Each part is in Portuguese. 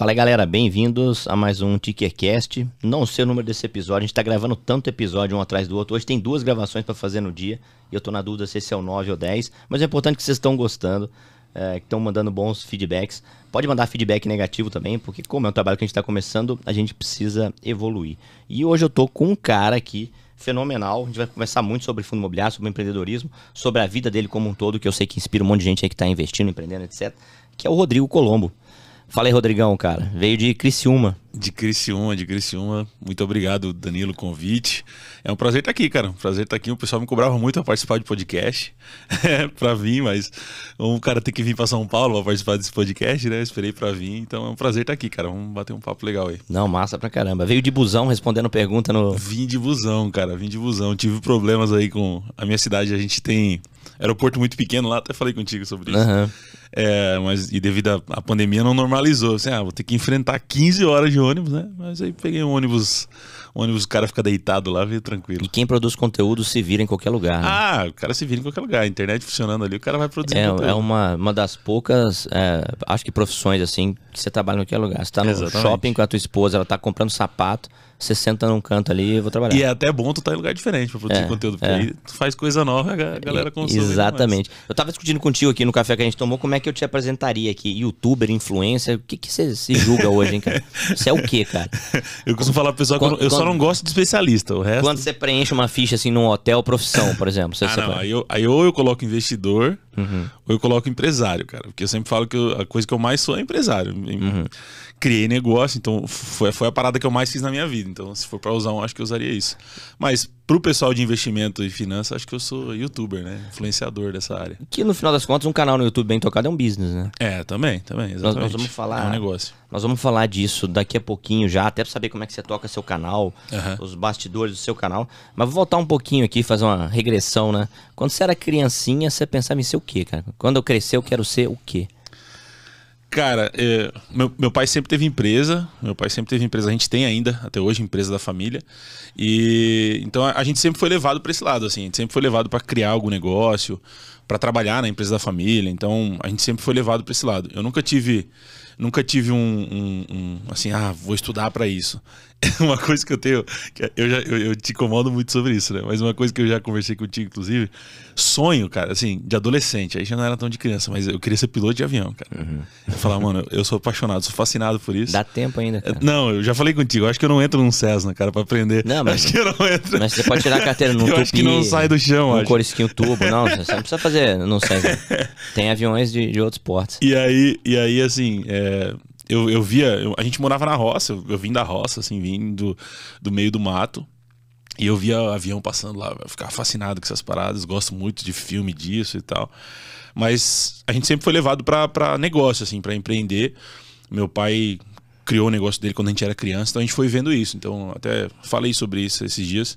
Fala galera, bem-vindos a mais um Tickercast. Não sei o número desse episódio, a gente tá gravando tanto episódio um atrás do outro. Hoje tem duas gravações para fazer no dia e eu tô na dúvida se esse é o 9 ou 10, mas é importante que vocês estão gostando, é, que estão mandando bons feedbacks. Pode mandar feedback negativo também, porque como é um trabalho que a gente tá começando, a gente precisa evoluir. E hoje eu tô com um cara aqui fenomenal. A gente vai conversar muito sobre fundo imobiliário, sobre empreendedorismo, sobre a vida dele como um todo, que eu sei que inspira um monte de gente aí que está investindo, empreendendo, etc. Que é o Rodrigo Colombo. Fala aí, Rodrigão, cara. Veio de Criciúma. De Criciúma, de Criciúma. Muito obrigado, Danilo, convite. É um prazer estar aqui, cara. Um prazer estar aqui. O pessoal me cobrava muito a participar de podcast para vir, mas um cara tem que vir para São Paulo para participar desse podcast, né? Eu esperei para vir, então é um prazer estar aqui, cara. Vamos bater um papo legal aí. Não, massa pra caramba. Veio de busão respondendo pergunta no. Vim de busão, cara. Vim de busão. Tive problemas aí com a minha cidade. A gente tem aeroporto muito pequeno lá, até falei contigo sobre isso. Uhum. É, mas e devido à pandemia não normalizou. Assim, ah, vou ter que enfrentar 15 horas de ônibus, né? Mas aí peguei um ônibus, um ônibus o cara fica deitado lá, veio tranquilo. E quem produz conteúdo se vira em qualquer lugar. Né? Ah, o cara se vira em qualquer lugar. A internet funcionando ali, o cara vai produzir é, É uma, uma das poucas, é, acho que profissões assim, que você trabalha em qualquer lugar. Você tá no Exatamente. shopping com a tua esposa, ela tá comprando sapato você senta num canto ali e vou trabalhar. E é até bom tu estar tá em lugar diferente para produzir é, conteúdo, porque é. aí tu faz coisa nova e a galera consome. Exatamente. Eu tava discutindo contigo aqui no café que a gente tomou como é que eu te apresentaria aqui, youtuber, influencer, o que que você se julga hoje, hein, cara? Você é o quê, cara? Eu costumo falar pro pessoal que eu, eu quando, só não gosto de especialista, o resto... Quando você preenche uma ficha assim num hotel profissão, por exemplo. Você ah, não, aí, eu, aí ou eu coloco investidor, uhum. ou eu coloco empresário, cara, porque eu sempre falo que eu, a coisa que eu mais sou é empresário. Uhum criei negócio, então foi, foi a parada que eu mais fiz na minha vida. Então, se for para usar um, acho que eu usaria isso. Mas pro pessoal de investimento e finanças, acho que eu sou youtuber, né? Influenciador dessa área. Que no final das contas, um canal no YouTube bem tocado é um business, né? É, também, também, exatamente. Nós, nós vamos falar. É um negócio. Nós vamos falar disso daqui a pouquinho já, até para saber como é que você toca seu canal, uhum. os bastidores do seu canal. Mas vou voltar um pouquinho aqui, fazer uma regressão, né? Quando você era criancinha, você pensava em ser o quê, cara? Quando eu crescer, eu quero ser o quê? Cara, é, meu, meu pai sempre teve empresa, meu pai sempre teve empresa, a gente tem ainda, até hoje, empresa da família. E então a, a gente sempre foi levado para esse lado, assim, a gente sempre foi levado para criar algum negócio, para trabalhar na empresa da família. Então a gente sempre foi levado para esse lado. Eu nunca tive, nunca tive um, um, um assim, ah, vou estudar para isso. uma coisa que eu tenho. Que eu, já, eu, eu, te incomodo muito sobre isso, né? Mas uma coisa que eu já conversei contigo, inclusive. Sonho, cara, assim, de adolescente. Aí já não era tão de criança, mas eu queria ser piloto de avião, cara. Uhum. Eu falava, mano, eu sou apaixonado, sou fascinado por isso. Dá tempo ainda, é, cara. Não, eu já falei contigo. Eu acho que eu não entro num Cessna, cara, pra aprender. Não, mas. Acho que eu não entro. Mas você pode tirar a carteira num eu Acho que não sai do chão, Um corisquinho tubo. Não, você não precisa fazer. Não sei. Tem aviões de, de outros portos. E aí, e aí assim. É eu, eu via. Eu, a gente morava na roça, eu, eu, vim da roça, assim, vim do, do meio do mato. E eu via avião passando lá, eu ficava fascinado com essas paradas, gosto muito de filme disso e tal. Mas a gente sempre foi levado para negócio, assim, para empreender. Meu pai criou o negócio dele quando a gente era criança, então a gente foi vendo isso. Então, até falei sobre isso esses dias,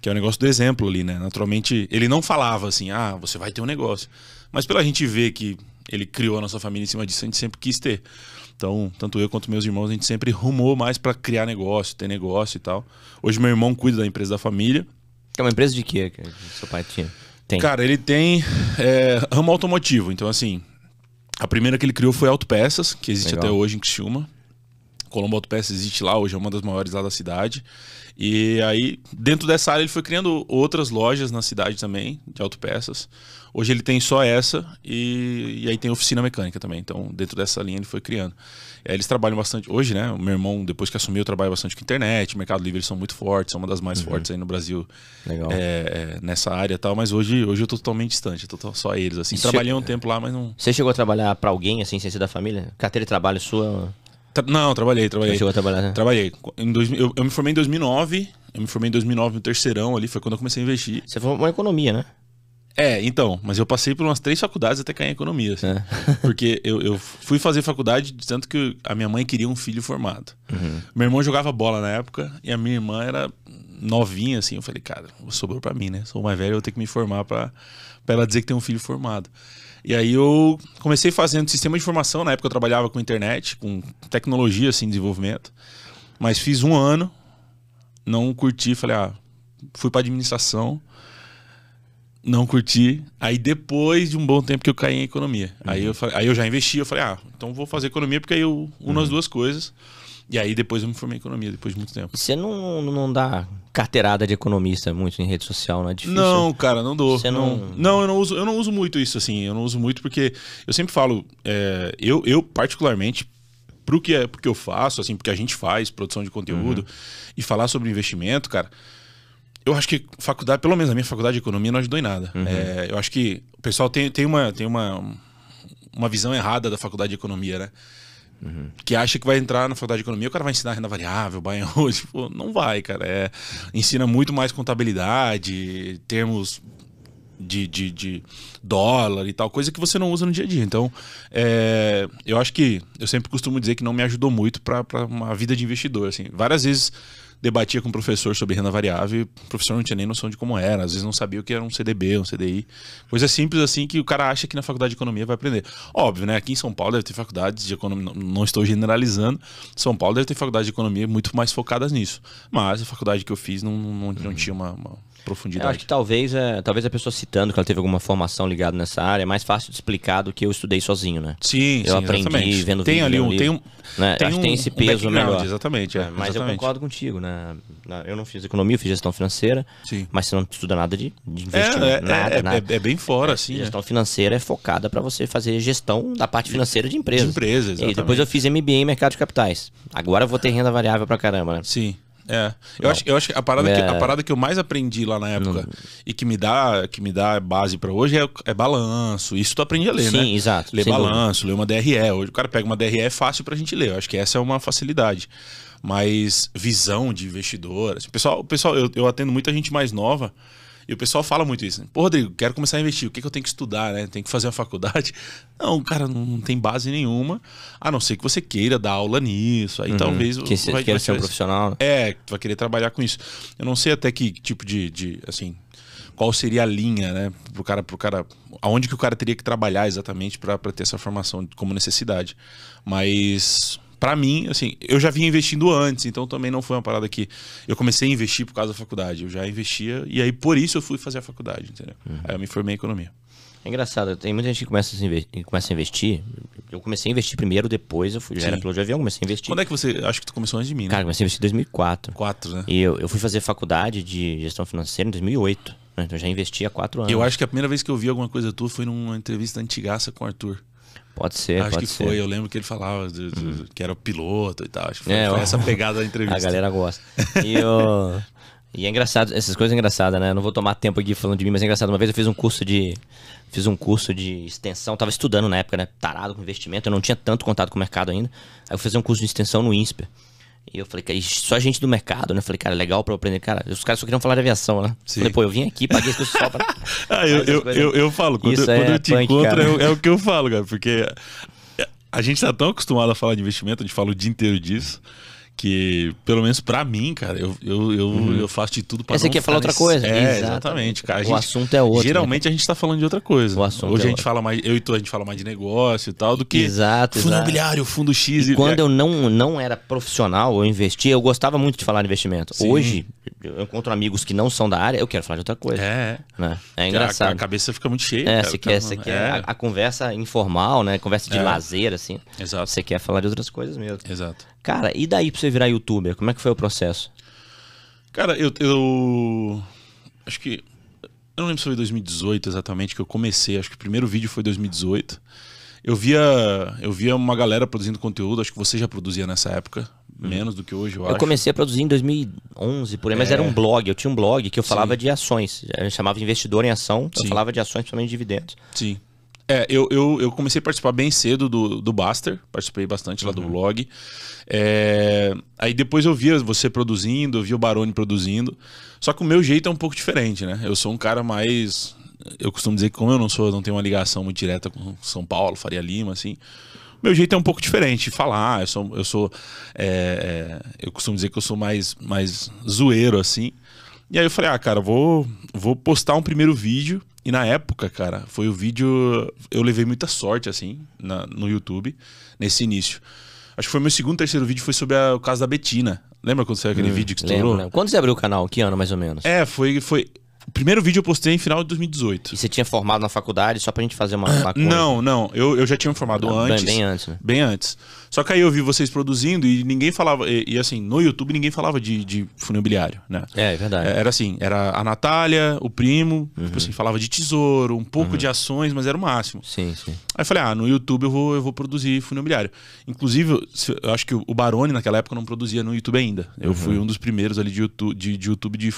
que é o negócio do exemplo ali, né? Naturalmente, ele não falava assim, ah, você vai ter um negócio. Mas pela gente ver que ele criou a nossa família em cima disso, a gente sempre quis ter. Então, tanto eu quanto meus irmãos, a gente sempre rumou mais para criar negócio, ter negócio e tal. Hoje meu irmão cuida da empresa da família. É uma empresa de quê que seu pai tinha? Tem. Cara, ele tem é, ramo automotivo. Então, assim, a primeira que ele criou foi Autopeças, que existe Legal. até hoje em Criciúma. Colombo Autopeças existe lá, hoje é uma das maiores lá da cidade. E aí, dentro dessa área, ele foi criando outras lojas na cidade também, de autopeças. Hoje ele tem só essa e, e aí tem oficina mecânica também. Então, dentro dessa linha, ele foi criando. E é, aí, eles trabalham bastante. Hoje, né? O meu irmão, depois que assumiu, trabalha bastante com internet. Mercado Livre, eles são muito fortes, são uma das mais uhum. fortes aí no Brasil é, é, nessa área e tal. Mas hoje, hoje eu tô totalmente distante, tô só eles. assim. Trabalhei che... um tempo lá, mas não. Você chegou a trabalhar para alguém, assim, sem ser da família? Carteira de trabalho sua? Tra não, trabalhei, trabalhei. Você chegou a trabalhar, né? Trabalhei. Em dois, eu, eu, me formei em 2009. Eu me formei em 2009 no terceirão ali, foi quando eu comecei a investir. Você formou uma economia, né? É, então, mas eu passei por umas três faculdades até cair em economia. Assim, é. porque eu, eu, fui fazer faculdade de tanto que a minha mãe queria um filho formado. Uhum. Meu irmão jogava bola na época e a minha irmã era novinha, assim. Eu falei, cara, sobrou pra mim, né? Sou mais velho, eu vou ter que me formar pra, pra ela dizer que tem um filho formado. E aí eu comecei fazendo sistema de informação, na época eu trabalhava com internet, com tecnologia, assim, desenvolvimento. Mas fiz um ano, não curti, falei, ah, fui para administração, não curti. Aí depois de um bom tempo que eu caí em economia. Uhum. Aí, eu, aí eu já investi, eu falei, ah, então vou fazer economia, porque aí eu uno uhum. as duas coisas. E aí depois eu me formei em economia, depois de muito tempo. Você não, não dá carteirada de economista muito em rede social, não é difícil? Não, cara, não dou. Você não... não... Não, eu não uso, eu não uso muito isso, assim. Eu não uso muito porque eu sempre falo, é, eu, eu particularmente pro que é porque eu faço, assim, porque a gente faz produção de conteúdo uhum. e falar sobre investimento, cara. Eu acho que faculdade, pelo menos a minha faculdade de economia, não ajudou em nada. Uhum. É, eu acho que o pessoal tem, tem, uma, tem uma, uma visão errada da faculdade de economia, né? Uhum. Que acha que vai entrar na faculdade de economia, o cara vai ensinar renda variável, buy and hold. Tipo, não vai, cara. É, ensina muito mais contabilidade, termos de, de, de, dólar e tal, coisa que você não usa no dia a dia. Então, é, eu acho que eu sempre costumo dizer que não me ajudou muito para uma vida de investidor. Assim. Várias vezes debatia com o professor sobre renda variável, o professor não tinha nem noção de como era, às vezes não sabia o que era um CDB, um CDI. Coisa simples assim que o cara acha que na faculdade de economia vai aprender. Óbvio, né? Aqui em São Paulo deve ter faculdades de economia, não estou generalizando, São Paulo deve ter faculdades de economia muito mais focadas nisso. Mas a faculdade que eu fiz não, não, não uhum. tinha uma, uma profundidade. Eu acho que talvez, é, talvez a pessoa citando que ela teve alguma formação ligada nessa área, é mais fácil de explicar do que eu estudei sozinho, né? Sim, Eu sim, aprendi exatamente. vendo tem vídeo. Ali um, tem um, né? tem acho um, que tem esse peso um melhor. Exatamente, é, é, Mas exatamente. eu concordo contigo, né? Eu não fiz economia, eu fiz gestão financeira, sim. mas você não estuda nada de, de é, investimento, é, é nada, é, nada. é, bem fora, sim. Né? Gestão financeira é focada para você fazer gestão da parte financeira de empresas. De empresas, exatamente. E depois eu fiz MBA em mercado de capitais. Agora eu vou ter renda variável para caramba, né? Sim. É. Eu acho, eu acho que a parada, é. que a é. parada que eu mais aprendi lá na época não. e que me dá, que me dá base para hoje é, é, balanço. Isso tu aprende a ler, Sim, né? Sim, exato. Ler balanço, dúvida. ler uma DRE. Hoje o cara pega uma DRE é fácil pra gente ler. Eu acho que essa é uma facilidade. Mas visão de investidor. Assim, pessoal, pessoal eu, eu atendo muita gente mais nova. E o pessoal fala muito isso. Né? Pô, Rodrigo, quero começar a investir. O que, é que eu tenho que estudar, né? Tem que fazer a faculdade? Não, cara, não tem base nenhuma. A não ser que você queira dar aula nisso. Aí uhum. talvez... Que você vai, queira ser um profissional. Né? É, É, vai querer trabalhar com isso. Eu não sei até que tipo de... de assim, qual seria a linha, né? Pro cara, pro cara, aonde que o cara teria que trabalhar exatamente para ter essa formação como necessidade. Mas para mim, assim, eu já vinha investindo antes, então também não foi uma parada que eu comecei a investir por causa da faculdade. Eu já investia e aí por isso eu fui fazer a faculdade, entendeu? Uhum. Aí eu me formei em economia. É engraçado, tem muita gente que começa a, investir, começa a investir. Eu comecei a investir primeiro, depois eu fui, já era piloto de avião, comecei a investir. Quando é que você, acho que tu começou antes de mim, né? Cara, comecei a investir em 2004. 4, né? E eu, eu fui fazer faculdade de gestão financeira em 2008, né? Então já investi há quatro anos. Eu acho que a primeira vez que eu vi alguma coisa tua foi numa entrevista antigaça com o Arthur. Pode ser, acho pode que ser. foi. Eu lembro que ele falava de, de, uhum. que era o piloto e tal. Acho que foi, é, foi essa pegada da entrevista. A galera gosta. E, e é engraçado, essas coisas é engraçadas, né? Eu não vou tomar tempo aqui falando de mim, mas é engraçado. Uma vez eu fiz um curso de. Fiz um curso de extensão, tava estudando na época, né? Tarado com investimento, eu não tinha tanto contato com o mercado ainda. Aí eu fiz um curso de extensão no INSPER. E eu falei, cara, só gente do mercado, né? Eu falei, cara, legal pra eu aprender. Cara, os caras só queriam falar de aviação, né? Sim. Falei, pô, eu vim aqui, paguei esse só pra. ah, eu, eu, eu, eu, falo, quando, Isso eu, quando é eu te punk, encontro, é, é, o que eu falo, cara, porque a gente tá tão acostumado a falar de investimento, a gente fala o dia inteiro disso que, pelo menos para mim, cara, eu, eu, eu, uhum. eu, faço de tudo para Você quer é falar nesse... outra coisa? É, exatamente, cara. Gente, o assunto é outro. Né? Geralmente né? a gente tá falando de outra coisa. O assunto Hoje é a gente outro. fala mais, eu e tu, a gente fala mais de negócio e tal, do que exato, fundo exato. imobiliário, fundo X. E, e quando é... eu não, não era profissional, eu investia, eu gostava muito de falar de investimento. Sim. Hoje, eu encontro amigos que não são da área, eu quero falar de outra coisa. É. Né? É engraçado. A, a, cabeça fica muito cheia. É, você quer, então, você quer é. a, a, conversa informal, né? Conversa de é. lazer, assim. Exato. Você quer falar de outras coisas mesmo. Exato. Cara, e daí pra você virar youtuber? Como é que foi o processo? Cara, eu. eu acho que. Eu não lembro se foi 2018 exatamente que eu comecei. Acho que o primeiro vídeo foi 2018. Eu via, eu via uma galera produzindo conteúdo. Acho que você já produzia nessa época, uhum. menos do que hoje, eu, eu acho. Eu comecei a produzir em 2011, por aí, mas é. era um blog. Eu tinha um blog que eu falava Sim. de ações. Eu chamava Investidor em Ação. Eu falava de ações, principalmente de dividendos. Sim. É, eu, eu, eu, comecei a participar bem cedo do, do Baster, participei bastante lá uhum. do blog. É, aí depois eu via você produzindo, eu via o Barone produzindo. Só que o meu jeito é um pouco diferente, né? Eu sou um cara mais. Eu costumo dizer que, como eu não sou, eu não tenho uma ligação muito direta com São Paulo, Faria Lima, assim. Meu jeito é um pouco diferente de falar. Eu sou. Eu, sou, é, é, eu costumo dizer que eu sou mais, mais zoeiro, assim. E aí eu falei, ah, cara, vou, vou postar um primeiro vídeo e na época, cara, foi o vídeo. Eu levei muita sorte, assim, na, no YouTube, nesse início. Acho que foi meu segundo, terceiro vídeo, foi sobre a, o caso da Betina. Lembra quando saiu aquele hum, vídeo que estourou? Lembro, lembro. Quando você abriu o canal? Que ano, mais ou menos? É, foi, foi o primeiro vídeo eu postei em final de 2018. E você tinha formado na faculdade só pra gente fazer uma, uma coisa? Não, não. Eu, eu já tinha formado não, ah, antes. Bem, bem, antes, né? Bem antes. Só que aí eu vi vocês produzindo e ninguém falava. E, e assim, no YouTube ninguém falava de, de funebiliário, né? É, é verdade. Era assim, era a Natália, o primo, tipo uhum. tipo assim, falava de tesouro, um pouco uhum. de ações, mas era o máximo. Sim, sim. Aí eu falei, ah, no YouTube eu vou, eu vou produzir funebiliário. Inclusive, eu acho que o Barone naquela época não produzia no YouTube ainda. Eu uhum. fui um dos primeiros ali de YouTube de, de, YouTube de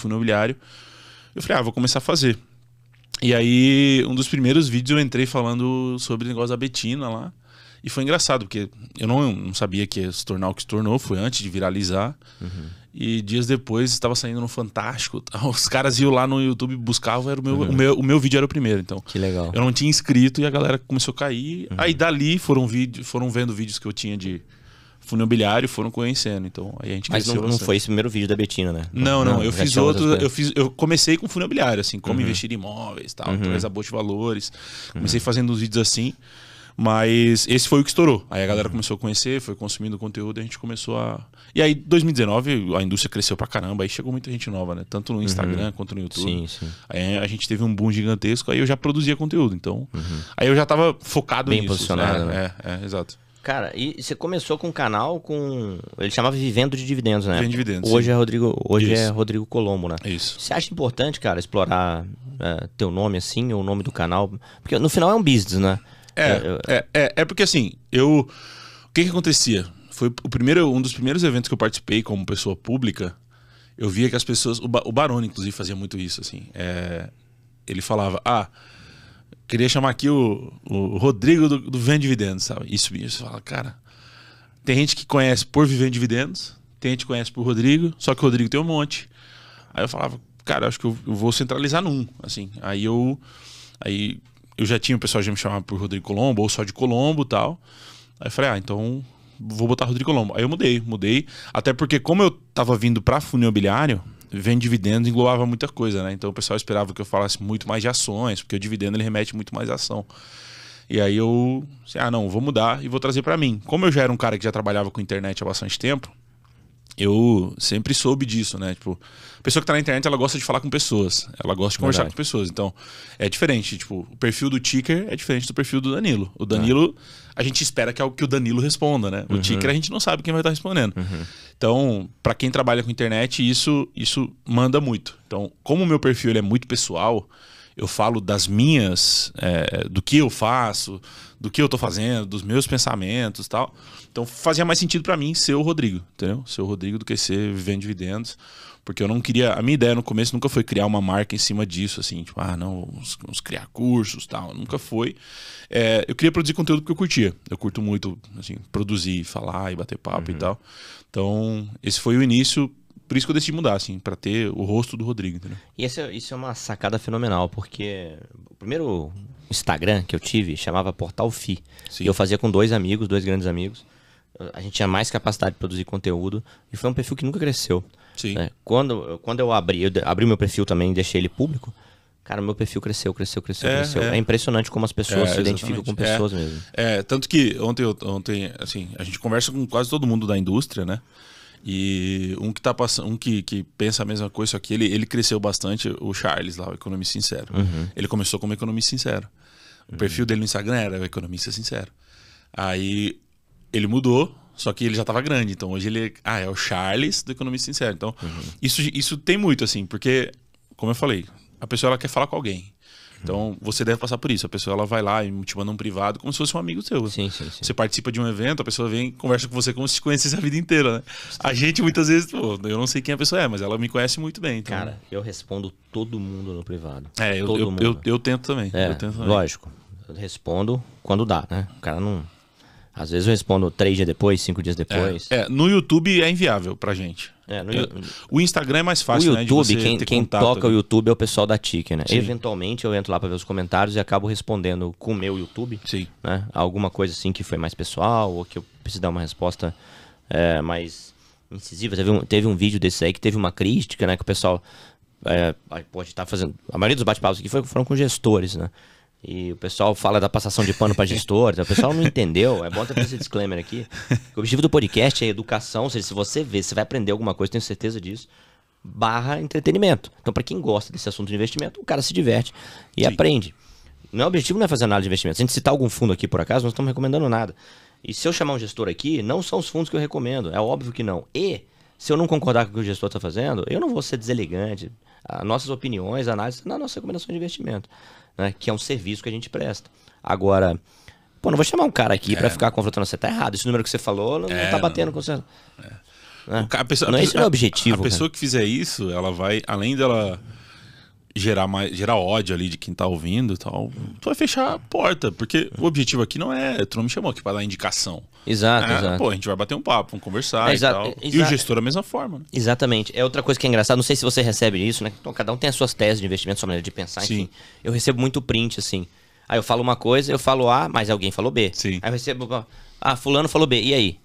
eu falei, ah, vou começar a fazer. E aí, um dos primeiros vídeos eu entrei falando sobre o negócio da Betina lá. E foi engraçado, porque eu não, não sabia que ia se tornar o que se tornou, foi antes de viralizar. Uhum. E dias depois estava saindo no Fantástico. Os caras iam lá no YouTube, buscavam, era o, meu, uhum. o, meu, o meu vídeo era o primeiro, então. Que legal. Eu não tinha inscrito e a galera começou a cair. Uhum. Aí dali foram, vídeo, foram vendo vídeos que eu tinha de Funobiliário foram conhecendo. Então aí a gente Mas não, não, foi esse primeiro vídeo da Betina, né? Não, não. não eu fiz outros. Eu, fiz, eu comecei com funobiliário, assim, como uhum. investir em imóveis, tal, uhum. empresa bolsa de valores. Comecei uhum. fazendo uns vídeos assim. Mas esse foi o que estourou. Aí a galera uhum. começou a conhecer, foi consumindo conteúdo, a gente começou a. E aí, 2019, a indústria cresceu pra caramba, aí chegou muita gente nova, né? Tanto no uhum. Instagram uhum. quanto no YouTube. Sim, sim. Aí a gente teve um boom gigantesco, aí eu já produzia conteúdo, então. Uhum. Aí eu já tava focado Bem nisso. Bem posicionado. Né? né? É, é, exato. Cara, e você começou com um canal com. Ele chamava Vivendo de Dividendos, né? Vivendo dividendos. Hoje é Rodrigo, hoje é Rodrigo Colombo, né? Isso. Você acha importante, cara, explorar é, teu nome assim, ou o nome do canal? Porque no final é um business, né? É, é, é, é, é porque assim, eu. O que que acontecia? Foi o primeiro, um dos primeiros eventos que eu participei como pessoa pública. Eu via que as pessoas. O, ba, o Barone, inclusive, fazia muito isso, assim. É, ele falava, ah queria chamar aqui o, o Rodrigo do, do Vem Dividendos, sabe? Isso mesmo. Você fala, cara, tem gente que conhece por Viver Dividendos, tem gente que conhece por Rodrigo, só que o Rodrigo tem um monte. Aí eu falava, cara, acho que eu, eu vou centralizar num, assim. Aí eu. Aí eu já tinha o pessoal já me chamava por Rodrigo Colombo, ou só de Colombo tal. Aí eu falei, ah, então vou botar Rodrigo Colombo. Aí eu mudei, mudei. Até porque, como eu tava vindo pra fundo imobiliário, vendo dividendos englobava muita coisa, né? Então o pessoal esperava que eu falasse muito mais de ações, porque o dividendo ele remete muito mais à ação. E aí eu, assim, ah, não, vou mudar e vou trazer para mim. Como eu já era um cara que já trabalhava com internet há bastante tempo, eu sempre soube disso, né? Tipo, a pessoa que tá na internet, ela gosta de falar com pessoas, ela gosta de conversar Verdade. com pessoas. Então, é diferente, tipo, o perfil do Ticker é diferente do perfil do Danilo. O é. Danilo, ah. a gente espera que é o que o Danilo responda, né? O uhum. Ticker a gente não sabe quem vai estar tá respondendo. Uhum. Então, para quem trabalha com internet, isso, isso manda muito. Então, como o meu perfil é muito pessoal, eu falo das minhas, é, do que eu faço, do que eu tô fazendo, dos meus pensamentos tal. Então fazia mais sentido para mim ser o Rodrigo, entendeu? Ser o Rodrigo do que ser vivendo dividendos. Porque eu não queria. A minha ideia no começo nunca foi criar uma marca em cima disso, assim, tipo, ah, não, vamos, vamos criar cursos tal. Nunca foi. É, eu queria produzir conteúdo que eu curtia. Eu curto muito, assim, produzir, falar e bater papo uhum. e tal. Então, esse foi o início por isso que eu decidi mudar, assim, para ter o rosto do Rodrigo, entendeu? E esse, é, isso é uma sacada fenomenal, porque o primeiro Instagram que eu tive chamava Portal Fi. Sim. E eu fazia com dois amigos, dois grandes amigos. A gente tinha mais capacidade de produzir conteúdo e foi um perfil que nunca cresceu. Sim. Né? Quando, quando eu abri, eu abri meu perfil também e deixei ele público, Cara, meu perfil cresceu, cresceu, cresceu, é, cresceu. É. é. impressionante como as pessoas é, se identificam com é. pessoas mesmo. É, tanto que ontem, ontem, assim, a gente conversa com quase todo mundo da indústria, né? E um que tá passando, um que, que pensa a mesma coisa, só que ele, ele cresceu bastante, o Charles lá, o Economista Sincero. Uhum. Ele começou como Economista Sincero. O uhum. perfil dele no Instagram era o Economista Sincero. Aí ele mudou, só que ele já estava grande, então hoje ele ah, é o Charles do Economista Sincero. Então, uhum. isso, isso tem muito, assim, porque, como eu falei, a pessoa ela quer falar com alguém. Então, você deve passar por isso. A pessoa ela vai lá e te manda um privado como se fosse um amigo seu. Sim, sim, sim. Você participa de um evento, a pessoa vem conversa com você como se te conhecesse a vida inteira, né? A gente muitas vezes, pô, eu não sei quem a pessoa é, mas ela me conhece muito bem. Então... Cara, eu respondo todo mundo no privado. É, eu, eu, eu, eu, tento também. É, eu tento também. Lógico. Eu respondo quando dá, né? O cara não às vezes eu respondo três dias depois, cinco dias depois. É, é, no YouTube é inviável pra gente. É, no, o Instagram é mais fácil, o né, YouTube, né, quem, quem contato, toca o YouTube é o pessoal da TIC, né? Sim. Eventualmente eu entro lá para ver os comentários e acabo respondendo com o meu YouTube. Sim. Né? Alguma coisa assim que foi mais pessoal ou que eu preciso dar uma resposta é, mais incisiva. Teve um, teve um vídeo desse aí que teve uma crítica, né? Que o pessoal é, pode estar tá fazendo. A maioria dos bate-papos aqui foram com gestores, né? E o pessoal fala da passação de pano para gestor, o pessoal não entendeu. É bom ter esse disclaimer aqui. O objetivo do podcast é educação, ou seja, se você vê, você vai aprender alguma coisa, tenho certeza disso. Barra entretenimento. Então, para quem gosta desse assunto de investimento, o cara se diverte e Sim. aprende. Meu objetivo não é fazer análise de investimento. Se a gente citar algum fundo aqui por acaso, nós estamos recomendando nada. E se eu chamar um gestor aqui, não são os fundos que eu recomendo. É óbvio que não. E se eu não concordar com o que o gestor está fazendo, eu não vou ser deselegante nossas opiniões, análises na nossa recomendação de investimento, né? que é um serviço que a gente presta. Agora, pô, não vou chamar um cara aqui é. para ficar confrontando, você tá errado, esse número que você falou não, é, tá não tá batendo com você. É. Né? Cara, pessoa, não, é esse o objetivo. A, a pessoa que fizer isso, ela vai, além dela gerar, mais, gerar ódio ali de quem tá ouvindo e tal, tu vai fechar a porta. Porque o objetivo aqui não é. Tu não me chamou aqui pra dar indicação. Exato, é, exato. Pô, a gente vai bater um papo, vamos conversar é, e tal. Exato. E o gestor da é mesma forma. Né? Exatamente. É outra coisa que é engraçada, não sei se você recebe isso, né? Então, cada um tem as suas teses de investimento, sua maneira de pensar, Sim. enfim. Eu recebo muito print, assim. Aí eu falo uma coisa, eu falo A, mas alguém falou B. Sim. Aí eu recebo. Ah, fulano falou B. E aí?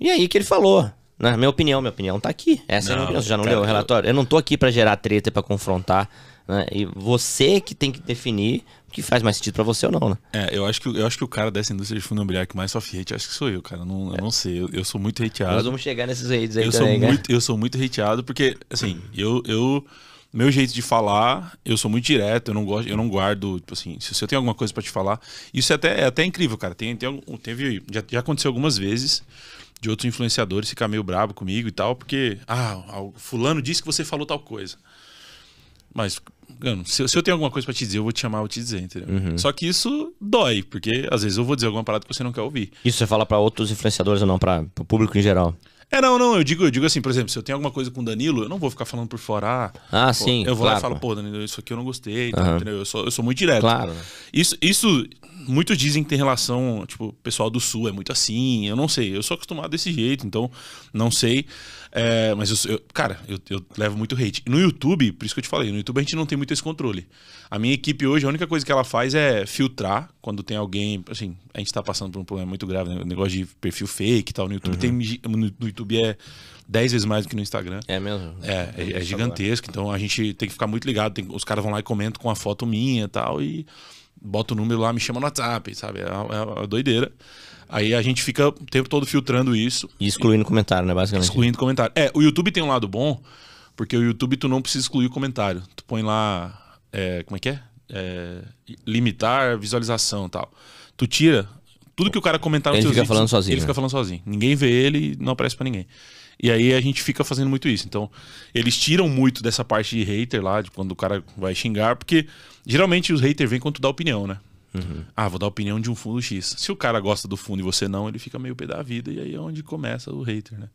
E aí que ele falou? Na né? minha opinião, minha opinião tá aqui. Essa não, é a minha opinião. Você já não cara, leu o relatório? Eu não tô aqui para gerar treta, para confrontar. Né? E você que tem que definir o que faz mais sentido para você ou não, né? É, eu acho que, eu acho que o cara dessa indústria de fundo imobiliário que mais sofre hate, acho que sou eu, cara. Não, é. Eu não sei, eu, eu, sou muito hateado. Nós vamos chegar nesses hates aí eu também, sou né? muito, Eu sou muito hateado porque, assim, eu... eu meu jeito de falar, eu sou muito direto, eu não gosto, eu não guardo, tipo assim, se eu tenho alguma coisa para te falar, isso é até, é até incrível, cara. Tem, tem teve, já, já aconteceu algumas vezes de outros influenciadores ficar meio bravo comigo e tal, porque ah, fulano disse que você falou tal coisa. Mas Mano, se, se, eu tenho alguma coisa para te dizer, eu vou te chamar, e vou te dizer, entendeu? Uhum. Só que isso dói, porque às vezes eu vou dizer alguma parada que você não quer ouvir. Isso você fala para outros influenciadores ou não, para o público em geral? É, não, não, eu digo, eu digo assim, por exemplo, se eu tenho alguma coisa com o Danilo, eu não vou ficar falando por fora. Ah, ah pô, sim. Eu vou claro. lá e falo, pô, Danilo, isso aqui eu não gostei, tá, entendeu? Eu sou, eu sou muito direto. Claro. Isso, isso, muitos dizem que tem relação, tipo, pessoal do Sul é muito assim, eu não sei. Eu sou acostumado desse jeito, então não sei. É, mas eu, eu cara, eu, eu, levo muito hate. No YouTube, por isso que eu te falei, no YouTube a gente não tem muito esse controle. A minha equipe hoje, a única coisa que ela faz é filtrar quando tem alguém. Assim, a gente tá passando por um problema muito grave, né? negócio de perfil fake e tal. No YouTube, uhum. tem, no YouTube é 10 vezes mais do que no Instagram. É mesmo? É, é, é gigantesco. Então a gente tem que ficar muito ligado. Tem, os caras vão lá e comentam com a foto minha e tal. E bota o número lá, me chama no WhatsApp, sabe? É, é, é doideira. Aí a gente fica o tempo todo filtrando isso. E excluindo e... comentário, né? Basicamente. Excluindo comentário. É, o YouTube tem um lado bom, porque o YouTube tu não precisa excluir o comentário. Tu põe lá. É, como é que é? é limitar visualização e tal. Tu tira tudo que o cara comentar no ele fica falando sozinho. Ele né? fica falando sozinho. Ninguém vê ele e não aparece para ninguém. E aí a gente fica fazendo muito isso. Então, eles tiram muito dessa parte de hater lá, de quando o cara vai xingar, porque geralmente os haters vêm quando tu dá opinião, né? Uhum. Ah, vou dar opinião de um fundo X. Se o cara gosta do fundo e você não, ele fica meio pé da vida e aí é onde começa o hater, né?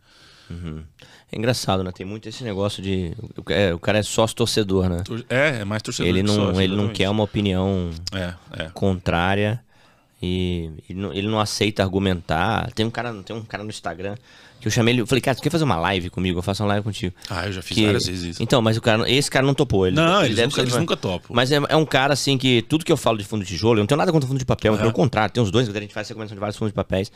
Uhum. É engraçado, né? Tem muito esse negócio de. É, o cara é sócio torcedor, né? É, é mais torcedor. Ele não, sócio, ele não quer uma opinião é, é. contrária. E ele não, ele não, aceita argumentar. Tem um cara, tem um cara no Instagram que eu chamei ele, eu falei, cara, tu quer fazer uma live comigo? Eu faço uma live contigo. Ah, eu já fiz que... várias vezes isso. Então, mas o cara, esse cara não topou. Ele, não, ele eles, nunca, eles nunca topam. Mas é, é, um cara assim que tudo que eu falo de fundo de tijolo, eu não tenho nada contra fundo de papel, uhum. pelo contrário, tem uns dois, a gente faz recomendação de vários fundos de papéis.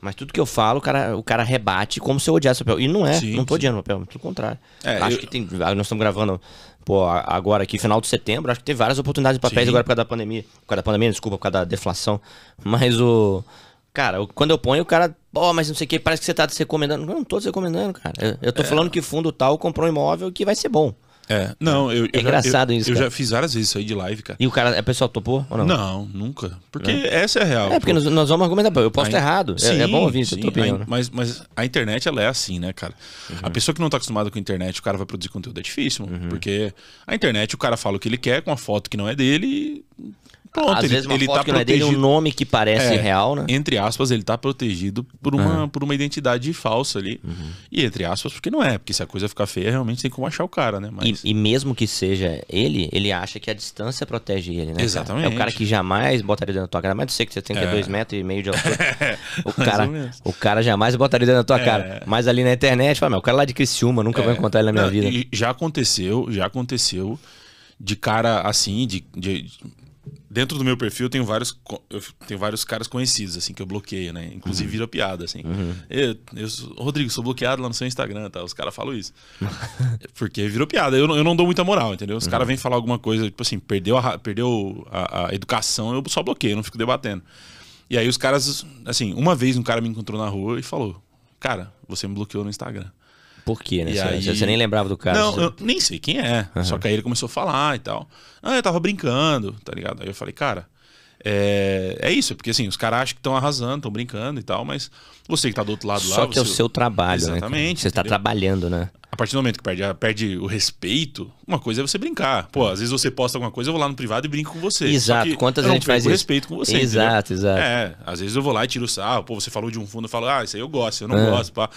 Mas tudo que eu falo, o cara, o cara rebate como se eu odiasse o papel. E não é, sim, não tô sim. odiando o papel, pelo contrário. É, Acho eu... que tem. Nós estamos gravando Pô, agora aqui, final de setembro, acho que teve várias oportunidades de papéis Sim. agora por causa da pandemia. Por causa da pandemia, desculpa, por causa da deflação. Mas o. Cara, quando eu ponho, o cara, ó, mas não sei o que, parece que você tá desrecomendando. Eu não tô recomendando cara. Eu, eu tô é. falando que fundo tal comprou um imóvel que vai ser bom. É, não, eu, é eu engraçado já, eu, isso. Eu cara. já fiz várias vezes isso aí de live, cara. E o cara, a pessoa topou ou não? Não, nunca. Porque não. É. essa é a real. É, porque nós, nós vamos argumentar, eu posso errado. Sim, é, é, bom ouvir isso, sim, né? mas, mas a internet, ela é assim, né, cara? Uhum. A pessoa que não tá acostumada com a internet, o cara vai produzir conteúdo, é difícil, uhum. porque a internet, o cara fala o que ele quer com uma foto que não é dele e Ponto. Às ele, vezes uma ele tá foto tá que protegido, não é dele, é um nome que parece é, real, né? Entre aspas, ele tá protegido por uma, uhum. por uma identidade falsa ali. Uhum. E entre aspas, porque não é. Porque se a coisa ficar feia, realmente tem como achar o cara, né? Mas... E, e mesmo que seja ele, ele acha que a distância protege ele, né? Exatamente. Cara? É o cara que jamais botaria dentro da tua cara. Mas eu sei que você tem que é, é. dois metros e meio de altura. o, cara, o cara jamais botaria dentro da tua é. cara. Mas ali na internet, fala, o cara lá de Criciúma, nunca é. vou encontrar ele na minha não, vida. já aconteceu, já aconteceu de cara assim, de, de dentro do meu perfil tem vários eu tenho vários caras conhecidos assim que eu bloqueio né inclusive uhum. vira piada assim uhum. eu, eu, Rodrigo sou bloqueado lá no seu Instagram tá os caras falam isso porque virou piada eu, eu não dou muita moral entendeu os uhum. caras vêm falar alguma coisa tipo assim perdeu a, perdeu a, a educação eu só bloqueio não fico debatendo e aí os caras assim uma vez um cara me encontrou na rua e falou cara você me bloqueou no Instagram por quê, né? Você, aí... você nem lembrava do cara. Não, você... eu nem sei quem é. Uhum. Só que aí ele começou a falar e tal. Ah, eu tava brincando, tá ligado? Aí eu falei, cara, é, é isso, porque assim, os caras acham que estão arrasando, estão brincando e tal, mas você que tá do outro lado Só lá. Só que você... é o seu trabalho, né? Exatamente, né? Você tá trabalhando, né? A partir do momento que perde, perde o respeito, uma coisa é você brincar. Pô, às vezes você posta alguma coisa, eu vou lá no privado e brinco com você. Exato, quantas vezes faz isso? respeito com você. Exato, entendeu? exato. É, às vezes eu vou lá e tiro o sarro, pô, você falou de um fundo, eu falo, ah, isso aí eu gosto, eu não ah. gosto, pá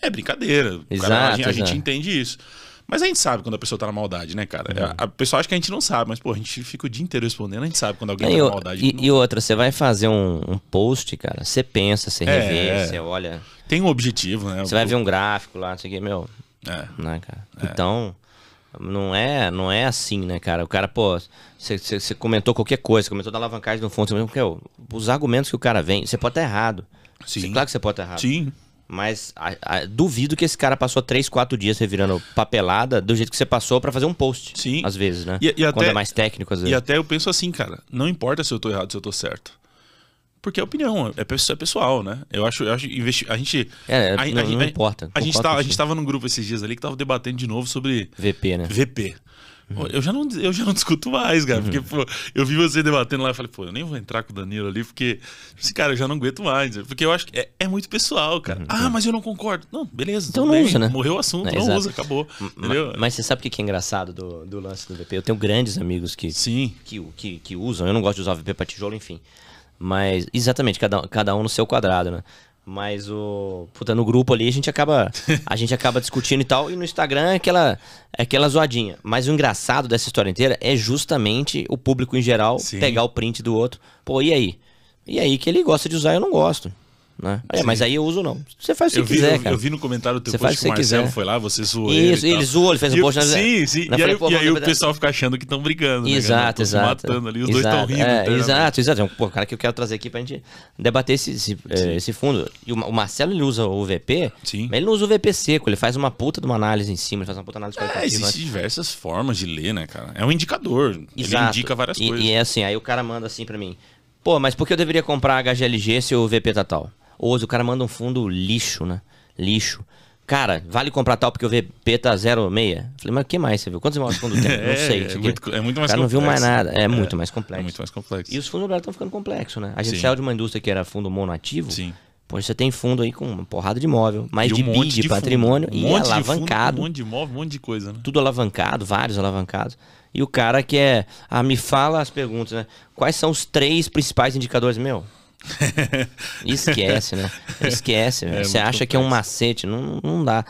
é brincadeira. Exato, cara, a, gente, a gente entende isso. Mas a gente sabe quando a pessoa tá na maldade, né, cara? O uhum. A, pessoa acha que a gente não sabe, mas, pô, a gente fica o dia inteiro respondendo, a gente sabe quando alguém tá e, tá na maldade. E, não... e outra, você vai fazer um, um post, cara, você pensa, você é, revê, é. você olha. Tem um objetivo, né? Você vai ver um gráfico lá, não sei o que, meu. É. Né, cara? É. Então. Não é, não é assim, né, cara? O cara, pô, você comentou qualquer coisa, comentou da alavancagem no fundo, você, os argumentos que o cara vem, você pode estar tá errado. Sim. Cê, claro que você pode estar tá errado. Sim. Mas a, a, duvido que esse cara passou 3, 4 dias revirando papelada do jeito que você passou para fazer um post. Sim. Às vezes, né? E, e Quando é mais técnico, às vezes. E até eu penso assim, cara, não importa se eu tô errado, se eu tô certo. Porque é opinião, é, é pessoal, né? Eu acho, eu acho investi... a gente. É, é a, não, a, não a, importa. A gente, tá, a gente tava num grupo esses dias ali que tava debatendo de novo sobre. VP, né? VP. Eu já, não, eu já não discuto mais, cara. Porque, uhum. pô, eu vi você debatendo lá e falei, pô, eu nem vou entrar com o Danilo ali, porque. Tipo assim, cara, eu já não aguento mais. Porque eu acho que é, é muito pessoal, cara. Uhum. Ah, mas eu não concordo. Não, beleza. Então não bem. usa, né? Morreu o assunto, é, não exato. usa, acabou. Entendeu? Mas, mas, você sabe o que é engraçado do, do lance do VP? Eu tenho grandes amigos que, Sim. Que, que, que usam. Eu não gosto de usar VP para tijolo, enfim. Mas, exatamente, cada, cada um no seu quadrado, né? Mas o. Puta, no grupo ali a gente acaba. A gente acaba discutindo e tal. E no Instagram é aquela, é aquela zoadinha. Mas o engraçado dessa história inteira é justamente o público em geral Sim. pegar o print do outro. Pô, e aí? E aí que ele gosta de usar, eu não gosto né? É, mas aí eu uso não. Você faz o que quiser, vi, cara. Eu vi no comentário do teu você post que o Marcelo quiser. foi lá, você zoou Isso, ele, ele zoou, ele fez um post. Eu, sim, sim. e, falei, aí, e aí, o pessoal fica achando que estão brigando, né, Exato, né, exato. matando ali, os exato, dois estão rindo. É, exato, exato. É um pô, cara que eu quero trazer aqui pra gente debater esse, esse, eh, esse fundo. E o, o, Marcelo, ele usa o VP, sim. mas ele não usa o VP seco, ele faz uma puta de uma análise em cima, ele faz uma puta análise é, qualitativa. É, existem diversas formas de ler, né, cara? É um indicador, ele indica várias e, coisas. E é assim, aí o cara manda assim pra mim, pô, mas por que eu deveria comprar HGLG se o VP tá tal? Hoje o cara manda um fundo lixo, né? Lixo. Cara, vale comprar tal porque o VP tá 06. Falei, mas o que mais você viu? Quantos imóveis fundo tem? Não é, sei. É, é, muito, é muito mais complexo. não viu mais nada. É, é, muito mais é complexo. É muito mais complexo. E os fundos imobiliários estão ficando complexos, né? A gente Sim. saiu de uma indústria que era fundo monoativo. Sim. Pois você tem fundo aí com uma porrada de imóvel, mais de um de, patrimônio um e alavancado. De fundo, um monte de imóvel, um monte de coisa, né? Tudo alavancado, vários alavancados. E o cara que é. Ah, me fala as perguntas, né? Quais são os três principais indicadores? Meu, Esquece, né? Esquece. É, você acha que é um macete. Não, não dá.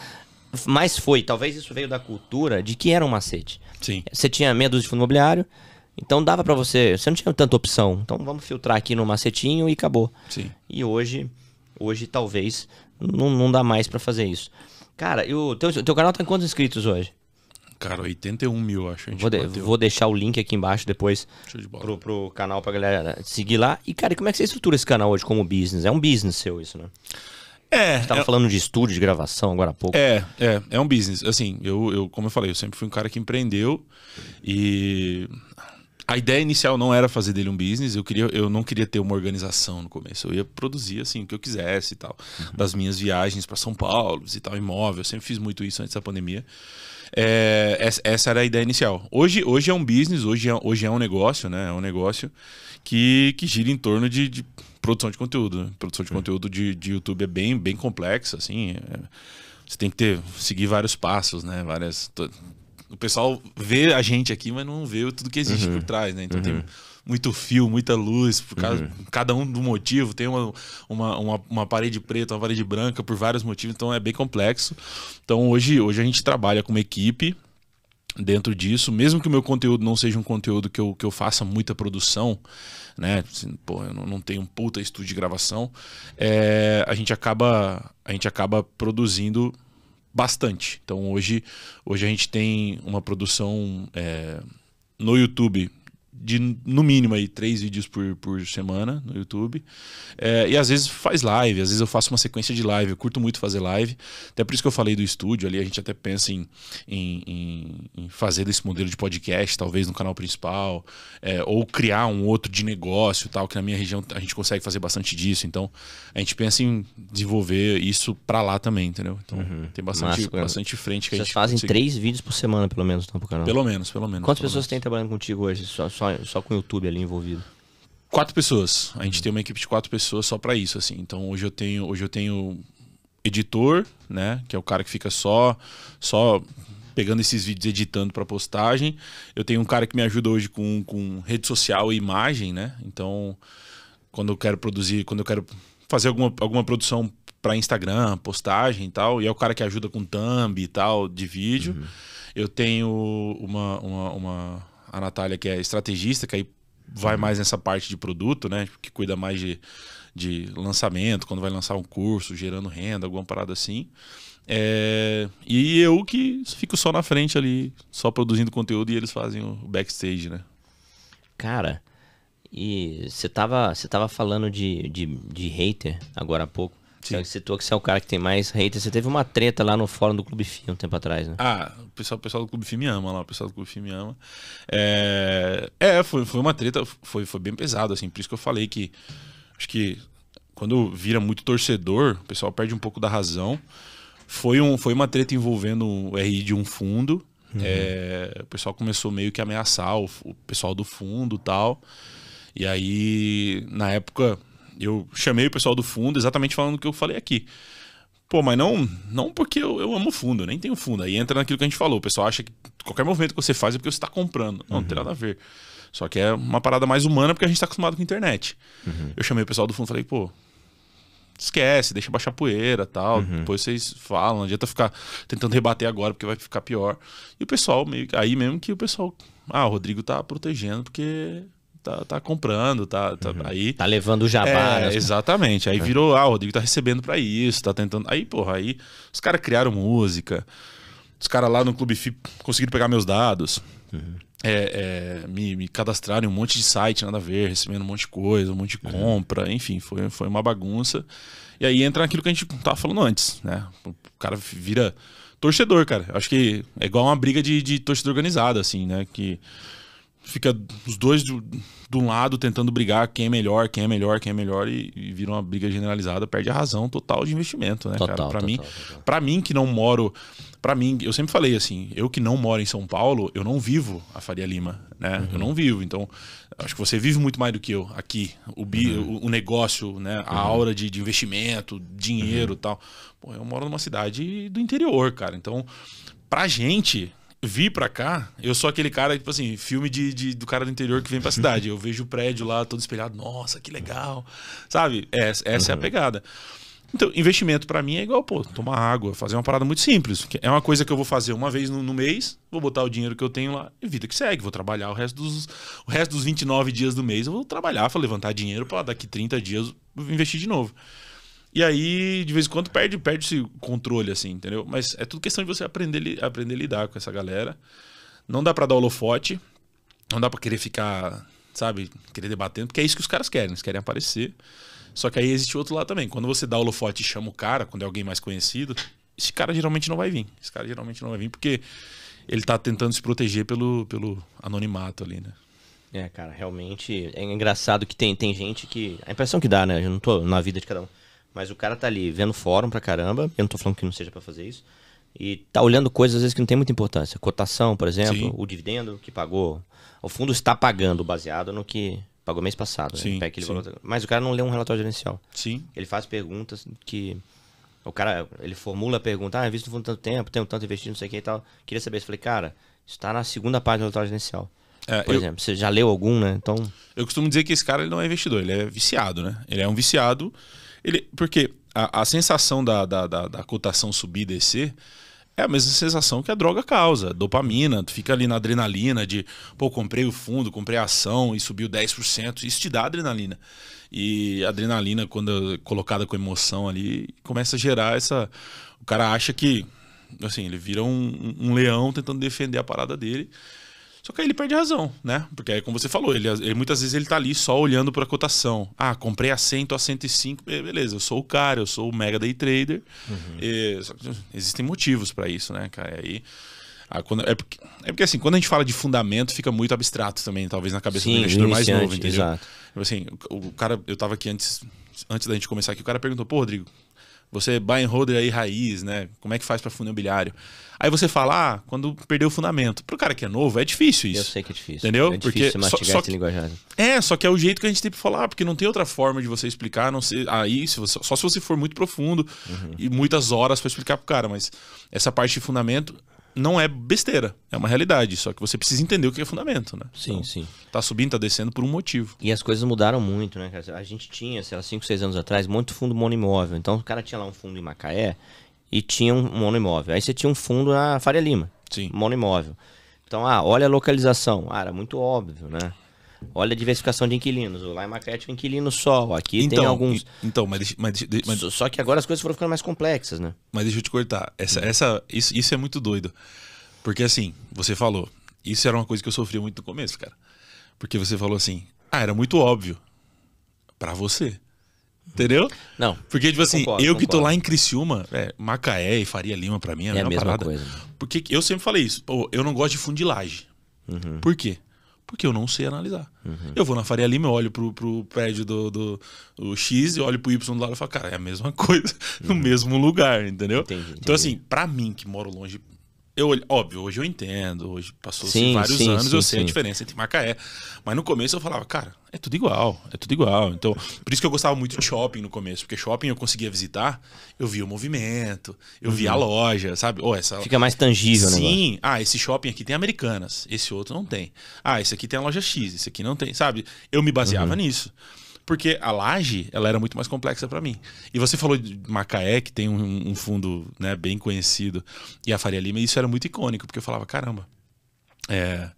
Mas foi. Talvez isso veio da cultura de que era um macete. Sim. Você tinha medo de fundo imobiliário. Então dava para você, você não tinha tanta opção. Então vamos filtrar aqui no macetinho e acabou. Sim. E hoje, hoje talvez não, não dá mais para fazer isso. Cara, o teu, teu canal tá com quantos inscritos hoje? Cara, 81 mil, acho. Vou, de, vou, deixar o link aqui embaixo depois de pro, pro canal pra galera seguir lá. E, cara, como é que você estrutura esse canal hoje como business? É um business seu isso, né? É. A gente tava é... falando de estúdio, de gravação agora há pouco. É, é. É um business. Assim, eu, eu, como eu falei, eu sempre fui um cara que empreendeu e a ideia inicial não era fazer dele um business, eu, queria, eu não queria ter uma organização no começo. Eu ia produzir assim o que eu quisesse e tal, uhum. das minhas viagens para São Paulo e tal, imóvel. Eu sempre fiz muito isso antes da pandemia. É, essa era a ideia inicial. Hoje, hoje é um business, hoje é, hoje é um negócio, né? É um negócio que, que gira em torno de, de produção de conteúdo. Produção de conteúdo de, de YouTube é bem, bem complexa, assim. É, você tem que ter, seguir vários passos, né? Várias. To... O pessoal vê a gente aqui, mas não vê tudo que existe uhum. por trás, né? Então uhum. tem muito fio, muita luz, por causa, uhum. cada um do motivo. Tem uma, uma, uma, uma, parede preta, uma parede branca, por vários motivos, então é bem complexo. Então hoje, hoje a gente trabalha com uma equipe dentro disso, mesmo que o meu conteúdo não seja um conteúdo que eu, que eu faça muita produção, né? Assim, pô, eu não tenho um puta estúdio de gravação, é, a gente acaba a gente acaba produzindo bastante. Então hoje hoje a gente tem uma produção é, no YouTube de no mínimo aí três vídeos por, por semana no YouTube. É, e às vezes faz live, às vezes eu faço uma sequência de live, eu curto muito fazer live. Até por isso que eu falei do estúdio ali, a gente até pensa em, em, em, fazer desse modelo de podcast, talvez no canal principal, é, ou criar um outro de negócio tal, que na minha região a gente consegue fazer bastante disso. Então a gente pensa em desenvolver isso para lá também, entendeu? Então uhum. tem bastante, bastante frente que Vocês a gente fazem consegue... três vídeos por semana, pelo menos, então, pro canal. Pelo menos, pelo menos. Quantas pelo pessoas menos. têm trabalhando contigo hoje? Só, só só, com o YouTube ali envolvido? Quatro pessoas. A gente tem uma equipe de quatro pessoas só para isso, assim. Então hoje eu tenho, hoje eu tenho editor, né, que é o cara que fica só só pegando esses vídeos editando para postagem. Eu tenho um cara que me ajuda hoje com, com rede social e imagem, né? Então, quando eu quero produzir, quando eu quero fazer alguma, alguma produção para Instagram, postagem e tal, e é o cara que ajuda com thumb e tal de vídeo. Uhum. Eu tenho uma, uma, uma, a Natália, que é estrategista, que aí vai uhum. mais nessa parte de produto, né? Tipo, que cuida mais de, de lançamento, quando vai lançar um curso, gerando renda, alguma parada assim. É, e eu que fico só na frente ali, só produzindo conteúdo e eles fazem o backstage, né? Cara, e você tava, você tava falando de, de, de hater agora há pouco. Sim. Você então, citou que você é o cara que tem mais haters. Você teve uma treta lá no fórum do Clube Fi um tempo atrás, né? Ah, o pessoal, o pessoal do Clube Fi me ama lá, o pessoal do Clube Fi me ama. É, é foi, foi uma treta, foi, foi bem pesado, assim. Por isso que eu falei que acho que quando vira muito torcedor, o pessoal perde um pouco da razão. Foi, um, foi uma treta envolvendo o RI de um fundo. Uhum. É, o pessoal começou meio que a ameaçar o, o pessoal do fundo tal. E aí, na época, eu chamei o pessoal do fundo exatamente falando o que eu falei aqui. Pô, mas não, não porque eu, eu amo fundo, eu nem tenho fundo. Aí entra naquilo que a gente falou. O pessoal acha que qualquer movimento que você faz é porque você está comprando. Não, uhum. não tem uhum. nada a ver. Só que é uma parada mais humana porque a gente está acostumado com a internet. Uhum. Eu chamei o pessoal do fundo e falei, pô, esquece, deixa baixar poeira tal. Uhum. Depois vocês falam, não adianta ficar tentando rebater agora porque vai ficar pior. E o pessoal, meio, aí mesmo que o pessoal. Ah, o Rodrigo tá protegendo porque tá, tá comprando, tá, tá uhum. aí. Tá levando o jabá. É, né? exatamente. Aí é. virou, ah, o Rodrigo tá recebendo para isso, tá tentando. Aí, porra, aí os caras criaram música. Os caras lá no Clube FI conseguiram pegar meus dados. Uhum. É, é, me, me cadastraram em um monte de site, nada a ver, recebendo um monte de coisa, um monte de uhum. compra, uhum. enfim, foi, foi uma bagunça. E aí entra aquilo que a gente tava falando antes, né? O cara vira torcedor, cara. Acho que é igual uma briga de, de torcida organizada, assim, né? Que fica os dois de, de um lado tentando brigar quem é melhor, quem é melhor, quem é melhor e, e vira uma briga generalizada, perde a razão total de investimento, né, total, cara? Para mim, para mim que não moro, para mim, eu sempre falei assim, eu que não moro em São Paulo, eu não vivo a Faria Lima, né? Uhum. Eu não vivo, então acho que você vive muito mais do que eu aqui. O bi, uhum. o, o, negócio, né, a uhum. aura de, de, investimento, dinheiro, uhum. tal. Pô, eu moro numa cidade do interior, cara. Então, pra gente, vir pra cá, eu sou aquele cara, tipo assim, filme de, de, do cara do interior que vem pra cidade. Eu vejo o prédio lá todo espelhado, nossa, que legal. Sabe? É, essa, essa uhum. é a uhum. pegada. Então, investimento para mim é igual, pô, tomar água, fazer uma parada muito simples. É uma coisa que eu vou fazer uma vez no, no, mês, vou botar o dinheiro que eu tenho lá e vida que segue. Vou trabalhar o resto dos, o resto dos 29 dias do mês, eu vou trabalhar vou levantar dinheiro para daqui 30 dias investir de novo. E aí, de vez em quando, perde, perde esse controle, assim, entendeu? Mas é tudo questão de você aprender, aprender a lidar com essa galera. Não dá para dar holofote, não dá para querer ficar, sabe, querer debatendo, porque é isso que os caras querem, eles querem aparecer. Só que aí existe outro lado também. Quando você dá holofote e chama o cara, quando é alguém mais conhecido, esse cara geralmente não vai vir. Esse cara geralmente não vai vir porque ele tá tentando se proteger pelo, pelo anonimato ali, né? É, cara, realmente é engraçado que tem, tem gente que. A impressão que dá, né? Eu não tô na vida de cada um mas o cara tá ali vendo fórum pra caramba. Eu não tô falando que não seja para fazer isso. E tá olhando coisas às vezes que não tem muita importância. Cotação, por exemplo, Sim. o dividendo que pagou. O fundo está pagando baseado no que pagou mês passado. Né? Sim, valor... Mas o cara não lê um relatório gerencial. Sim. Ele faz perguntas que. O cara, ele formula a pergunta, ah, eu visto no fundo tanto tempo, tenho tanto investido, não sei o que e tal. Queria saber, eu falei, cara, está na segunda página do relatório gerencial. É, por eu, exemplo, você já leu algum, né? Então. Eu costumo dizer que esse cara ele não é investidor, ele é viciado, né? Ele é um viciado ele, porque a, a sensação da, da, da, da cotação subir e descer é a mesma sensação que a droga causa. Dopamina, tu fica ali na adrenalina de, pô, comprei o fundo, comprei a ação e subiu 10%. Isso te dá adrenalina. E a adrenalina, quando é colocada com emoção ali, começa a gerar essa. O cara acha que, assim, ele vira um, um leão tentando defender a parada dele. Só que aí ele perde a razão, né? Porque aí, como você falou, ele, ele muitas vezes ele tá ali só olhando para a cotação. Ah, comprei a 100, a 105, beleza, eu sou o cara, eu sou o mega day trader. Uhum. E, existem motivos para isso, né, cara? E aí ah, quando, é, porque, é porque assim, quando a gente fala de fundamento, fica muito abstrato também, talvez na cabeça Sim, do investidor mais novo, entendeu? Exato. Tipo assim, o, o cara, eu tava aqui antes antes da gente começar aqui, o cara perguntou, pô, Rodrigo, você buy and holder aí raiz, né? Como é que faz para fundo imobiliário? Aí você fala, ah, quando perdeu o fundamento. Pro cara que é novo, é difícil isso. Eu sei que é difícil. Entendeu? É difícil porque mastigar só, só esse que, linguajar. É, só que é o jeito que a gente tem pra falar, porque não tem outra forma de você explicar, não sei, aí, se você, só se você for muito profundo uhum. e muitas horas para explicar pro cara, mas essa parte de fundamento não é besteira, é uma realidade. Só que você precisa entender o que é fundamento, né? Sim, então, sim. Tá subindo, tá descendo por um motivo. E as coisas mudaram muito, né, cara? A gente tinha, sei lá, 5, 6 anos atrás, muito fundo monoimóvel. Então o cara tinha lá um fundo em Macaé e tinha um monoimóvel. Aí você tinha um fundo na Faria Lima. Sim. Monoimóvel. Então, ah, olha a localização. Ah, era muito óbvio, né? Olha a diversificação de inquilinos. Lá em Macaé tinha um inquilino só. Aqui então, tem alguns. Então, mas, deixa, mas, deixa, mas... Só que agora as coisas foram ficando mais complexas, né? Mas deixa eu te cortar. Essa, hum. essa, isso, isso é muito doido. Porque assim, você falou. Isso era uma coisa que eu sofria muito no começo, cara. Porque você falou assim. Ah, era muito óbvio. para você. Entendeu? Não. Porque, tipo assim, concordo, eu que concordo. tô lá em Criciúma, é, Macaé e Faria Lima, pra mim, é a, é mesma, mesma parada. Coisa. Porque eu sempre falei isso. Pô, eu não gosto de fundilagem. Uhum. Por quê? Porque eu não sei analisar. Uhum. Eu vou na Faria Lima, eu olho pro, pro prédio do, do, do X e olho pro Y do lado e falo, cara, é a mesma coisa, uhum. no mesmo lugar, entendeu? Entendi, então, entendi. Então, assim, para mim que moro longe eu, óbvio, hoje eu entendo, hoje passou sim, vários sim, anos, sim, eu sei a diferença entre Macaé. Mas no começo eu falava, cara, é tudo igual, é tudo igual. Então, por isso que eu gostava muito de shopping no começo, porque shopping eu conseguia visitar, eu via o movimento, eu via uhum. a loja, sabe? Oh, essa... Fica mais tangível, né? Sim, ah, esse shopping aqui tem Americanas, esse outro não tem. Ah, esse aqui tem a loja X, esse aqui não tem, sabe? Eu me baseava uhum. nisso. Porque a laje, ela era muito mais complexa para mim. E você falou de Macaé, que tem um, um fundo né, bem conhecido, e a Faria Lima, e isso era muito icônico, porque eu falava, caramba, é,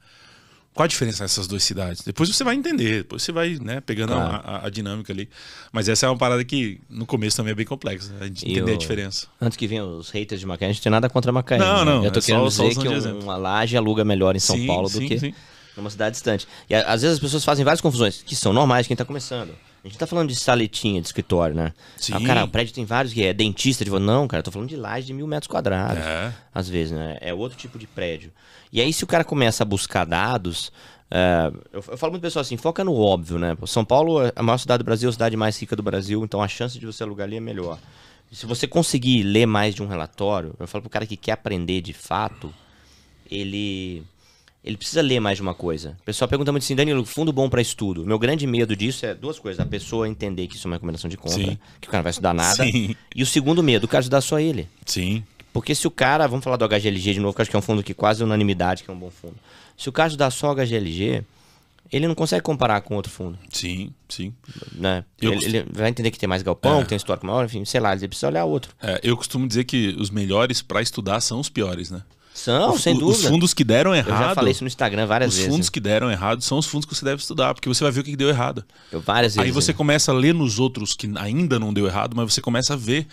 qual a diferença nessas duas cidades? Depois você vai entender, depois você vai né, pegando a, a, a, dinâmica ali. Mas essa é uma parada que no começo também é bem complexa, né? entender o... a diferença. Antes que venham os haters de Macaé, a gente tem nada contra Macaé. Não, né? não. Eu tô é querendo só, dizer só que um, é uma laje aluga melhor em São sim, Paulo sim, do que... Sim. Numa cidade distante. E a, às vezes as pessoas fazem várias confusões, que são normais quem está começando. A gente tá falando de saletinha de escritório, né? Sim. Ah, cara, o prédio tem vários que é dentista. Tipo, não, cara, eu tô falando de laje de mil metros quadrados. É. Às vezes, né? É outro tipo de prédio. E aí, se o cara começa a buscar dados. Eh, eu, eu, falo muito pessoal assim, foca no óbvio, né? São Paulo é a maior cidade do Brasil, a cidade mais rica do Brasil, então a chance de você alugar ali é melhor. Se você conseguir ler mais de um relatório, eu falo pro cara que quer aprender de fato, ele ele precisa ler mais de uma coisa. O pessoal pergunta muito assim, Danilo, fundo bom para estudo. Meu grande medo disso é duas coisas. A pessoa entender que isso é uma recomendação de compra, Sim. que o cara não vai estudar nada. Sim. E o segundo medo, o cara estudar só ele. Sim. Porque se o cara, vamos falar do HGLG de novo, que acho que é um fundo que quase unanimidade, que é um bom fundo. Se o cara estudar só HGLG, ele não consegue comparar com outro fundo. Sim, sim. Né? Ele, costumo... ele, vai entender que tem mais galpão, é. tem histórico maior, enfim, sei lá, ele precisa olhar outro. É, eu costumo dizer que os melhores para estudar são os piores, né? São, sem dúvida. Os fundos que deram errado. Eu já falei isso no Instagram várias os vezes. Os fundos que deram errado são os fundos que você deve estudar, porque você vai ver o que deu errado. Eu várias Aí vezes. Aí você né? começa a ler nos outros que ainda não deu errado, mas você começa a ver.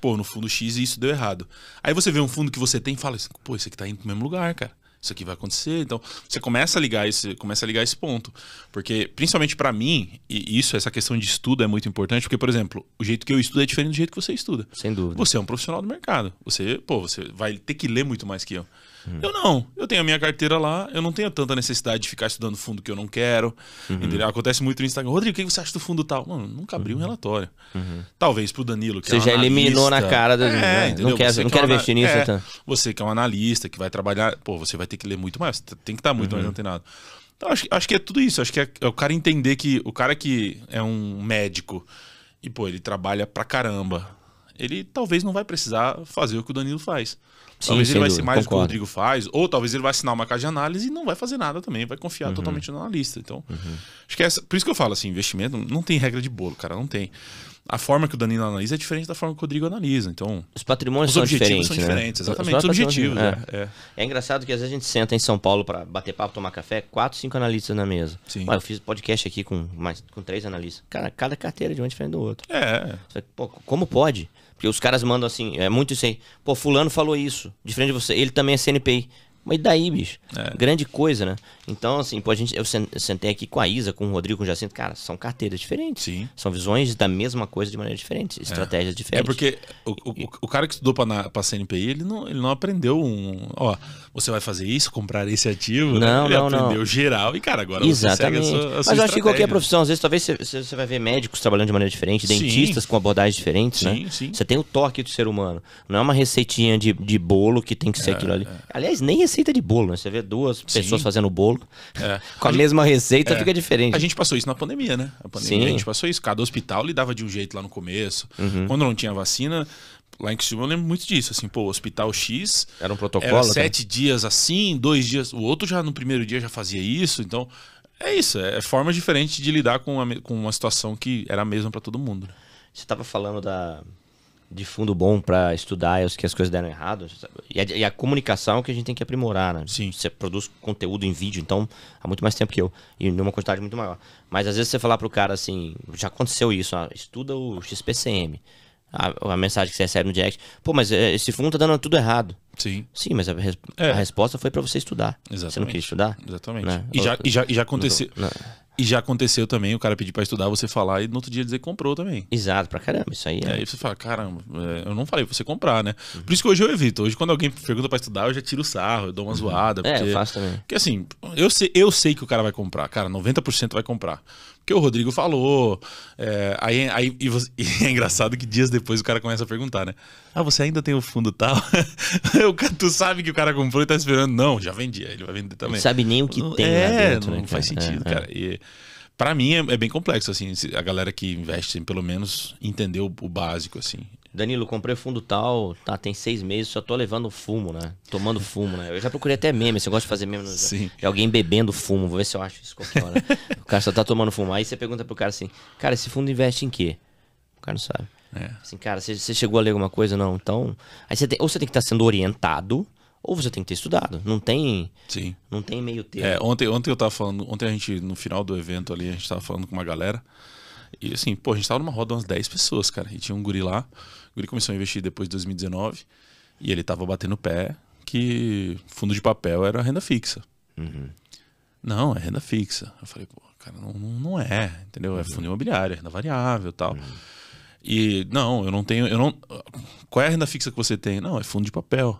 Pô, no fundo X isso deu errado. Aí você vê um fundo que você tem e fala assim, pô, esse aqui tá indo pro mesmo lugar, cara isso aqui vai acontecer. Então, você começa a ligar esse, começa a ligar esse ponto. Porque, principalmente para mim, e isso, essa questão de estudo é muito importante, porque, por exemplo, o jeito que eu estudo é diferente do jeito que você estuda. Sem dúvida. Você é um profissional do mercado. Você, pô, você vai ter que ler muito mais que eu. Uhum. Eu não. Eu tenho a minha carteira lá, eu não tenho tanta necessidade de ficar estudando fundo que eu não quero. Uhum. Acontece muito no Instagram. Rodrigo, o que você acha do fundo tal? Mano, nunca abri um uhum. relatório. Uhum. Talvez pro Danilo, que você é um já analista. eliminou na cara do. É, é, não quer, você não é quer investir nisso, é, então. Você que é um analista, que vai trabalhar. Pô, você vai ter que ler muito mais. Tem que estar tá muito mais uhum. antenado. Então, acho, acho que é tudo isso. Acho que é, é, o cara entender que o cara que é um médico e, pô, ele trabalha pra caramba ele talvez não vai precisar fazer o que o Danilo faz. Sim, talvez ele vai ser mais concordo. o que o Rodrigo faz, ou talvez ele vai assinar uma caixa de análise e não vai fazer nada também, vai confiar uhum. totalmente no analista. Então, uhum. acho que é essa, por isso que eu falo assim, investimento não tem regra de bolo, cara, não tem a forma que o Danilo analisa é diferente da forma que o Rodrigo analisa. Então, os patrimônios os são diferentes, são diferentes, né? exatamente. Os, os objetivos. É. É. é. engraçado que às vezes a gente senta em São Paulo para bater papo, tomar café, quatro, cinco analistas na mesa. Sim. Ué, eu fiz podcast aqui com mais com três analistas. Cara, cada carteira é de um é diferente do outro. É. Pô, como pode? Porque os caras mandam assim, é muito isso aí. Pô, fulano falou isso, diferente de você. Ele também é CNPI. Mas daí, bicho? É. Grande coisa, né? Então, assim, pô, a gente, eu sentei aqui com a Isa, com o Rodrigo, com o Jacinto. Cara, são carteiras diferentes. Sim. São visões da mesma coisa de maneira diferente, é. estratégias é. diferentes. É porque o, o, o cara que estudou para CNPI, ele não, ele não aprendeu um. Ó, você vai fazer isso, comprar esse ativo. Né? Não, ele não, aprendeu não. geral e, cara, agora Exatamente. você segue a sua, a sua Mas eu acho que qualquer profissão, às vezes, talvez você, você vai ver médicos trabalhando de maneira diferente, dentistas sim. com abordagens diferentes, né? sim, né? Sim. Você tem o toque do ser humano. Não é uma receitinha de, de bolo que tem que ser é, aquilo ali. É. Aliás, nem receita de bolo, né? Você vê duas Sim. pessoas fazendo bolo é. com a, a gente, mesma receita, é. fica diferente. A gente passou isso na pandemia, né? A pandemia Sim. a gente passou isso. Cada hospital lidava de um jeito lá no começo. Uhum. Quando não tinha vacina, lá em Criciúma eu lembro muito disso, assim, pô, hospital X. Era um protocolo. Era tá? sete dias assim, dois dias. O outro já no primeiro dia já fazia isso, então. É isso, é forma diferente de lidar com, a, com uma situação que era a mesma para todo mundo. Né? Você estava falando da, de fundo bom para estudar os que as coisas deram errado. E a, e a comunicação é que a gente tem que aprimorar, né? Sim. Você produz conteúdo em vídeo, então há muito mais tempo que eu. E numa quantidade muito maior. Mas às vezes você falar pro cara assim, já aconteceu isso, ó, ah, estuda o XPCM. A, a, mensagem que você recebe no direct. Pô, mas eh, esse fundo tá dando tudo errado. Sim. Sim, mas a, res, é. a resposta foi para você estudar. Exatamente. Você não quis estudar? Exatamente. Né? E, já, e, já, e já aconteceu. Não, né? não. E já aconteceu também, o cara pedir para estudar, você falar e no outro dia dizer que comprou também. Exato, pra caramba, isso aí é. aí você fala, caramba, é, eu não falei pra você comprar, né? Uhum. Por isso que hoje eu evito. Hoje, quando alguém pergunta para estudar, eu já tiro sarro, eu dou uma uhum. zoada. Porque... É, eu faço também. Porque assim, eu sei, eu sei que o cara vai comprar. Cara, 90% vai comprar que o Rodrigo falou. É, aí, aí e, você, e, é engraçado que dias depois o cara começa a perguntar, né? Ah, você ainda tem o fundo tal? tu sabe que o cara comprou e tá esperando. Não, já vendia, ele vai vender também. Não sabe nem o que tem é, lá dentro, não né, faz é, sentido, é, cara. E para mim é, é, bem complexo, assim. A galera que investe, pelo menos, entendeu o básico, assim. Danilo, comprei fundo tal, tá, tem seis meses, só tô levando fumo, né? Tomando fumo, né? Eu já procurei até meme, você gosta de fazer meme? Né? Sim. De alguém bebendo fumo, vou ver se eu acho isso qualquer hora. o cara só tá tomando fumo. Aí você pergunta pro cara assim, cara, esse fundo investe em quê? O cara não sabe. É. Assim, cara, você, você chegou a ler alguma coisa? Não, então... Aí você tem, ou você tem que estar tá sendo orientado, ou você tem que ter estudado. Não tem. Sim. Não tem meio termo. É, ontem, ontem eu tava falando, ontem a gente, no final do evento ali, a gente tava falando com uma galera. E assim, pô, a gente tava numa roda umas 10 pessoas, cara. E tinha um guri lá ele começou a investir depois de 2019 e ele estava batendo pé que fundo de papel era renda fixa. Uhum. Não, é renda fixa. Eu falei, pô, cara, não, não é, entendeu? É uhum. fundo imobiliário, é renda variável e tal. Uhum. E não, eu não tenho, eu não. Qual é a renda fixa que você tem? Não, é fundo de papel.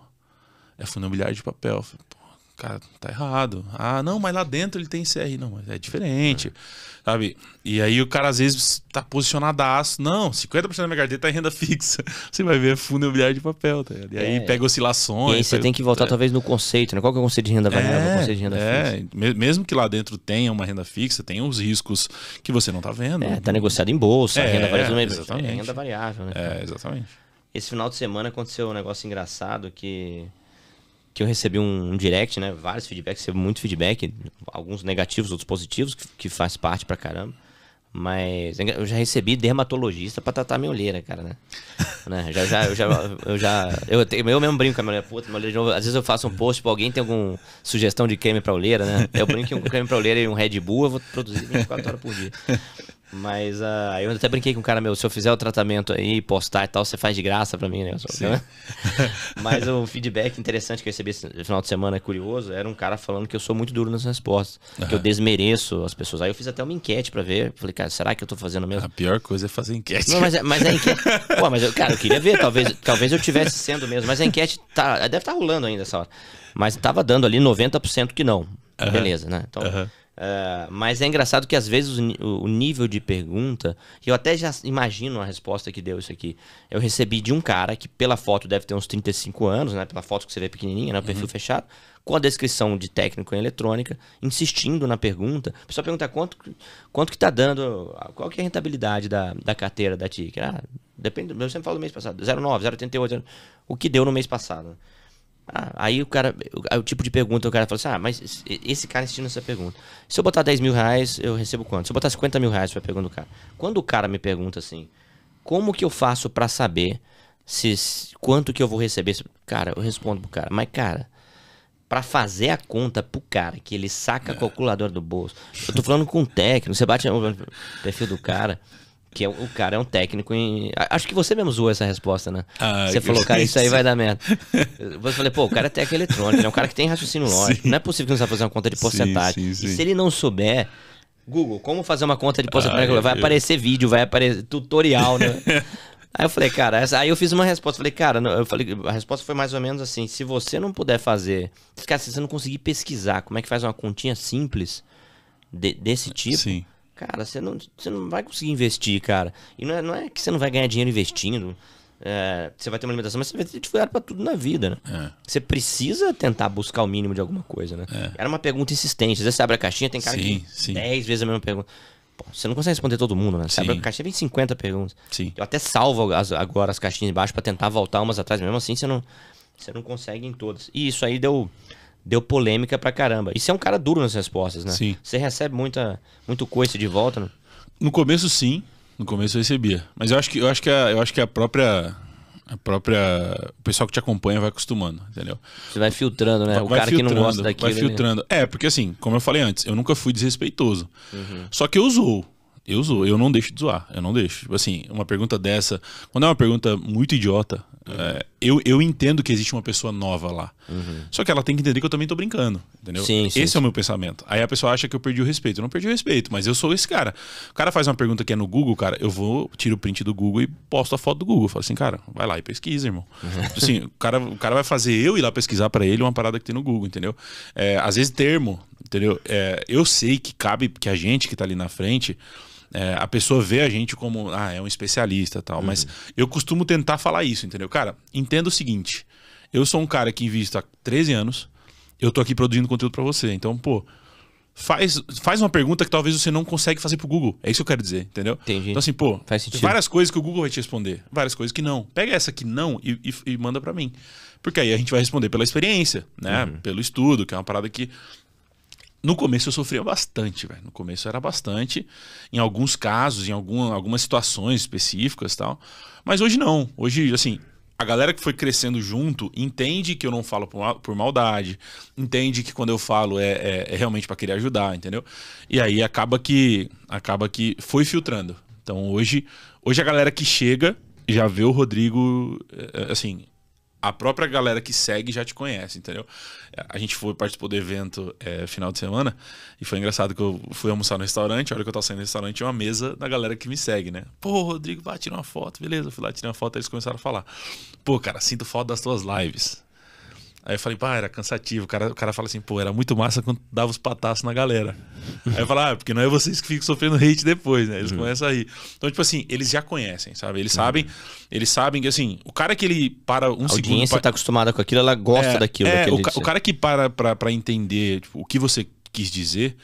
É fundo imobiliário de papel. Eu falei, pô, cara, tá errado. Ah, não, mas lá dentro ele tem CR. Não, mas é diferente, é. sabe? E aí o cara às vezes tá posicionadaço. Não, 50% da minha carteira tá em renda fixa. Você vai ver fundo imobiliário de papel, tá E aí é. pega oscilações. E aí você pega... tem que voltar é. talvez no conceito, né? Qual que é o conceito de renda variável, é, o conceito de renda é, fixa? Mesmo que lá dentro tenha uma renda fixa, tem os riscos que você não tá vendo. É, tá negociado em bolsa, é, renda variável. É exatamente. É renda variável, né? É, exatamente. Esse final de semana aconteceu um negócio engraçado que que eu recebi um, um direct, né? Vários feedbacks, recebi muito feedback, alguns negativos, outros positivos, que, que faz parte pra caramba. Mas é eu já recebi dermatologista pra tratar minha olheira, cara, né? né? Já, já, eu já. Eu, já eu, tenho, eu mesmo brinco com a minha olheira. Puta, minha olheira de novo. Às vezes eu faço um post pra tipo, alguém tem alguma sugestão de creme pra olheira, né? Eu brinco com creme pra olheira e um Red Bull, eu vou produzir 24 horas por dia. Mas uh, eu até brinquei com um cara meu, se eu fizer o tratamento aí, postar e tal, você faz de graça pra mim, né? né? Mas um feedback interessante que eu recebi esse final de semana, curioso, era um cara falando que eu sou muito duro nas respostas, uhum. que eu desmereço as pessoas. Aí eu fiz até uma enquete pra ver, falei, cara, será que eu tô fazendo mesmo? A pior coisa é fazer enquete. Não, mas, é, mas é a enquete... Pô, mas eu, cara, eu queria ver, talvez, talvez eu estivesse sendo mesmo, mas a enquete tá, deve estar tá rolando ainda essa hora. Mas tava dando ali 90% que não. Uhum. Beleza, né? Então... Uhum. Ah, mas é engraçado que às vezes o, o, nível de pergunta, eu até já imagino a resposta que deu isso aqui. Eu recebi de um cara que, pela foto, deve ter uns 35 anos, né? Pela foto que você vê pequenininha, né? O perfil uhum. fechado, com a descrição de técnico em eletrônica, insistindo na pergunta. O pessoal pergunta quanto, quanto que tá dando, qual que é a rentabilidade da, da carteira da TIC? Ah, depende, eu sempre falo do mês passado, 0,9, 0,88, o que deu no mês passado. Né? Ah, aí o cara, o, o tipo de pergunta, o cara fala assim: ah, mas esse cara insistindo nessa pergunta. Se eu botar 10 mil reais, eu recebo quanto? Se eu botar 50 mil reais, foi a pergunta do cara. Quando o cara me pergunta assim, como que eu faço para saber se quanto que eu vou receber? Cara, eu respondo pro cara, mas cara, para fazer a conta pro cara que ele saca a é. calculadora do bolso, eu tô falando com um técnico, você bate no perfil do cara. Que é, o cara é um técnico em. Acho que você mesmo usou essa resposta, né? Ah, você falou, cara, isso aí vai dar merda. Você falei, pô, o cara é técnico eletrônico, é um cara que tem raciocínio lógico. Sim. Não é possível que não saiba fazer uma conta de porcentagem. Sim, sim, e se ele não souber. Google, como fazer uma conta de porcentagem? Ah, é, vai eu... É. aparecer vídeo, vai aparecer tutorial, né? aí eu falei, cara, essa... aí eu fiz uma resposta. Falei, cara, não... eu falei, a resposta foi mais ou menos assim: se você não puder fazer. Cara, se você não conseguir pesquisar como é que faz uma continha simples de... desse tipo. Sim cara, você não, você não vai conseguir investir, cara. E não é, não é que você não vai ganhar dinheiro investindo. É, você vai ter uma limitação, mas você vai ter dificuldade para tudo na vida, né? É. Você precisa tentar buscar o mínimo de alguma coisa, né? É. Era uma pergunta insistente. Às vezes você abre a caixinha, tem cara sim, que 10 vezes a mesma pergunta. Pô, você não consegue responder todo mundo, né? Você sim. abre a caixinha, vem 50 perguntas. Sim. Eu até salvo as, agora as caixinhas embaixo para tentar voltar umas atrás, mesmo assim você não, você não consegue em todas. E isso aí deu deu polêmica pra caramba. E você é um cara duro nas respostas, né? Sim. Você recebe muita, muito coice de volta, né? No começo, sim. No começo eu recebia. Mas eu acho que, eu acho que, a, eu acho que a própria. A própria. O pessoal que te acompanha vai acostumando, entendeu? Você vai filtrando, né? Vai, o cara que não gosta daquilo. Vai filtrando. Né? É, porque assim, como eu falei antes, eu nunca fui desrespeitoso. Uhum. Só que eu zoo. Eu uso eu não deixo de zoar, eu não deixo. Tipo assim, uma pergunta dessa, quando é uma pergunta muito idiota, é, eu, eu entendo que existe uma pessoa nova lá. Uhum. Só que ela tem que entender que eu também tô brincando. Entendeu? Sim, esse é sim, é sim. o meu pensamento. Aí a pessoa acha que eu perdi o respeito. Eu não perdi o respeito, mas eu sou esse cara. O cara faz uma pergunta que é no Google, cara, eu vou, tiro o print do Google e posto a foto do Google. Eu falo assim, cara, vai lá e pesquisa, irmão. Uhum. Assim, o cara, o cara vai fazer eu ir lá pesquisar para ele uma parada que tem no Google, entendeu? É, às vezes termo, entendeu? É, eu sei que cabe, que a gente que tá ali na frente. É, a pessoa vê a gente como, ah, é um especialista tal. Uhum. Mas eu costumo tentar falar isso, entendeu? Cara, entenda o seguinte: eu sou um cara que invisto há 13 anos, eu tô aqui produzindo conteúdo para você. Então, pô, faz, faz uma pergunta que talvez você não consegue fazer pro Google. É isso que eu quero dizer, entendeu? Entendi. Então, assim, pô, várias coisas que o Google vai te responder, várias coisas que não. Pega essa que não e, e, e manda para mim. Porque aí a gente vai responder pela experiência, né? Uhum. Pelo estudo, que é uma parada que no começo eu sofria bastante, velho. No começo era bastante, em alguns casos, em algum, algumas situações específicas tal. Mas hoje não. Hoje, assim, a galera que foi crescendo junto entende que eu não falo por, por maldade, entende que quando eu falo é, é, é realmente para querer ajudar, entendeu? E aí acaba que acaba que foi filtrando. Então hoje, hoje a galera que chega já vê o Rodrigo é, é, assim a própria galera que segue já te conhece, entendeu? A gente foi, participou do evento é, final de semana e foi engraçado que eu fui almoçar no restaurante, a hora que eu tava saindo do restaurante tinha uma mesa da galera que me segue, né? Pô, Rodrigo, vai, tirar uma foto, beleza. Eu fui lá, tirar uma foto, eles começaram a falar. Pô, cara, sinto falta das tuas lives. Aí eu falei, pá, era cansativo. O cara, o cara fala assim, pô, era muito massa quando dava os pataços na galera. Aí eu falo, ah, porque não é vocês que ficam sofrendo hate depois, né? Eles uhum. começam a Então, tipo assim, eles já conhecem, sabe? Eles uhum. sabem, uhum. eles sabem que assim, o cara que ele para um a segundo. A audiência tá acostumada com aquilo, ela gosta é, daquilo. É, o, ca disse. o, cara que para pra, pra entender tipo, o que você quis dizer,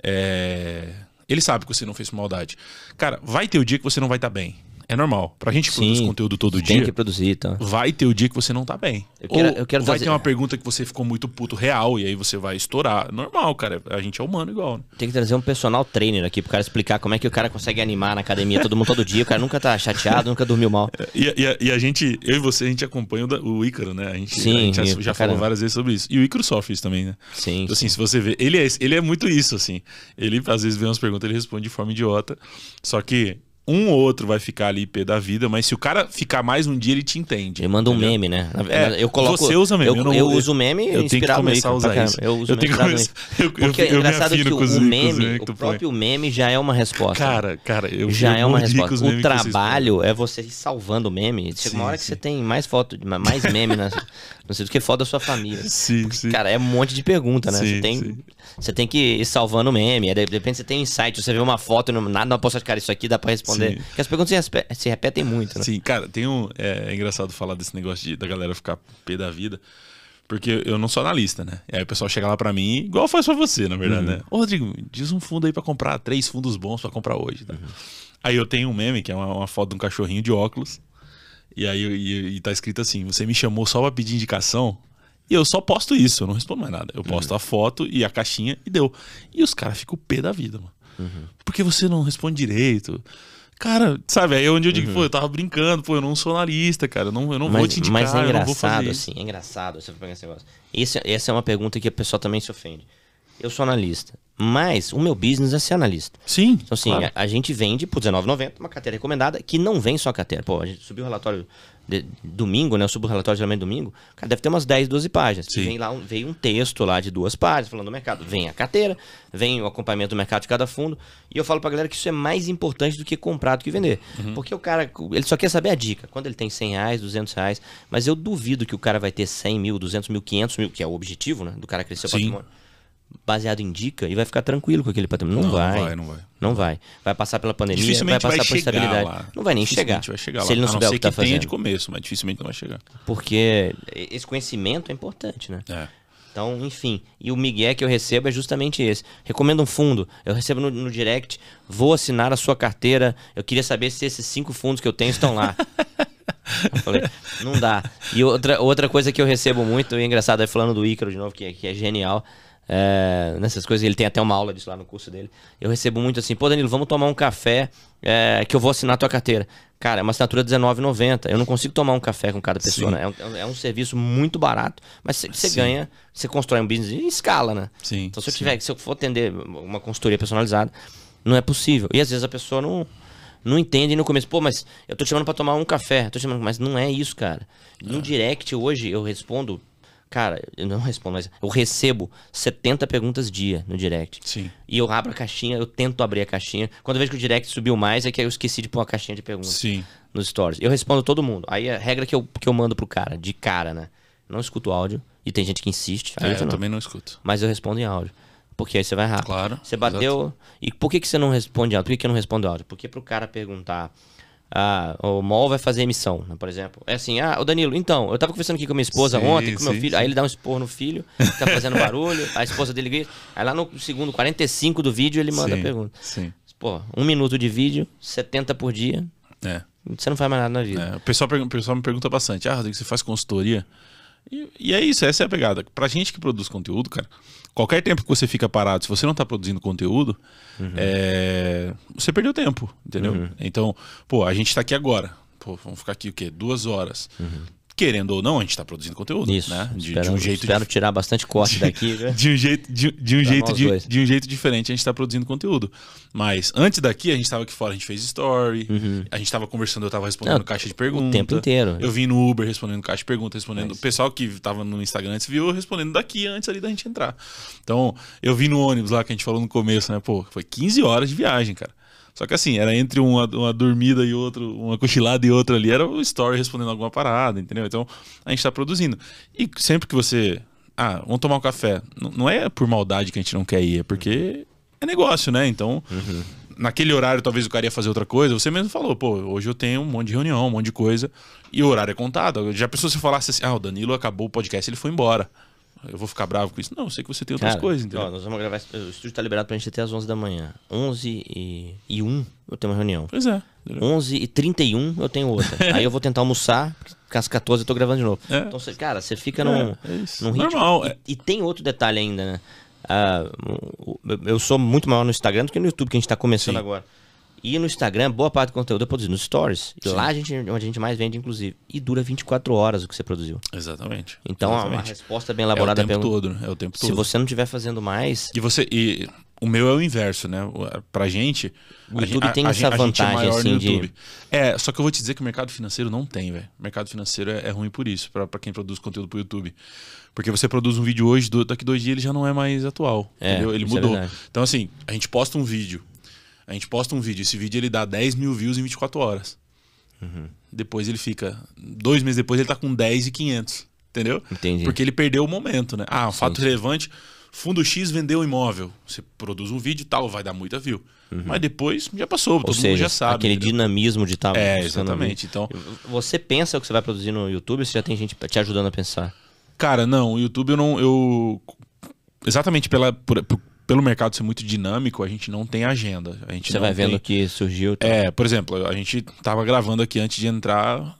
é... ele sabe que você não fez maldade. Cara, vai ter o dia que você não vai estar tá bem. É normal. Pra gente produzir conteúdo todo tem dia. Tem que produzir, tá? Vai ter o dia que você não tá bem. Eu quero, Ou eu quero vai ter uma pergunta que você ficou muito puto real e aí você vai estourar. Normal, cara. A gente é humano igual. Né? Tem que trazer um personal trainer aqui pro cara explicar como é que o cara consegue animar na academia todo mundo todo dia. O cara nunca tá chateado, nunca dormiu mal. E, e, a, e, a, gente, eu e você, a gente acompanha o, o Ícaro, né? A gente, Sim, a gente já, já falou várias vezes sobre isso. E o Ícaro sofre isso também, né? Sim. Então, assim, sim. se você vê, ele é, ele é muito isso, assim. Ele às vezes vê umas perguntas, ele responde de forma idiota. Só que um ou outro vai ficar ali pé da vida, mas se o cara ficar mais um dia, ele te entende. Ele manda um meme, né? É, eu coloco, você usa meme. Eu, eu, não, eu uso meme eu tenho que começar a usar isso. Eu uso eu tenho que começar, eu, Porque eu, é engraçado que o, meme, né, o próprio meme já é uma resposta. Cara, cara, eu Já é uma resposta. O trabalho é você ir salvando o meme. Chega uma hora que você tem mais foto, mais meme não sei do que foto da sua família. Sim, Porque, sim. Cara, é um monte de pergunta, né? Sim, você, tem, você tem que ir salvando o meme. De repente você tem um insight, você vê uma foto, nada não posso ficar isso aqui dá pra responder né? Porque as perguntas se repetem muito, né? Sim, cara, tem um. É, é engraçado falar desse negócio de, da galera ficar pé da vida. Porque eu não sou analista, né? E aí o pessoal chega lá para mim, igual faz pra você, na verdade, uhum. né? Ô, Rodrigo, diz um fundo aí para comprar, três fundos bons para comprar hoje, tá? Uhum. Aí eu tenho um meme, que é uma, uma foto de um cachorrinho de óculos. E aí e, e tá escrito assim: você me chamou só pra pedir indicação. E eu só posto isso, eu não respondo mais nada. Eu uhum. posto uhum. a foto e a caixinha e deu. E os caras ficam o pé da vida, mano. Uhum. Porque você não responde direito. Cara, sabe, aí é onde eu digo, uhum. pô, eu tava brincando, pô, eu não sou analista, cara, eu não, eu não mas, vou te indicar, Mas é engraçado, assim, é engraçado você pegar esse negócio. Esse, essa é uma pergunta que a pessoa também se ofende. Eu sou analista, mas o meu business é ser analista. Sim. Então, assim, claro. a, a, gente vende por R$19,90 uma carteira recomendada que não vem só a carteira. Pô, a gente subiu o relatório de, domingo, né? subo o relatório geralmente domingo. Cara, deve ter umas 10, 12 páginas. Vem lá um, um texto lá de duas páginas falando do mercado. Vem a carteira, vem o acompanhamento do mercado de cada fundo. E eu falo pra galera que isso é mais importante do que comprar, do que vender. Uhum. Porque o cara, ele só quer saber a dica. Quando ele tem 100 reais, 200 reais. Mas eu duvido que o cara vai ter 100 mil, 200 mil, 500 mil, que é o objetivo, né? Do cara crescer o patrimônio baseado em dica e vai ficar tranquilo com aquele patrimônio. Não, não, vai, não, vai. Não vai, não vai. Vai. passar pela pandemia, vai passar vai por estabilidade. Lá. Não vai nem chegar. Vai chegar se ele não a souber não o que, tá que tá fazendo. de começo, mas dificilmente não vai chegar. Porque esse conhecimento é importante, né? É. Então, enfim. E o Miguel que eu recebo é justamente esse. Recomendo um fundo. Eu recebo no, no, direct. Vou assinar a sua carteira. Eu queria saber se esses cinco fundos que eu tenho estão lá. falei, não dá. E outra, outra coisa que eu recebo muito, e é engraçado, é falando do Ícaro de novo, que, é, que é genial é, nessas né, coisas. Ele tem até uma aula disso lá no curso dele. Eu recebo muito assim, pô, Danilo, vamos tomar um café é, que eu vou assinar a tua carteira. Cara, é uma assinatura R$19,90. Eu não consigo tomar um café com cada pessoa, né? É, é, um, é um, serviço muito barato, mas você ganha, você constrói um business em escala, né? Sim. Então se eu sim. tiver, se eu for atender uma consultoria personalizada, não é possível. E às vezes a pessoa não não entendem no começo. Pô, mas eu tô te chamando pra tomar um café. Tô chamando, mas não é isso, cara. No é. direct hoje eu respondo Cara, eu não respondo, mas eu recebo 70 perguntas dia no direct. Sim. E eu abro a caixinha, eu tento abrir a caixinha. Quando eu vejo que o direct subiu mais, é que eu esqueci de pôr a caixinha de perguntas Sim. nos stories. Eu respondo todo mundo. Aí a regra que eu, que eu mando pro cara, de cara, né? Não escuto áudio. E tem gente que insiste. É, eu não. também não escuto. Mas eu respondo em áudio. Porque aí você vai rápido. Claro. Você bateu. E por que, que você não responde áudio? Por que, que eu não respondo áudio? Porque pro cara perguntar ah, o MOL vai fazer emissão, né, por exemplo. É assim, ah, o Danilo, então, eu tava conversando aqui com a minha esposa sim, ontem, com sim, meu filho, sim. aí ele dá um esporro no filho, tá fazendo barulho, a esposa dele grita, aí lá no segundo 45 do vídeo ele manda a pergunta. Sim. Pô, um minuto de vídeo, 70 por dia, é. você não faz mais nada na vida. É, o, pessoal, o pessoal me pergunta bastante, ah, Rodrigo, você faz consultoria? E, e é isso, essa é a pegada. Pra gente que produz conteúdo, cara, qualquer tempo que você fica parado, se você não está produzindo conteúdo, uhum. é, você perdeu tempo, entendeu? Uhum. Então, pô, a gente está aqui agora. Pô, vamos ficar aqui o quê? Duas horas. Uhum querendo ou não, a gente está produzindo conteúdo. Isso. Né? De, espero, de um jeito espero tirar bastante corte de, daqui. Né? De um jeito, de, de um tá jeito, de, de, um jeito diferente, a gente está produzindo conteúdo. Mas antes daqui, a gente estava aqui fora, a gente fez story, uhum. a gente estava conversando, eu estava respondendo não, caixa de perguntas. O tempo inteiro. Eu vim no Uber respondendo caixa de perguntas, respondendo. Mas... O pessoal que estava no Instagram antes viu respondendo daqui antes ali da gente entrar. Então, eu vim no ônibus lá que a gente falou no começo, né? Pô, foi 15 horas de viagem, cara. Só que assim, era entre uma, uma dormida e outra, uma cochilada e outra ali, era o story respondendo alguma parada, entendeu? Então a gente está produzindo. E sempre que você. Ah, vamos tomar um café. N não é por maldade que a gente não quer ir, é porque é negócio, né? Então. Uhum. Naquele horário, talvez o cara ia fazer outra coisa. Você mesmo falou, pô, hoje eu tenho um monte de reunião, um monte de coisa. E o horário é contado. Já pensou se eu falasse assim, ah, o Danilo acabou o podcast, ele foi embora. Eu vou ficar bravo com isso. Não, eu sei que você tem outras Cara, coisas, entendeu? Ó, nós vamos gravar. O estúdio tá liberado pra gente até as 11 da manhã. 11 e, e 1 eu tenho uma reunião. Pois é. 11 e 31 eu tenho outra. Aí eu vou tentar almoçar, às 14 eu tô gravando de novo. É. Então, cê, cara, você fica num, é, é num ritmo. Normal. E, é. e, tem outro detalhe ainda, né? Ah, eu sou muito maior no Instagram do que no YouTube, que a gente tá começando Sim. agora. E no Instagram, boa parte do conteúdo é produzido nos stories. Sim. Lá a gente, onde a gente mais vende, inclusive. E dura 24 horas o que você produziu. Exatamente. Então Exatamente. uma resposta bem elaborada. É o tempo pelo... todo, né? é o tempo todo. Se você não estiver fazendo mais... E você... E o meu é o inverso, né? Pra gente... O YouTube a, tem a, essa a é vantagem, é assim, de... É, só que eu vou te dizer que o mercado financeiro não tem, velho. O mercado financeiro é, é ruim por isso, para quem produz conteúdo pro YouTube. Porque você produz um vídeo hoje, daqui dois dias ele já não é mais atual. É, entendeu? Ele é mudou. É então, assim, a gente posta um vídeo a gente posta um vídeo, esse vídeo ele dá 10 mil views em 24 horas. Uhum. Depois ele fica. Dois meses depois ele tá com 10 e 500. Entendeu? Entendi. Porque ele perdeu o momento, né? Ah, um Sim. fato relevante: fundo X vendeu um imóvel. Você produz um vídeo e tal, vai dar muita view. Uhum. Mas depois já passou, Ou todo seja, mundo já sabe. Aquele entendeu? dinamismo de tal tá É, exatamente. Então, você pensa o que você vai produzir no YouTube? Você já tem gente te ajudando a pensar? Cara, não. O YouTube eu não. Eu, exatamente pela, por pelo mercado ser muito dinâmico, a gente não tem agenda. A gente Você vai tem... vendo que surgiu. Tá? É, por exemplo, a gente estava gravando aqui antes de entrar,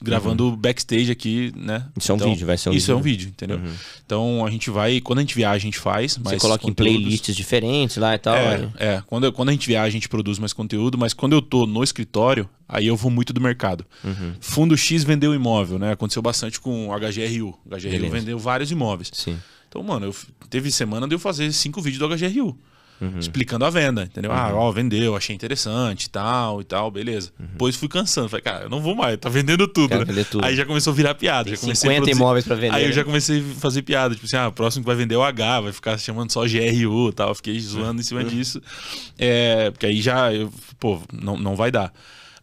gravando uhum. backstage aqui, né? Isso então, é um então, vídeo, vai ser um Isso vídeo. é um né? vídeo, entendeu? Uhum. Então a gente vai, quando a gente viaja, a gente faz. Você coloca conteúdos. em playlists diferentes lá e tal. É, é. Quando, quando a gente viaja, a gente produz mais conteúdo, mas quando eu tô no escritório, aí eu vou muito do mercado. Uhum. Fundo X vendeu imóvel, né? Aconteceu bastante com o HGRU. O HGRU Beleza. vendeu vários imóveis. Sim. Então, mano, eu, teve semana de eu fazer cinco vídeos do HGRU. Uhum. Explicando a venda, entendeu? Uhum. Ah, ó, vendeu, achei interessante, tal e tal, beleza. Uhum. Depois fui cansando, falei, cara, eu não vou mais, tá vendendo tudo, né? tudo. Aí já começou a virar piada. já comecei 50 produzir... imóveis pra vender. Aí eu já né? comecei a fazer piada, tipo assim, ah, o próximo que vai vender é o H, vai ficar chamando só GRU e tal. fiquei zoando em cima disso. É, porque aí já, eu, pô, não, não vai dar.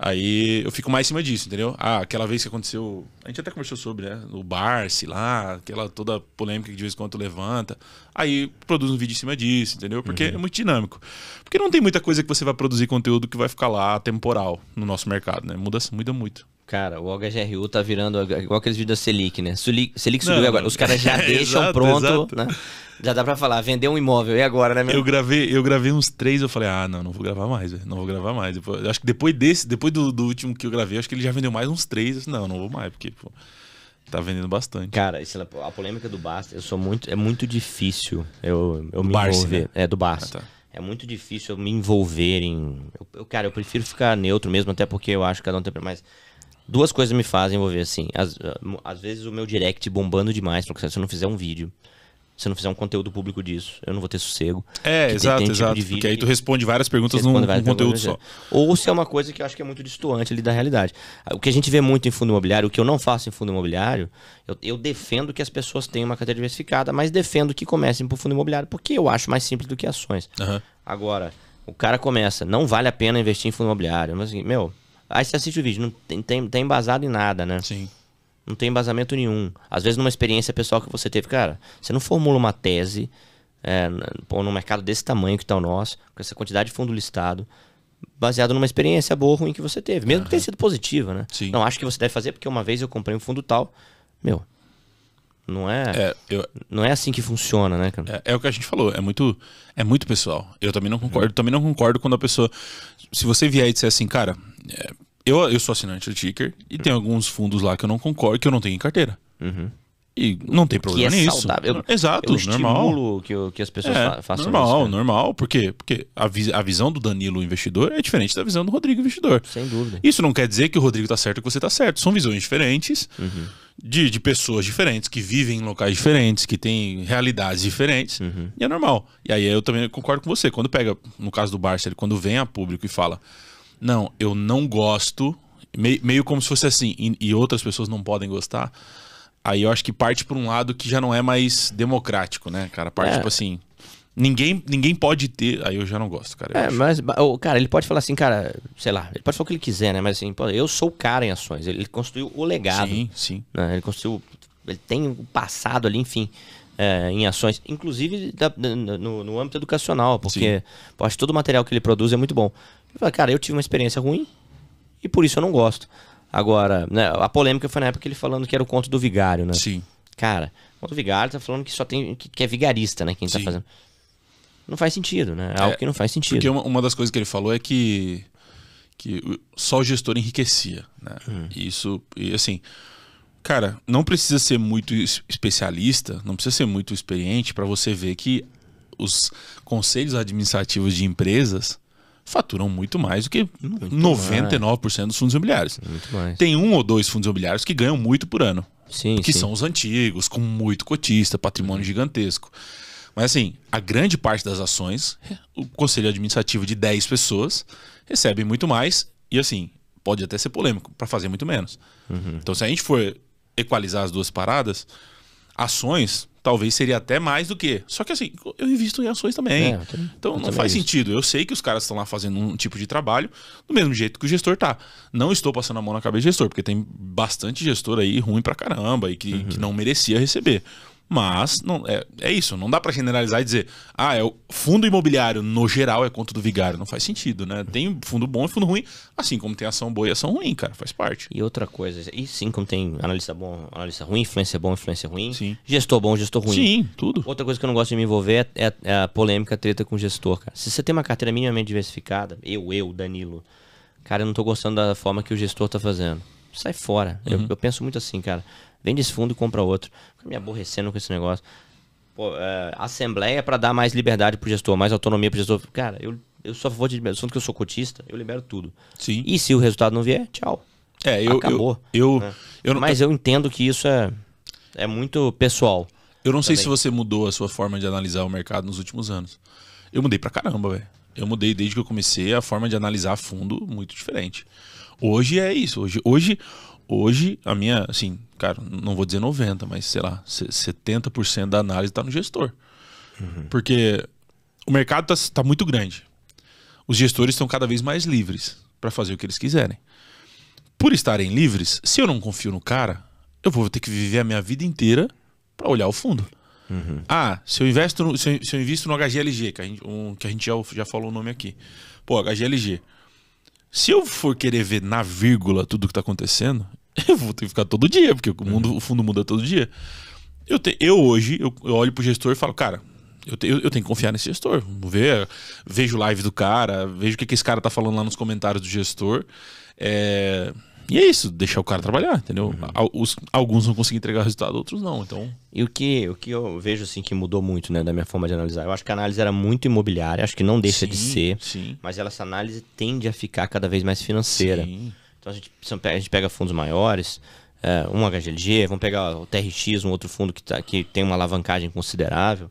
Aí eu fico mais em cima disso, entendeu? Ah, aquela vez que aconteceu. A gente até conversou sobre, né? O Barce lá, aquela toda polêmica que de vez em quando levanta. Aí produz um vídeo em cima disso, entendeu? Porque uhum. é muito dinâmico. Porque não tem muita coisa que você vai produzir conteúdo que vai ficar lá temporal no nosso mercado, né? Muda, muda muito. Cara, o HGRU tá virando igual aqueles vídeos da Selic, né? Selic, Selic subiu agora. Os caras já deixam exato, pronto, exato. né? Já dá pra falar, vender um imóvel, e agora, né? Meu? Eu gravei, eu gravei uns três, eu falei, ah, não, não vou gravar mais, velho. Não vou gravar mais. acho que depois desse, depois do, do último que eu gravei, acho que ele já vendeu mais uns três. Eu não, não vou mais, porque, pô, tá vendendo bastante. Cara, esse, é a polêmica do Basta, eu sou muito. É muito difícil eu, eu me Barça, envolver. Né? É, do Basta. Ah, tá é muito difícil eu me envolver em. Eu, eu, cara, eu prefiro ficar neutro mesmo, até porque eu acho que cada um tem. mais duas coisas me fazem envolver assim. Às, ah, às vezes o meu direct bombando demais, porque se eu não fizer um vídeo, se eu não fizer um conteúdo público disso, eu não vou ter sossego. É, que exato, tem, tem exato. Tipo porque aí tu responde várias perguntas responde num conteúdo é. só. Ou se é uma coisa que eu acho que é muito distoante ali da realidade. Ah, o que a gente vê muito em fundo imobiliário, o que eu não faço em fundo imobiliário, eu, eu defendo que as pessoas tenham uma carteira diversificada, mas defendo que comecem por fundo imobiliário, porque eu acho mais simples do que ações. Uhum. Agora, o cara começa, não vale a pena investir em fundo imobiliário. Mas, assim, meu, Aí você assiste o vídeo, não tem, tem, tem embasado em nada, né? Sim. Não tem embasamento nenhum. Às vezes, numa experiência pessoal que você teve, cara, você não formula uma tese é, pô, num mercado desse tamanho que está o nosso, com essa quantidade de fundo listado, baseado numa experiência boa ou ruim que você teve. Mesmo uhum. que tenha sido positiva, né? Sim. Não, acho que você deve fazer porque uma vez eu comprei um fundo tal. Meu, não é, é eu, não é assim que funciona, né, cara? É, é, o que a gente falou, é muito é muito pessoal. Eu também não concordo, uhum. também não concordo quando a pessoa se você vier e disser assim, cara, é, eu, eu sou assinante do Ticker e uhum. tem alguns fundos lá que eu não concordo, que eu não tenho em carteira. Uhum. E não tem problema que é nisso. Saudável. Eu, Exato, eu normal. eu, que as pessoas é, façam normal, isso. Né? Normal, Por quê? Porque a, vi a visão do Danilo investidor é diferente da visão do Rodrigo investidor. Sem dúvida. Isso não quer dizer que o Rodrigo está certo e que você está certo. São visões diferentes, uhum. de, de pessoas diferentes, que vivem em locais diferentes, que têm realidades diferentes. Uhum. E é normal. E aí eu também concordo com você. Quando pega, no caso do Barça, ele quando vem a público e fala não, eu não gosto, meio, meio como se fosse assim, e, e outras pessoas não podem gostar, aí eu acho que parte por um lado que já não é mais democrático, né, cara? Parte, é. tipo assim, ninguém, ninguém pode ter. Aí eu já não gosto, cara. É, mas, o cara, ele pode falar assim, cara, sei lá, ele pode falar o que ele quiser, né? Mas assim, eu sou o cara em ações. Ele, construiu o legado. Sim, sim. Né? Ele construiu. Ele tem o passado ali, enfim. É, em ações, inclusive da, no, no, âmbito educacional, porque acho que todo o material que ele produz é muito bom. Eu falei, cara, eu tive uma experiência ruim e por isso eu não gosto. Agora, né, a polêmica foi na época ele falando que era o conto do vigário, né? Sim. Cara, o conto do vigário tá falando que só tem. que, que é vigarista, né? Quem tá Sim. tá fazendo. Não faz sentido, né? É algo é, que não é, faz sentido. Porque uma, uma, das coisas que ele falou é que, que só o gestor enriquecia, né? Hum. isso, e assim. Cara, não precisa ser muito especialista, não precisa ser muito experiente para você ver que os conselhos administrativos de empresas faturam muito mais do que muito 99% mais. dos fundos imobiliários. Tem um ou dois fundos imobiliários que ganham muito por ano. Sim, que sim. são os antigos, com muito cotista, patrimônio uhum. gigantesco. Mas assim, a grande parte das ações, o conselho administrativo de 10 pessoas recebe muito mais e assim, pode até ser polêmico para fazer muito menos. Uhum. Então se a gente for equalizar as duas paradas, ações talvez seria até mais do que. Só que assim, eu invisto em ações também. É, então não também faz isso. sentido. Eu sei que os caras estão lá fazendo um tipo de trabalho do mesmo jeito que o gestor tá. Não estou passando a mão na cabeça do gestor, porque tem bastante gestor aí ruim pra caramba e que, uhum. que não merecia receber. Mas não, é, é isso, não dá para generalizar e dizer, ah, é o fundo imobiliário no geral é conta do vigário. Não faz sentido, né? Tem fundo bom e fundo ruim, assim como tem ação boa e ação ruim, cara, faz parte. E outra coisa, e sim como tem analista bom, analista ruim, influência bom, influência ruim, sim. gestor bom, gestor ruim. Sim, tudo. Outra coisa que eu não gosto de me envolver é, é, é a polêmica, treta com o gestor, cara. Se você tem uma carteira minimamente diversificada, eu, eu, Danilo, cara, eu não tô gostando da forma que o gestor tá fazendo sai fora. Uhum. Eu, eu, penso muito assim, cara. Vende esse fundo e compra outro. Fica me aborrecendo com esse negócio. Pô, é, assembleia para dar mais liberdade pro gestor, mais autonomia pro gestor. Cara, eu, eu só vou de liberação que eu sou cotista, eu libero tudo. Sim. E se o resultado não vier, tchau. É, eu. Acabou. Eu, eu, né? eu não... Mas eu entendo que isso é, é muito pessoal. Eu não também. sei se você mudou a sua forma de analisar o mercado nos últimos anos. Eu mudei pra caramba, velho. Eu mudei desde que eu comecei a forma de analisar fundo muito diferente. Hoje é isso. Hoje, hoje hoje, a minha, assim, cara, não vou dizer 90, mas sei lá, 70% da análise está no gestor. Uhum. Porque o mercado está tá muito grande. Os gestores estão cada vez mais livres para fazer o que eles quiserem. Por estarem livres, se eu não confio no cara, eu vou ter que viver a minha vida inteira para olhar o fundo. Uhum. Ah, se eu, investo no, se, eu, se eu invisto no HGLG, que a gente, um, que a gente já, já falou o nome aqui. Pô, HGLG. Se eu for querer ver na vírgula tudo que está acontecendo, eu vou ter que ficar todo dia, porque o, mundo, uhum. o fundo muda todo dia. Eu, te, eu hoje, eu, eu olho pro gestor e falo, cara, eu, te, eu, eu, tenho que confiar nesse gestor. Ver, vejo live do cara, vejo o que, que esse cara tá falando lá nos comentários do gestor. É, e é isso, deixar o cara trabalhar, entendeu? Uhum. Alguns vão conseguir entregar resultado, outros não, então... E o que, o que eu vejo, assim, que mudou muito, né, da minha forma de analisar? Eu acho que a análise era muito imobiliária, acho que não deixa sim, de ser. Sim. Mas ela, essa análise tende a ficar cada vez mais financeira. Sim. Então a gente, a gente pega fundos maiores, é, um HGLG, vamos pegar o TRX, um outro fundo que, tá, que tem uma alavancagem considerável.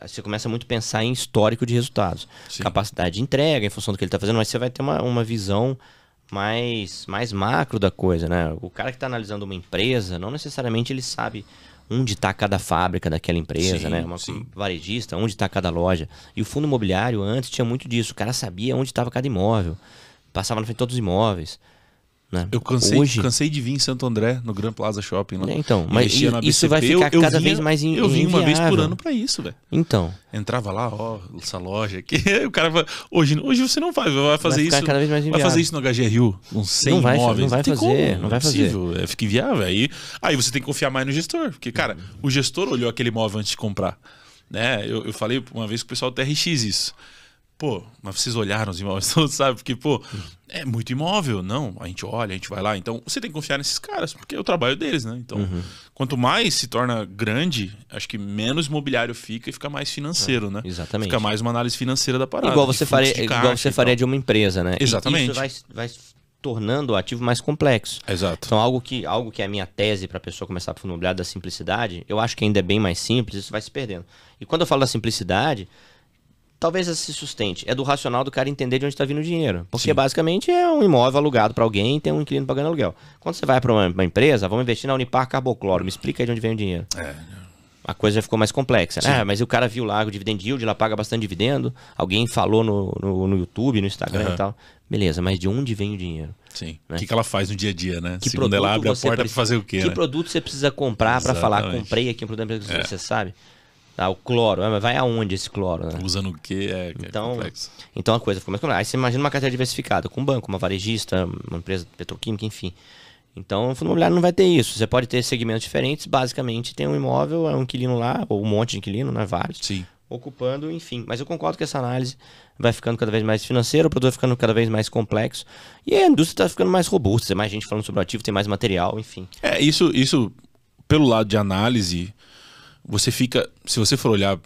É, você começa muito a pensar em histórico de resultados, Sim. capacidade de entrega em função do que ele está fazendo, mas você vai ter uma, uma visão mais, mais macro da coisa, né? O cara que está analisando uma empresa, não necessariamente ele sabe onde está cada fábrica daquela empresa, sim, né? Uma sim. varejista, onde está cada loja. E o fundo imobiliário antes tinha muito disso. O cara sabia onde estava cada imóvel. Passava na frente de todos os imóveis. Né? Eu cansei, Hoje... cansei de vir em Santo André, no Grand Plaza Shopping lá. É, então, mas e, BCP, isso vai ficar eu, cada vinha, vez mais in, Eu vim uma vez por ano para isso, velho. Então. Entrava lá, ó, essa loja aqui. o cara fala, hoje, hoje você não vai, vai fazer vai isso. Cada vez mais vai fazer isso no HGRU, uns 100 não vai, imóveis. Não vai fazer, não, como, não vai é fazer. É, fica inviável. Aí, aí você tem que confiar mais no gestor. Porque, cara, uhum. o gestor olhou aquele imóvel antes de comprar. Né? Eu, eu falei uma vez com o pessoal do TRX isso pô, mas vocês olharam os imóveis todos, sabe? Porque, pô, é muito imóvel. Não, a gente olha, a gente vai lá. Então, você tem que confiar nesses caras, porque é o trabalho deles, né? Então, uhum. quanto mais se torna grande, acho que menos mobiliário fica e fica mais financeiro, é, né? Exatamente. Fica mais uma análise financeira da parada. Igual você faria de, igual você faria de uma empresa, né? Exatamente. E isso vai, vai tornando o ativo mais complexo. Exato. Então, algo que, algo que é a minha tese para a pessoa começar a fundo imobiliário da simplicidade, eu acho que ainda é bem mais simples, isso vai se perdendo. E quando eu falo da simplicidade, talvez essa se sustente. É do racional do cara entender de onde está vindo o dinheiro. Porque Sim. basicamente é um imóvel alugado para alguém e tem um inquilino pagando aluguel. Quando você vai para uma, uma, empresa, vamos investir na Unipar Carbocloro. Me explica aí de onde vem o dinheiro. É. A coisa já ficou mais complexa. Né? Ah, mas o cara viu lá o dividend yield, ela paga bastante dividendo. Alguém falou no, no, no YouTube, no Instagram uhum. e tal. Beleza, mas de onde vem o dinheiro? Sim. Né? O que, que ela faz no dia a dia, né? Que Segundo ela abre a porta para fazer o quê? Que né? produto você precisa comprar para falar, comprei aqui um produto, você é. sabe? Ah, o cloro, é, mas vai aonde esse cloro, né? Usando o é, que é, então, Então a coisa ficou mais complexa. Aí você imagina uma carteira diversificada, com um banco, uma varejista, uma empresa petroquímica, enfim. Então, o fundo imobiliário não vai ter isso. Você pode ter segmentos diferentes, basicamente tem um imóvel, é um inquilino lá, ou um monte de inquilino, né? Vários. Sim. Ocupando, enfim. Mas eu concordo que essa análise vai ficando cada vez mais financeira, o produto vai ficando cada vez mais complexo e a indústria está ficando mais robusta. Tem mais gente falando sobre o ativo, tem mais material, enfim. É, isso, isso pelo lado de análise, você fica, se você for olhar,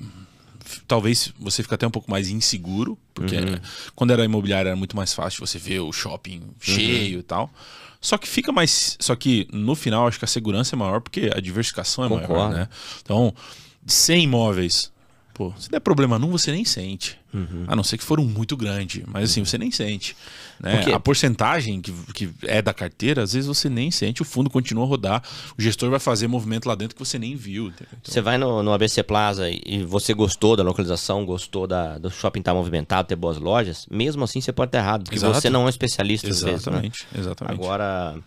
talvez você fica até um pouco mais inseguro, porque uhum. quando era imobiliário era muito mais fácil você ver o shopping uhum. cheio uhum. e tal. Só que fica mais, só que no final acho que a segurança é maior porque a diversificação é Concordo. maior, né? Então, 100 imóveis, Pô, se der problema num, você nem sente. Uhum. A não ser que for um muito grande. Mas assim, uhum. você nem sente. Né? A porcentagem que, que é da carteira, às vezes você nem sente. O fundo continua a rodar. O gestor vai fazer movimento lá dentro que você nem viu. Então... Você vai no, no ABC Plaza e você gostou da localização, gostou da, do shopping estar tá movimentado, ter boas lojas. Mesmo assim, você pode estar errado. Porque Exato. você não é um especialista. Exatamente, vezes, né? exatamente. Agora,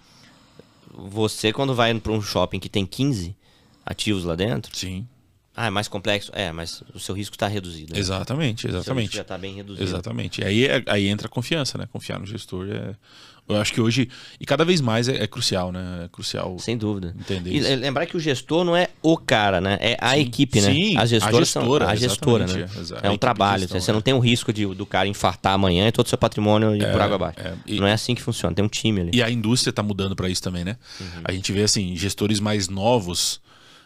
você quando vai para um shopping que tem 15 ativos lá dentro... Sim ah, é mais complexo? É, mas o seu risco está reduzido. Né? Exatamente, exatamente. já está bem reduzido. Exatamente. E aí, é, aí entra a confiança, né? Confiar no gestor é. Eu acho que hoje. E cada vez mais é, é crucial, né? É crucial. Sem dúvida. Entender. E isso. lembrar que o gestor não é o cara, né? É a Sim. equipe, né? Sim, a gestora. A gestora, são, a gestora né? É, um trabalho. Gestão, você não né? tem o risco de, do cara infartar amanhã e todo o seu patrimônio ir é, por água abaixo. É, e, não é assim que funciona. Tem um time ali. E a indústria está mudando para isso também, né? Uhum. A gente vê, assim, gestores mais novos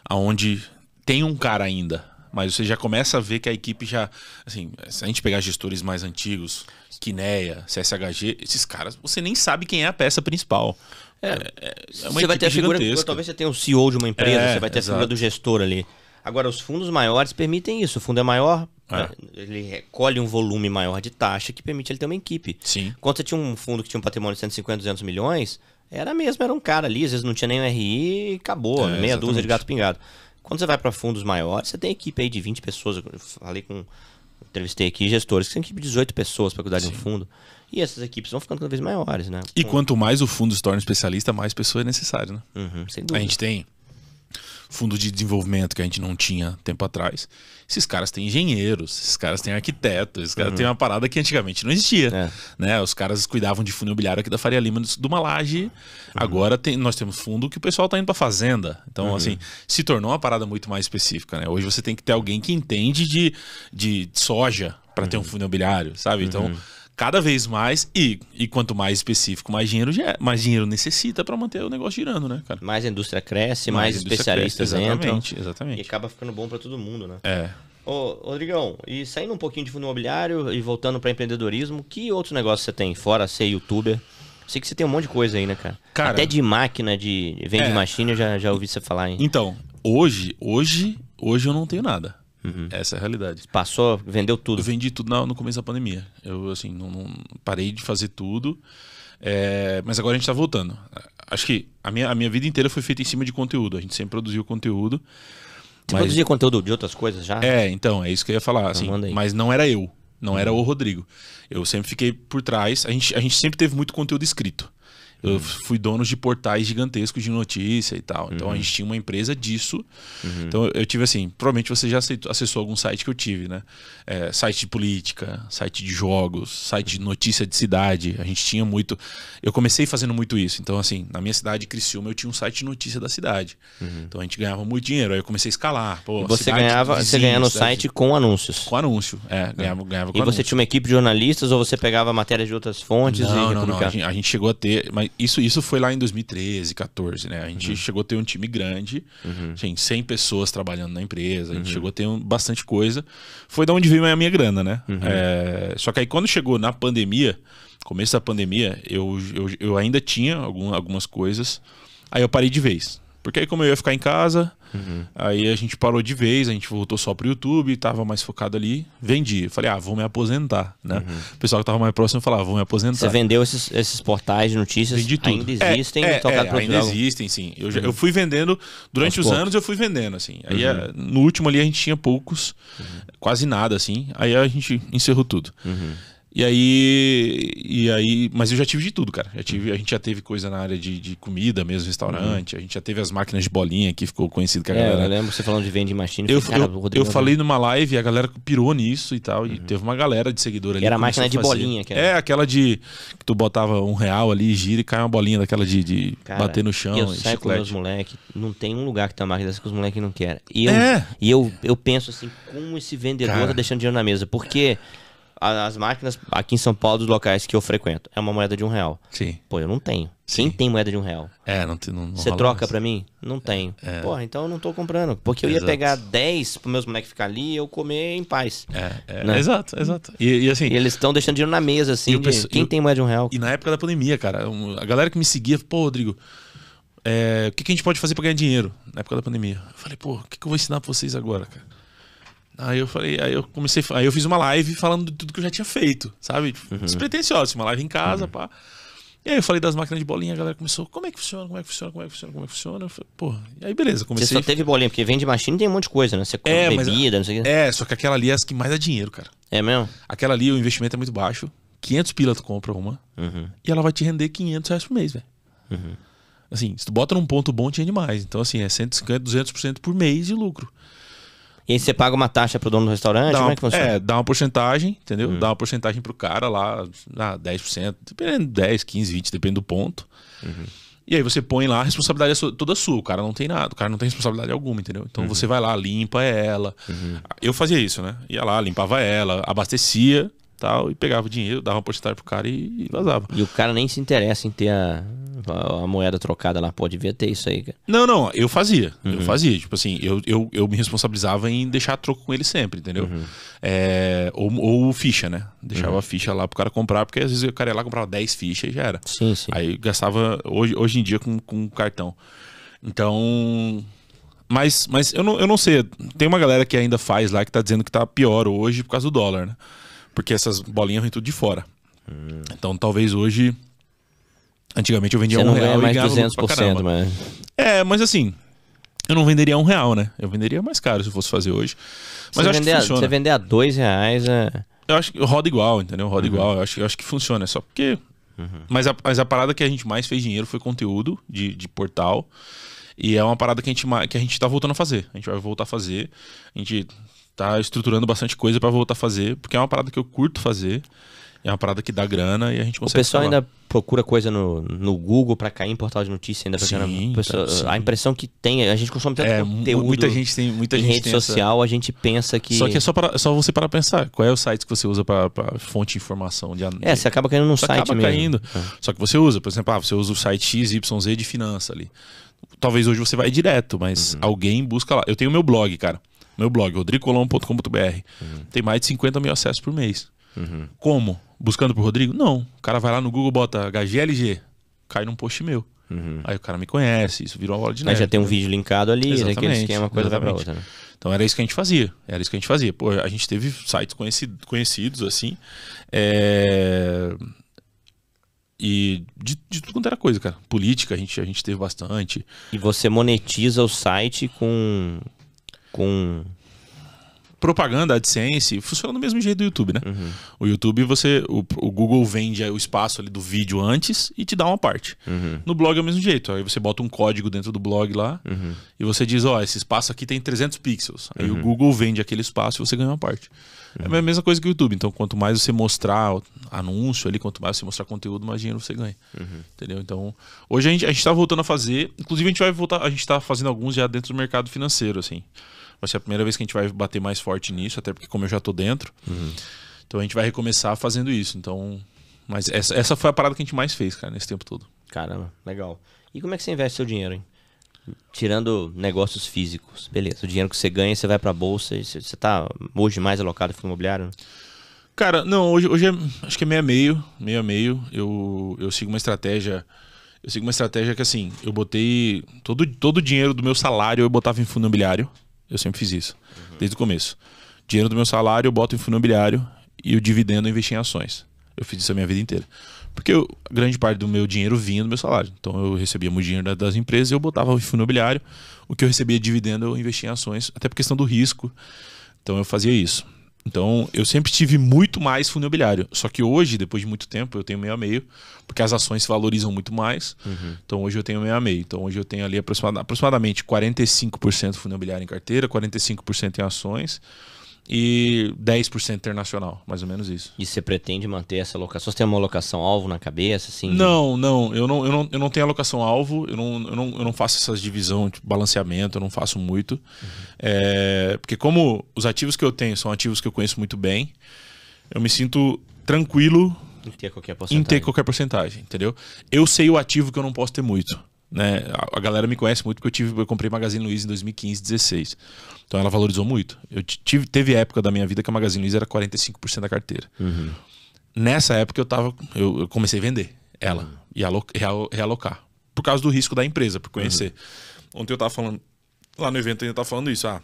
aonde tem um cara ainda. Mas você já começa a ver que a equipe já. Assim, se a gente pegar gestores mais antigos, Quineia, CSHG, esses caras, você nem sabe quem é a peça principal. É, é, é você vai ter a figura. Talvez você tenha o CEO de uma empresa, é, você vai ter exato. a figura do gestor ali. Agora, os fundos maiores permitem isso. O fundo é maior, é. Né, ele recolhe um volume maior de taxa que permite ele ter uma equipe. Sim. Quando você tinha um fundo que tinha um patrimônio de 150, 200 milhões, era mesmo, era um cara ali, às vezes não tinha nem um RI e acabou, é, meia exatamente. dúzia de gato pingado. Quando você vai para fundos maiores, você tem equipe aí de 20 pessoas. Eu falei com. Entrevistei aqui gestores que têm equipe de 18 pessoas para cuidar Sim. de um fundo. E essas equipes vão ficando cada vez maiores, né? E com... quanto mais o fundo se torna especialista, mais pessoas é necessário, né? Uhum, sem dúvida. A gente tem fundo de desenvolvimento que a gente não tinha tempo atrás. Esses caras têm engenheiros, esses caras têm arquitetos, esses caras uhum. têm uma parada que antigamente não existia. É. Né? Os caras cuidavam de fundo imobiliário aqui da Faria Lima, de uma laje. Uhum. Agora tem, nós temos fundo que o pessoal está indo para fazenda. Então, uhum. assim, se tornou uma parada muito mais específica. Né? Hoje você tem que ter alguém que entende de, de soja para ter um uhum. fundo imobiliário, sabe? Então uhum cada vez mais e, e quanto mais específico, mais dinheiro gera, mais dinheiro necessita para manter o negócio girando, né, cara? Mais a indústria cresce, mais, mais indústria especialistas cresce, exatamente, entram, Exatamente. E acaba ficando bom para todo mundo, né? É. Ô, Rodrigão, e saindo um pouquinho de fundo imobiliário e voltando para empreendedorismo, que outros negócios você tem fora ser youtuber? Sei que você tem um monte de coisa aí, né, cara? cara Até de máquina, de vende é. machine, eu já, já ouvi você falar, hein? Então, hoje, hoje, hoje eu não tenho nada. Uhum. Essa é a realidade. Passou, vendeu tudo? Eu vendi tudo no, no começo da pandemia. Eu, assim, não, não parei de fazer tudo. É, mas agora a gente está voltando. Acho que a minha, a minha vida inteira foi feita em cima de conteúdo. A gente sempre produziu conteúdo. Você mas... produzia conteúdo de outras coisas já? É, então, é isso que eu ia falar. Então, assim, então, mas não era eu. Não era uhum. o Rodrigo. Eu sempre fiquei por trás. A gente, a gente sempre teve muito conteúdo escrito. Eu uhum. fui dono de portais gigantescos de notícia e tal. Então uhum. a gente tinha uma empresa disso. Uhum. Então eu tive assim, provavelmente você já acessou algum site que eu tive, né? É, site de política, site de jogos, site de notícia de cidade. A gente tinha muito. Eu comecei fazendo muito isso. Então, assim, na minha cidade, Criciúma, eu tinha um site de notícia da cidade. Uhum. Então a gente ganhava muito dinheiro. Aí eu comecei a escalar. Pô, e você ganhava, você ganhava no cidade... site com anúncios. Com anúncio, é, ganhava, ganhava com E anúncio. você tinha uma equipe de jornalistas ou você pegava matérias de outras fontes não, e não, não. A gente, a gente chegou a ter. Mas isso, isso foi lá em 2013, 14, né? A gente uhum. chegou a ter um time grande, uhum. tinha 100 pessoas trabalhando na empresa, a gente uhum. chegou a ter um, bastante coisa. Foi da onde veio a minha grana, né? Uhum. É, só que aí quando chegou na pandemia, começo da pandemia, eu, eu, eu ainda tinha algum, algumas coisas, aí eu parei de vez. Porque aí, como eu ia ficar em casa, uhum. aí a gente parou de vez, a gente voltou só pro YouTube, tava mais focado ali, vendi. Falei, ah, vou me aposentar, né? Uhum. O pessoal que tava mais próximo falava, vou me aposentar. Você vendeu esses, esses portais de notícias? Vendi tudo. Ainda é, existem? É, é, é ainda existem, sim. Eu, eu uhum. fui vendendo, durante Aos os poucos. anos eu fui vendendo, assim. Aí, uhum. Eh, no último ali, a gente tinha poucos, uhum. quase nada, assim. Aí a gente encerrou tudo. Uhum. E aí, e aí, mas eu já tive de tudo, cara. Já tive, a gente já teve coisa na área de, de comida mesmo, restaurante. Uhum. A gente já teve as máquinas de bolinha que ficou conhecido com a é, galera. Eu lembro você falando de vending machine. Eu, falei, eu, cara, eu, eu é falei numa live, a galera pirou nisso e tal. Uhum. E teve uma galera de seguidor ali. E era a máquina a de bolinha, que É, aquela de. que tu botava um real ali, gira e cai uma bolinha daquela de, de cara, bater no chão. Eu saio com meus moleques, não tem um lugar que tem uma máquina dessa que os moleques não querem. E eu, é. e eu, eu penso assim, como esse vendedor cara. tá deixando dinheiro na mesa? Porque. É as máquinas aqui em São Paulo, dos locais que eu frequento, é uma moeda de um real. Sim. Pô, eu não tenho. Sim. Quem tem moeda de um real? É, não tem. Você troca para mim? Não é, tenho. É. Porra, então eu não tô comprando. Porque eu exato. ia pegar 10 pros meus moleques ficar ali e eu comer em paz. É, é. Né? exato, exato. E, e assim. E eles estão deixando dinheiro na mesa, assim. De, penso, quem eu, tem moeda de um real? E na época da pandemia, cara, a galera que me seguia, pô, Rodrigo. É, o que, que, a gente pode fazer para ganhar dinheiro na época da pandemia? Eu falei, pô, o que, que eu vou ensinar pra vocês agora, cara? Aí eu falei, aí eu comecei, aí eu fiz uma live falando de tudo que eu já tinha feito, sabe? Uhum. despretensioso uma live em casa, uhum. pá. E aí eu falei das máquinas de bolinha, a galera começou, como é que funciona, como é que funciona, como é que funciona, como é que funciona. Eu falei, porra, e aí beleza, comecei. Você só teve bolinha, porque vende machine tem um monte de coisa, né? Você compra é, bebida, não sei o quê. É, só que aquela ali é as que mais dá dinheiro, cara. É mesmo? Aquela ali o investimento é muito baixo, 500 pila tu compra uma, uhum. e ela vai te render 500 reais por mês, velho. Uhum. Assim, se tu bota num ponto bom, te rende mais. Então assim, é 150, 200% por mês de lucro. E aí você paga uma taxa pro dono do restaurante? Dá Como uma, é que funciona? É, dá uma porcentagem, entendeu? Uhum. Dá uma porcentagem pro cara lá, ah, 10%, dependendo, 10, 15, 20, depende do ponto. Uhum. E aí você põe lá, a responsabilidade é toda sua. O cara não tem nada, o cara não tem responsabilidade alguma, entendeu? Então uhum. você vai lá, limpa ela. Uhum. Eu fazia isso, né? Ia lá, limpava ela, abastecia tal, e pegava o dinheiro, dava uma porcentagem pro cara e, e vazava. E o cara nem se interessa em ter a, a, a moeda trocada lá, pode ver ter isso aí, cara. Não, não, eu fazia. Uhum. Eu fazia. Tipo assim, eu, eu, eu me responsabilizava em deixar troco com ele sempre, entendeu? Uhum. É, ou, ou ficha, né? Deixava uhum. a ficha lá pro cara comprar, porque às vezes o cara ia lá comprava 10 fichas e já era. Sim, sim. Aí gastava hoje, hoje em dia com, com cartão. Então. Mas, mas eu, não, eu não sei. Tem uma galera que ainda faz lá que tá dizendo que tá pior hoje por causa do dólar, né? Porque essas bolinhas vêm tudo de fora. Hum. Então talvez hoje. Antigamente eu vendia um real mais e ganhava 200%, mas... É, mas assim, eu não venderia um real, né? Eu venderia mais caro se eu fosse fazer hoje. Mas você eu acho que funciona. A, você vender a dois reais é... Eu acho que roda igual, entendeu? Roda uhum. igual. Eu acho, eu acho que funciona. É só porque... Uhum. Mas, a, mas a parada que a gente mais fez dinheiro foi conteúdo de, de portal. E é uma parada que a, gente, que a gente tá voltando a fazer. A gente vai voltar a fazer. A gente tá estruturando bastante coisa para voltar a fazer, porque é uma parada que eu curto fazer. É uma parada que dá grana e a gente consegue. O pessoal falar. ainda procura coisa no, no Google para cair em portal de notícia ainda sim, tá, A impressão que tem, a gente consome tanto é, conteúdo. Muita gente tem, muita em gente rede social, essa... a gente pensa que. Só que é só, para, só você para pensar. Qual é o site que você usa para fonte de informação? De, é, você acaba caindo num você site acaba mesmo. caindo. É. Só que você usa, por exemplo, ah, você usa o site XYZ de finança ali. Talvez hoje você vai direto, mas uhum. alguém busca lá. Eu tenho meu blog, cara meu blog, rodrigocolom.com.br, uhum. tem mais de 50 mil acessos por mês. Uhum. Como? Buscando por Rodrigo? Não. O cara vai lá no Google, bota HGLG, cai num post meu. Uhum. Aí o cara me conhece, isso virou uma bola de neve. Aí já tem um né? vídeo linkado ali, exatamente, aquele esquema, coisa exatamente. vai pra outra. Né? Então era isso que a gente fazia, era isso que a gente fazia. Pô, a gente teve sites conhecido, conhecidos, assim, é... e de, de, tudo quanto era coisa, cara. Política a gente, a gente teve bastante. E você monetiza o site com, com propaganda, AdSense, funciona do mesmo jeito do YouTube, né? Uhum. O YouTube, você. O, o, Google vende o espaço ali do vídeo antes e te dá uma parte. Uhum. No blog é o mesmo jeito. Aí você bota um código dentro do blog lá uhum. e você diz: ó, oh, esse espaço aqui tem 300 pixels. Aí o uhum. Google vende aquele espaço e você ganha uma parte. É a uhum. mesma coisa que o YouTube. Então, quanto mais você mostrar anúncio ali, quanto mais você mostrar conteúdo, mais dinheiro você ganha. Uhum. Entendeu? Então, hoje a gente, a gente tá voltando a fazer. Inclusive, a gente vai voltar. A gente tá fazendo alguns já dentro do mercado financeiro, assim vai ser a primeira vez que a gente vai bater mais forte nisso, até porque como eu já tô dentro. Uhum. Então a gente vai recomeçar fazendo isso. Então, mas essa, essa foi a parada que a gente mais fez, cara, nesse tempo todo. Caramba, legal. E como é que você investe seu dinheiro, hein? Tirando negócios físicos, beleza. O dinheiro que você ganha, você vai pra bolsa você, você tá hoje mais alocado fundo imobiliário? Né? Cara, não, hoje, hoje é, acho que é meio a meio, meio a meio. Eu, eu sigo uma estratégia. Eu sigo uma estratégia que assim, eu botei todo, todo o dinheiro do meu salário eu botava em fundo imobiliário. Eu sempre fiz isso, uhum. desde o começo. Dinheiro do meu salário eu boto em fundo imobiliário e o dividendo eu investi em ações. Eu fiz isso a minha vida inteira. Porque eu, grande parte do meu dinheiro vinha do meu salário. Então eu recebia muito dinheiro das empresas, eu botava em fundo imobiliário. O que eu recebia de dividendo eu investia em ações, até por questão do risco. Então eu fazia isso. Então, eu sempre tive muito mais fundo imobiliário. Só que hoje, depois de muito tempo, eu tenho meio a meio, porque as ações se valorizam muito mais. Uhum. Então, hoje eu tenho meio a meio. Então, hoje eu tenho ali aproximadamente 45% fundo imobiliário em carteira, 45% em ações e 10% internacional, mais ou menos isso. E você pretende manter essa alocação? Você tem uma alocação alvo na cabeça? Assim? Não, não eu, não, eu não. Eu não tenho alocação alvo, eu não, eu não, eu não faço essas divisões, tipo, balanceamento, eu não faço muito. Uhum. É, porque, como os ativos que eu tenho são ativos que eu conheço muito bem, eu me sinto tranquilo em ter qualquer porcentagem, ter qualquer porcentagem entendeu? Eu sei o ativo que eu não posso ter muito. Né? A, galera me conhece muito porque eu tive, eu comprei Magazine Luiza em 2015, 16. Então ela valorizou muito. Eu tive, teve época da minha vida que a Magazine Luiza era 45% da carteira. Uhum. Nessa época eu tava, eu, eu comecei a vender ela uhum. e alo, realocar. Por causa do risco da empresa, por conhecer. Uhum. Ontem eu tava falando, lá no evento eu tava falando isso. Ah,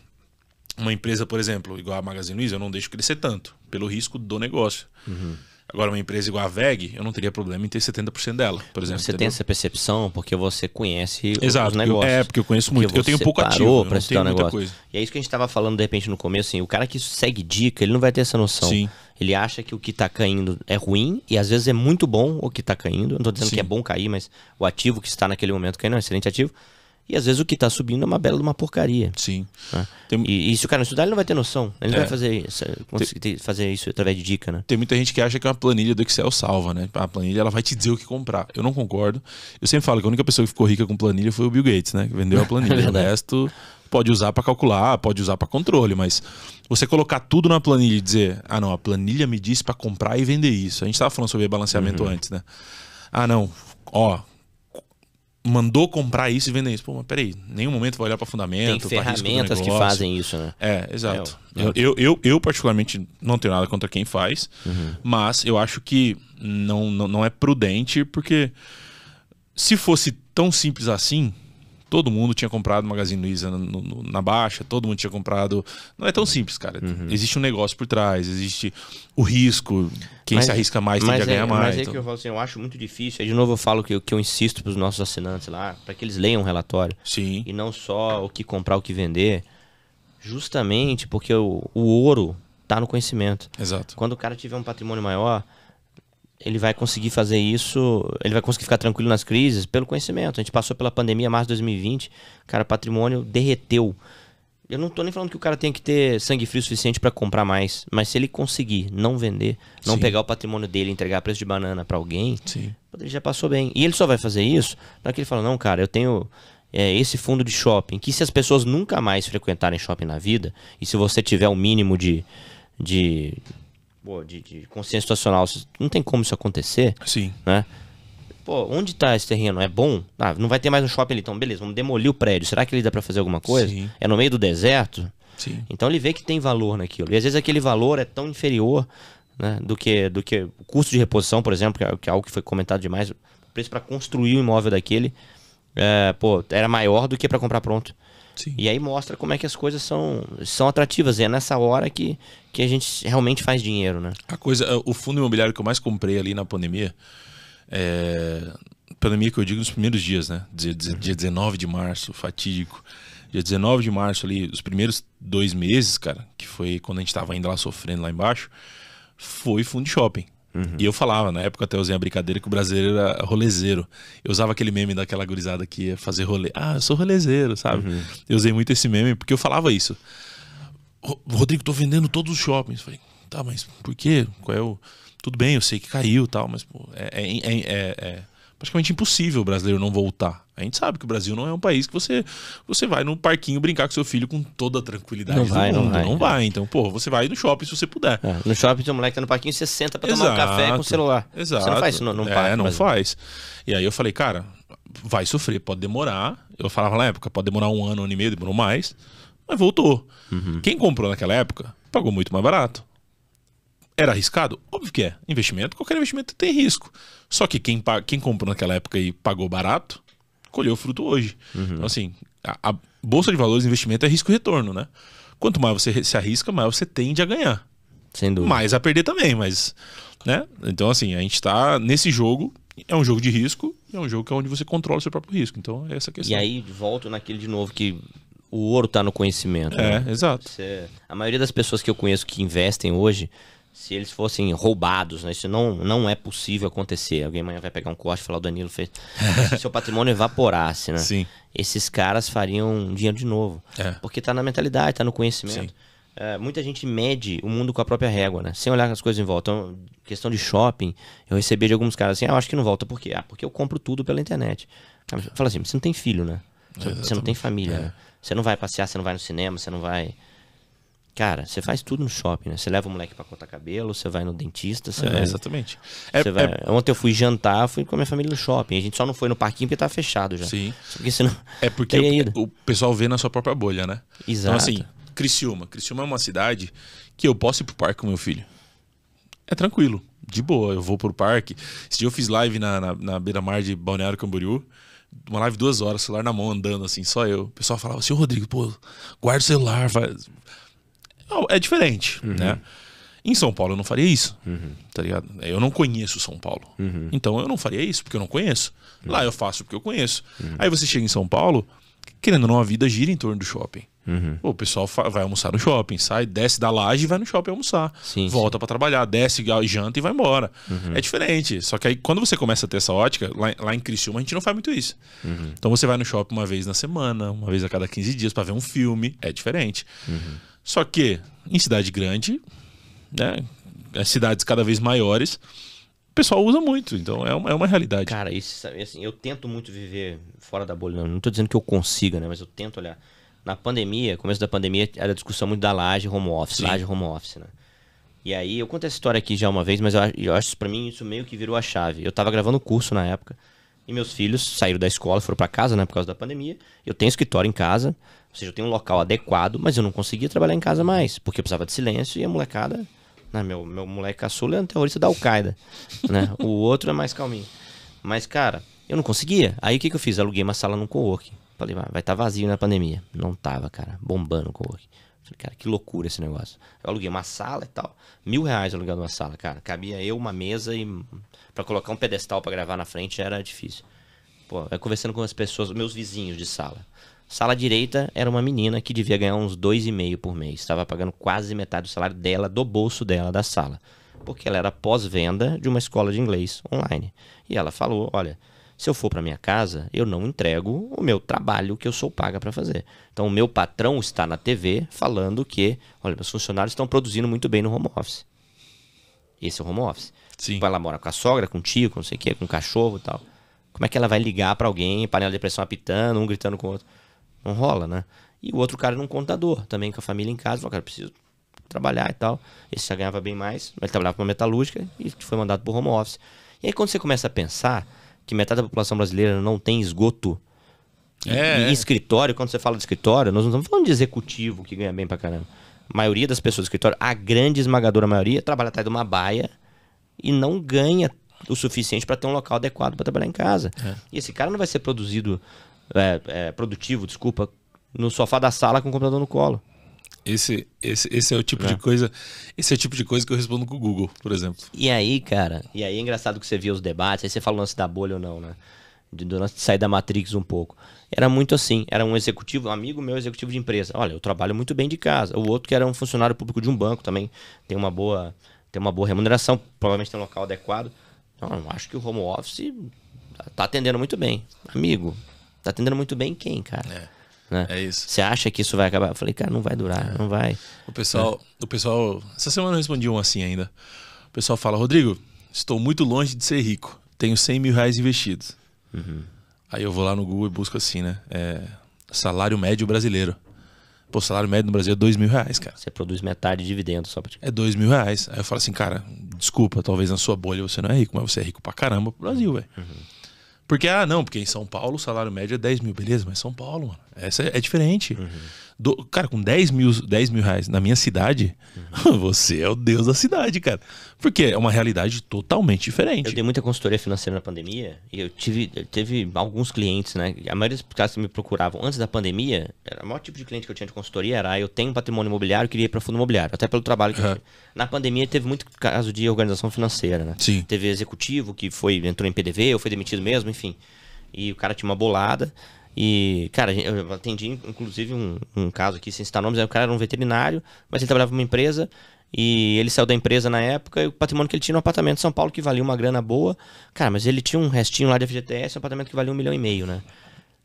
uma empresa, por exemplo, igual a Magazine Luiza, eu não deixo crescer tanto, pelo risco do negócio. Uhum. Agora, uma empresa igual a VEG, eu não teria problema em ter 70% dela, por exemplo. Você entendeu? tem essa percepção porque você conhece Exato, os negócios. Eu, é, porque eu conheço muito. Eu tenho pouco parou ativo, pra eu estudar tenho negócio. Coisa. E é isso que a gente estava falando, de repente, no começo. Assim, o cara que segue dica, ele não vai ter essa noção. Sim. Ele acha que o que está caindo é ruim e às vezes é muito bom o que está caindo. não estou dizendo Sim. que é bom cair, mas o ativo que está naquele momento caindo é um excelente ativo e às vezes o que está subindo é uma bela de uma porcaria. Sim. Né? Tem... E, e, se o cara não estudar, ele não vai ter noção. Ele não é. vai fazer isso, eh, tem... fazer isso através de dica, né? Tem muita gente que acha que uma planilha do Excel salva, né? A planilha ela vai te dizer o que comprar. Eu não concordo. Eu sempre falo que a única pessoa que ficou rica com planilha foi o Bill Gates, né? Que vendeu a planilha. É o resto pode usar para calcular, pode usar para controle, mas você colocar tudo na planilha e dizer, ah não, a planilha me disse para comprar e vender isso. A gente estava falando sobre balanceamento uhum. antes, né? Ah não, ó, mandou comprar isso e vender isso. Pô, mas peraí, nenhum momento vai olhar para fundamento. Tem ferramentas que fazem isso, né? É, exato. É, é, eu, eu, eu, eu, particularmente, não tenho nada contra quem faz, uhum. mas eu acho que não, não, não é prudente, porque se fosse tão simples assim, Todo mundo tinha comprado Magazine Luiza no, no, na baixa, todo mundo tinha comprado. Não é tão simples, cara. Uhum. Existe um negócio por trás, existe o risco. Quem mas, se arrisca mais tende é, a ganhar mais. Mas é então. que eu falo assim, eu acho muito difícil. Aí de novo eu falo que, que eu insisto para os nossos assinantes lá, para que eles leiam o relatório. Sim. E não só o que comprar, o que vender. Justamente porque o, o ouro está no conhecimento. Exato. Quando o cara tiver um patrimônio maior, ele vai conseguir fazer isso, ele vai conseguir ficar tranquilo nas crises pelo conhecimento. A gente passou pela pandemia março de 2020, cara, patrimônio derreteu. Eu não tô nem falando que o cara tem que ter sangue frio suficiente para comprar mais, mas se ele conseguir não vender, não Sim. pegar o patrimônio dele, entregar preço de banana para alguém, Sim. ele já passou bem. E ele só vai fazer isso na que ele fala: "Não, cara, eu tenho é, esse fundo de shopping, que se as pessoas nunca mais frequentarem shopping na vida, e se você tiver o um mínimo de, de pô, de, de consciência situacional. Não tem como isso acontecer. Sim. Né? Pô, onde tá esse terreno? É bom? Ah, não vai ter mais um shopping ali, então beleza, vamos demolir o prédio. Será que ele dá para fazer alguma coisa? Sim. É no meio do deserto? Sim. Então ele vê que tem valor naquilo. E às vezes aquele valor é tão inferior né, do, que, do que o custo de reposição, por exemplo, que é, é algo que foi comentado demais. O preço para construir o um imóvel daquele é, pô, era maior do que para comprar pronto. Sim. E aí mostra como é que as coisas são, são atrativas. E é nessa hora que, que a gente realmente faz dinheiro, né? A coisa, o fundo imobiliário que eu mais comprei ali na pandemia, é, pandemia que eu digo nos primeiros dias, né? Dia, dia 19 de março, fatídico. Dia 19 de março ali, os primeiros dois meses, cara, que foi quando a gente tava ainda lá sofrendo lá embaixo, foi fundo de shopping. Uhum. E eu falava, na época até usei a brincadeira que o brasileiro era rolezeiro. Eu usava aquele meme daquela gurizada que ia fazer rolê. Ah, eu sou rolezeiro, sabe? Uhum. Eu usei muito esse meme porque eu falava isso. Rodrigo, tô vendendo todos os shoppings. Falei, tá, mas por quê? Qual é o. Tudo bem, eu sei que caiu tal, mas pô, é, é, é, é praticamente impossível o brasileiro não voltar. A gente sabe que o Brasil não é um país que você você vai no parquinho brincar com seu filho com toda a tranquilidade não vai, mundo. Não vai. Não vai. Então, pô, você vai no shopping se você puder. É, no shopping, o moleque tá no parquinho, você senta pra tomar um café com o celular. Exato. Você não faz isso, não, não É, não faz. E aí eu falei, cara, vai sofrer, pode demorar. Eu falava na época, pode demorar um ano, um ano e meio, demorou mais. Mas voltou. Uhum. Quem comprou naquela época, pagou muito mais barato. Era arriscado? Óbvio que é. Investimento, qualquer investimento tem risco. Só que quem, quem comprou naquela época e pagou barato, colheu fruto hoje. Uhum. Então, assim, a, a, bolsa de valores, investimento é risco e retorno, né? Quanto mais você se arrisca, mais você tende a ganhar. Sem dúvida. Mais a perder também, mas. Né? Então, assim, a gente está nesse jogo, é um jogo de risco, é um jogo que é onde você controla o seu próprio risco. Então, é essa questão. E aí, volto naquele de novo que o ouro está no conhecimento. É, né? exato. Você, é, a maioria das pessoas que eu conheço que investem hoje se eles fossem roubados, né? Isso não, não é possível acontecer. Alguém amanhã vai pegar um corte e falar, o Danilo fez. se seu patrimônio evaporasse, né? Sim. Esses caras fariam dinheiro de novo. É. Porque está na mentalidade, está no conhecimento. É, muita gente mede o mundo com a própria régua, né? Sem olhar as coisas em volta. Então, questão de shopping, eu recebi de alguns caras assim, ah, eu acho que não volta. Por quê? Ah, porque eu compro tudo pela internet. Fala assim, você não tem filho, né? Você, é, você não tem família, é. né? Você não vai passear, você não vai no cinema, você não vai Cara, você faz tudo no shopping, né? Você leva o moleque para cortar cabelo, você vai no dentista, você é, vai... Exatamente. É, vai... é... Ontem eu fui jantar, fui com a minha família no shopping. A gente só não foi no parquinho porque tava tá fechado já. Sim. Porque senão... É porque o, o, pessoal vê na sua própria bolha, né? Exato. Então, assim, Criciúma. Criciúma é uma cidade que eu posso ir pro parque com meu filho. É tranquilo, de boa. Eu vou pro parque. Esse dia eu fiz live na, na, na beira-mar de Balneário Camboriú uma live duas horas, celular na mão, andando assim, só eu. O pessoal falava, assim, Ô Rodrigo, pô, guarda o celular, vai é diferente, uhum. né? Em São Paulo eu não faria isso, uhum. tá ligado? Eu não conheço São Paulo. Uhum. Então eu não faria isso porque eu não conheço. Uhum. Lá eu faço porque eu conheço. Uhum. Aí você chega em São Paulo, querendo ou não, a vida gira em torno do shopping. Uhum. o pessoal vai almoçar no shopping, sai, desce da laje e vai no shopping almoçar. Sim, volta para trabalhar, desce, janta e vai embora. Uhum. É diferente. Só que aí, quando você começa a ter essa ótica, lá, lá em Criciúma a gente não faz muito isso. Uhum. Então você vai no shopping uma vez na semana, uma vez a cada 15 dias para ver um filme. É diferente. Uhum. Só que em cidade grande, né, as cidades cada vez maiores, o pessoal usa muito, então é uma, é uma realidade. Cara, isso, assim, eu tento muito viver fora da bolha, não, não tô dizendo que eu consiga, né, mas eu tento olhar. Na pandemia, começo da pandemia, era discussão muito da laje home office, Sim. laje home office, né? E aí, eu contei essa história aqui já uma vez, mas eu, eu acho que pra mim isso meio que virou a chave. Eu tava gravando curso na época, e meus filhos saíram da escola, foram para casa, né, por causa da pandemia. Eu tenho escritório em casa, ou seja, eu tenho um local adequado, mas eu não conseguia trabalhar em casa mais, porque eu precisava de silêncio e a molecada. Né, meu, meu moleque caçula é um terrorista da Al-Qaeda. Né? o outro é mais calminho. Mas, cara, eu não conseguia. Aí o que, que eu fiz? Aluguei uma sala num coworking. Falei, vai estar tá vazio na pandemia. Não tava, cara. Bombando o coworking. Falei, cara, que loucura esse negócio. Eu aluguei uma sala e tal. Mil reais alugando uma sala, cara. Cabia eu, uma mesa e. para colocar um pedestal para gravar na frente era difícil. Pô, eu conversando com as pessoas, meus vizinhos de sala. Sala direita era uma menina que devia ganhar uns dois e meio por mês. Estava pagando quase metade do salário dela, do bolso dela, da sala. Porque ela era pós-venda de uma escola de inglês online. E ela falou: olha, se eu for para minha casa, eu não entrego o meu trabalho que eu sou paga para fazer. Então, o meu patrão está na TV falando que, olha, meus funcionários estão produzindo muito bem no home office. Esse é o home office. Sim. Ela mora com a sogra, com o tio, com não sei o quê, com o cachorro e tal. Como é que ela vai ligar para alguém, panela de pressão apitando, um gritando com o outro? Não rola, né? E o outro cara era um contador, também com a família em casa. Falou, cara, preciso trabalhar e tal. Esse já ganhava bem mais, mas ele trabalhava para uma metalúrgica e foi mandado para o home office. E aí quando você começa a pensar que metade da população brasileira não tem esgoto e, é, e escritório, quando você fala de escritório, nós não estamos falando de executivo que ganha bem pra caramba. A maioria das pessoas do escritório, a grande esmagadora maioria, trabalha atrás de uma baia e não ganha o suficiente para ter um local adequado para trabalhar em casa. É. E esse cara não vai ser produzido é, é, produtivo, desculpa, no sofá da sala com o computador no colo. Esse, esse, esse é o tipo é. de coisa. Esse é o tipo de coisa que eu respondo com o Google, por exemplo. E aí, cara, e aí é engraçado que você via os debates, aí você fala o lance da bolha ou não, né? Do lance de sair da Matrix um pouco. Era muito assim. Era um executivo, um amigo meu, executivo de empresa. Olha, eu trabalho muito bem de casa. O outro que era um funcionário público de um banco também, tem uma boa, tem uma boa remuneração, provavelmente tem um local adequado. Não, acho que o home office tá atendendo muito bem. Amigo, Tá atendendo muito bem quem, cara? É. Né? É isso. Você acha que isso vai acabar? Eu falei, cara, não vai durar, é. não vai. O pessoal, é. o pessoal, essa semana eu respondi um assim ainda. O pessoal fala, Rodrigo, estou muito longe de ser rico. Tenho 100 mil reais investidos. Uhum. Aí eu vou lá no Google e busco assim, né? É, salário médio brasileiro. Pô, salário médio no Brasil é 2 mil reais, cara. Você produz metade de dividendo só pra te... É 2 mil reais. Aí eu falo assim, cara, desculpa, talvez na sua bolha você não é rico, mas você é rico pra caramba pro Brasil, velho. Uhum. Porque, ah, não, porque em São Paulo o salário médio é 10 mil, beleza, mas São Paulo, mano. Essa é, diferente. Uhum. Do, cara, com 10 mil, 10 mil reais na minha cidade, uhum. você é o deus da cidade, cara. Porque é uma realidade totalmente diferente. Eu dei muita consultoria financeira na pandemia e eu tive eu teve alguns clientes, né? A maioria dos caras que me procuravam antes da pandemia, era, o maior tipo de cliente que eu tinha de consultoria era eu tenho patrimônio imobiliário, queria ir para fundo imobiliário, até pelo trabalho que uhum. eu tinha. Na pandemia teve muito caso de organização financeira, né? Sim. Teve executivo que foi entrou em PDV ou foi demitido mesmo, enfim. E o cara tinha uma bolada. E, cara, eu atendi, inclusive, um, um caso aqui, sem citar nomes, né, o cara era um veterinário, mas ele trabalhava numa empresa, e ele saiu da empresa na época e o patrimônio que ele tinha no apartamento em São Paulo, que valia uma grana boa. Cara, mas ele tinha um restinho lá de FGTS, um apartamento que valia um milhão e meio, né?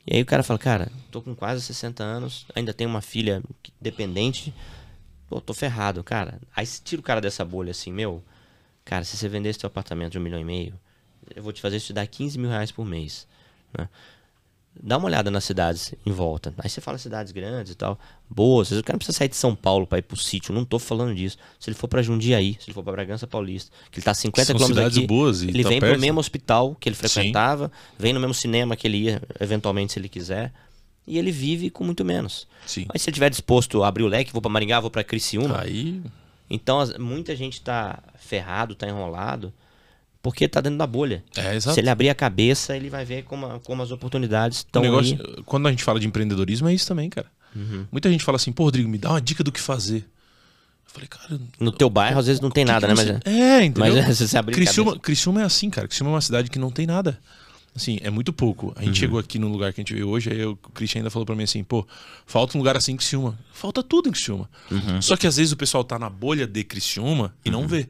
E aí o cara fala, cara, tô com quase 60 anos, ainda tenho uma filha dependente, pô, tô ferrado, cara. Aí você tira o cara dessa bolha assim, meu, cara, se você vender seu teu apartamento de um milhão e meio, eu vou te fazer isso te dar 15 mil reais por mês, né? dá uma olhada nas cidades em volta. Aí você fala cidades grandes e tal, boas. Às vezes o cara não precisa sair de São Paulo para ir pro sítio, não tô falando disso. Se ele for para Jundiaí, se ele for para Bragança Paulista, que ele tá 50 km aqui boas ele tá vem perto. pro mesmo hospital que ele frequentava, Sim. vem no mesmo cinema que ele ia eventualmente se ele quiser. E ele vive com muito menos. Sim. Mas se ele estiver disposto a abrir o leque, vou para Maringá, vou para Criciúma. Aí... Então, muita gente tá ferrado, tá enrolado porque tá dentro da bolha. É, exato. Se ele abrir a cabeça, ele vai ver como, como as oportunidades estão aí. Quando a gente fala de empreendedorismo, é isso também, cara. Uhum. Muita gente fala assim, pô, Rodrigo, me dá uma dica do que fazer. Eu falei, cara... No teu bairro, às vezes, não tem nada, né? Você... Mas, é, é entendeu? Mas é, se abrir Criciúma, Criciúma é assim, cara. Criciúma é uma cidade que não tem nada. Assim, é muito pouco. A gente uhum. chegou aqui no lugar que a gente veio hoje, aí o Christian ainda falou para mim assim, pô, falta um lugar assim em Criciúma. Falta tudo em Criciúma. Uhum. Só que às vezes o pessoal tá na bolha de Criciúma e não uhum. vê.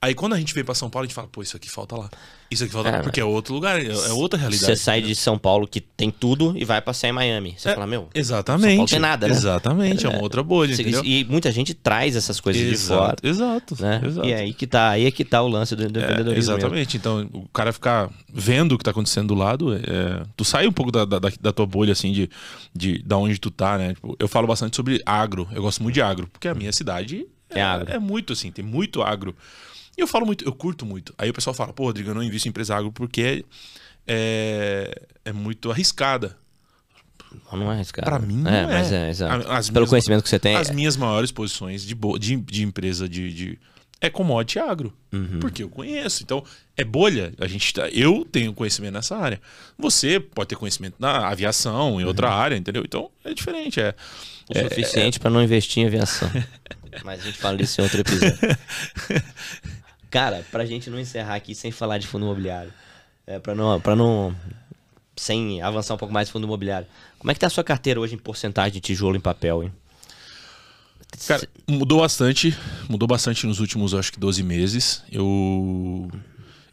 Aí quando a gente veio para São Paulo, a gente fala, pô, isso aqui falta lá. Isso aqui falta é, lá, porque é outro lugar, é, é outra realidade. Você sai né? de São Paulo que tem tudo e vai passar em Miami. Você é, fala, meu, exatamente, não tem nada, né? Exatamente, é, uma é. outra bolha, cê, entendeu? E muita gente traz essas coisas exato, de fora. Exato, né? exato. E aí que tá, aí é que tá o lance do é, empreendedorismo. exatamente, mesmo. então o cara ficar vendo o que tá acontecendo do lado, tu sai um pouco da, da, da, tua bolha, assim, de, de, da onde tu tá, né? Tipo, eu falo bastante sobre agro, eu gosto muito de agro, porque a minha cidade é, é muito, assim, tem muito agro. E eu falo muito, eu curto muito. Aí o pessoal fala, pô, Rodrigo, eu não invisto em empresa agro porque é, é muito arriscada. Não é arriscada Para mim, é, não é. é as Pelo minhas, conhecimento que você tem. As é. minhas maiores posições de, de, de empresa de, de é commodity agro. Uhum. Porque eu conheço. Então, é bolha. A gente tá, eu tenho conhecimento nessa área. Você pode ter conhecimento na aviação, em outra uhum. área, entendeu? Então, é diferente. É, o é, suficiente é, é. para não investir em aviação. Mas a gente fala isso em outro episódio. Cara, pra gente não encerrar aqui sem falar de fundo imobiliário, é, pra não. Pra não sem avançar um pouco mais fundo imobiliário. Como é que tá a sua carteira hoje em porcentagem de tijolo em papel, hein? Cara, mudou bastante. Mudou bastante nos últimos, acho que 12 meses. Eu.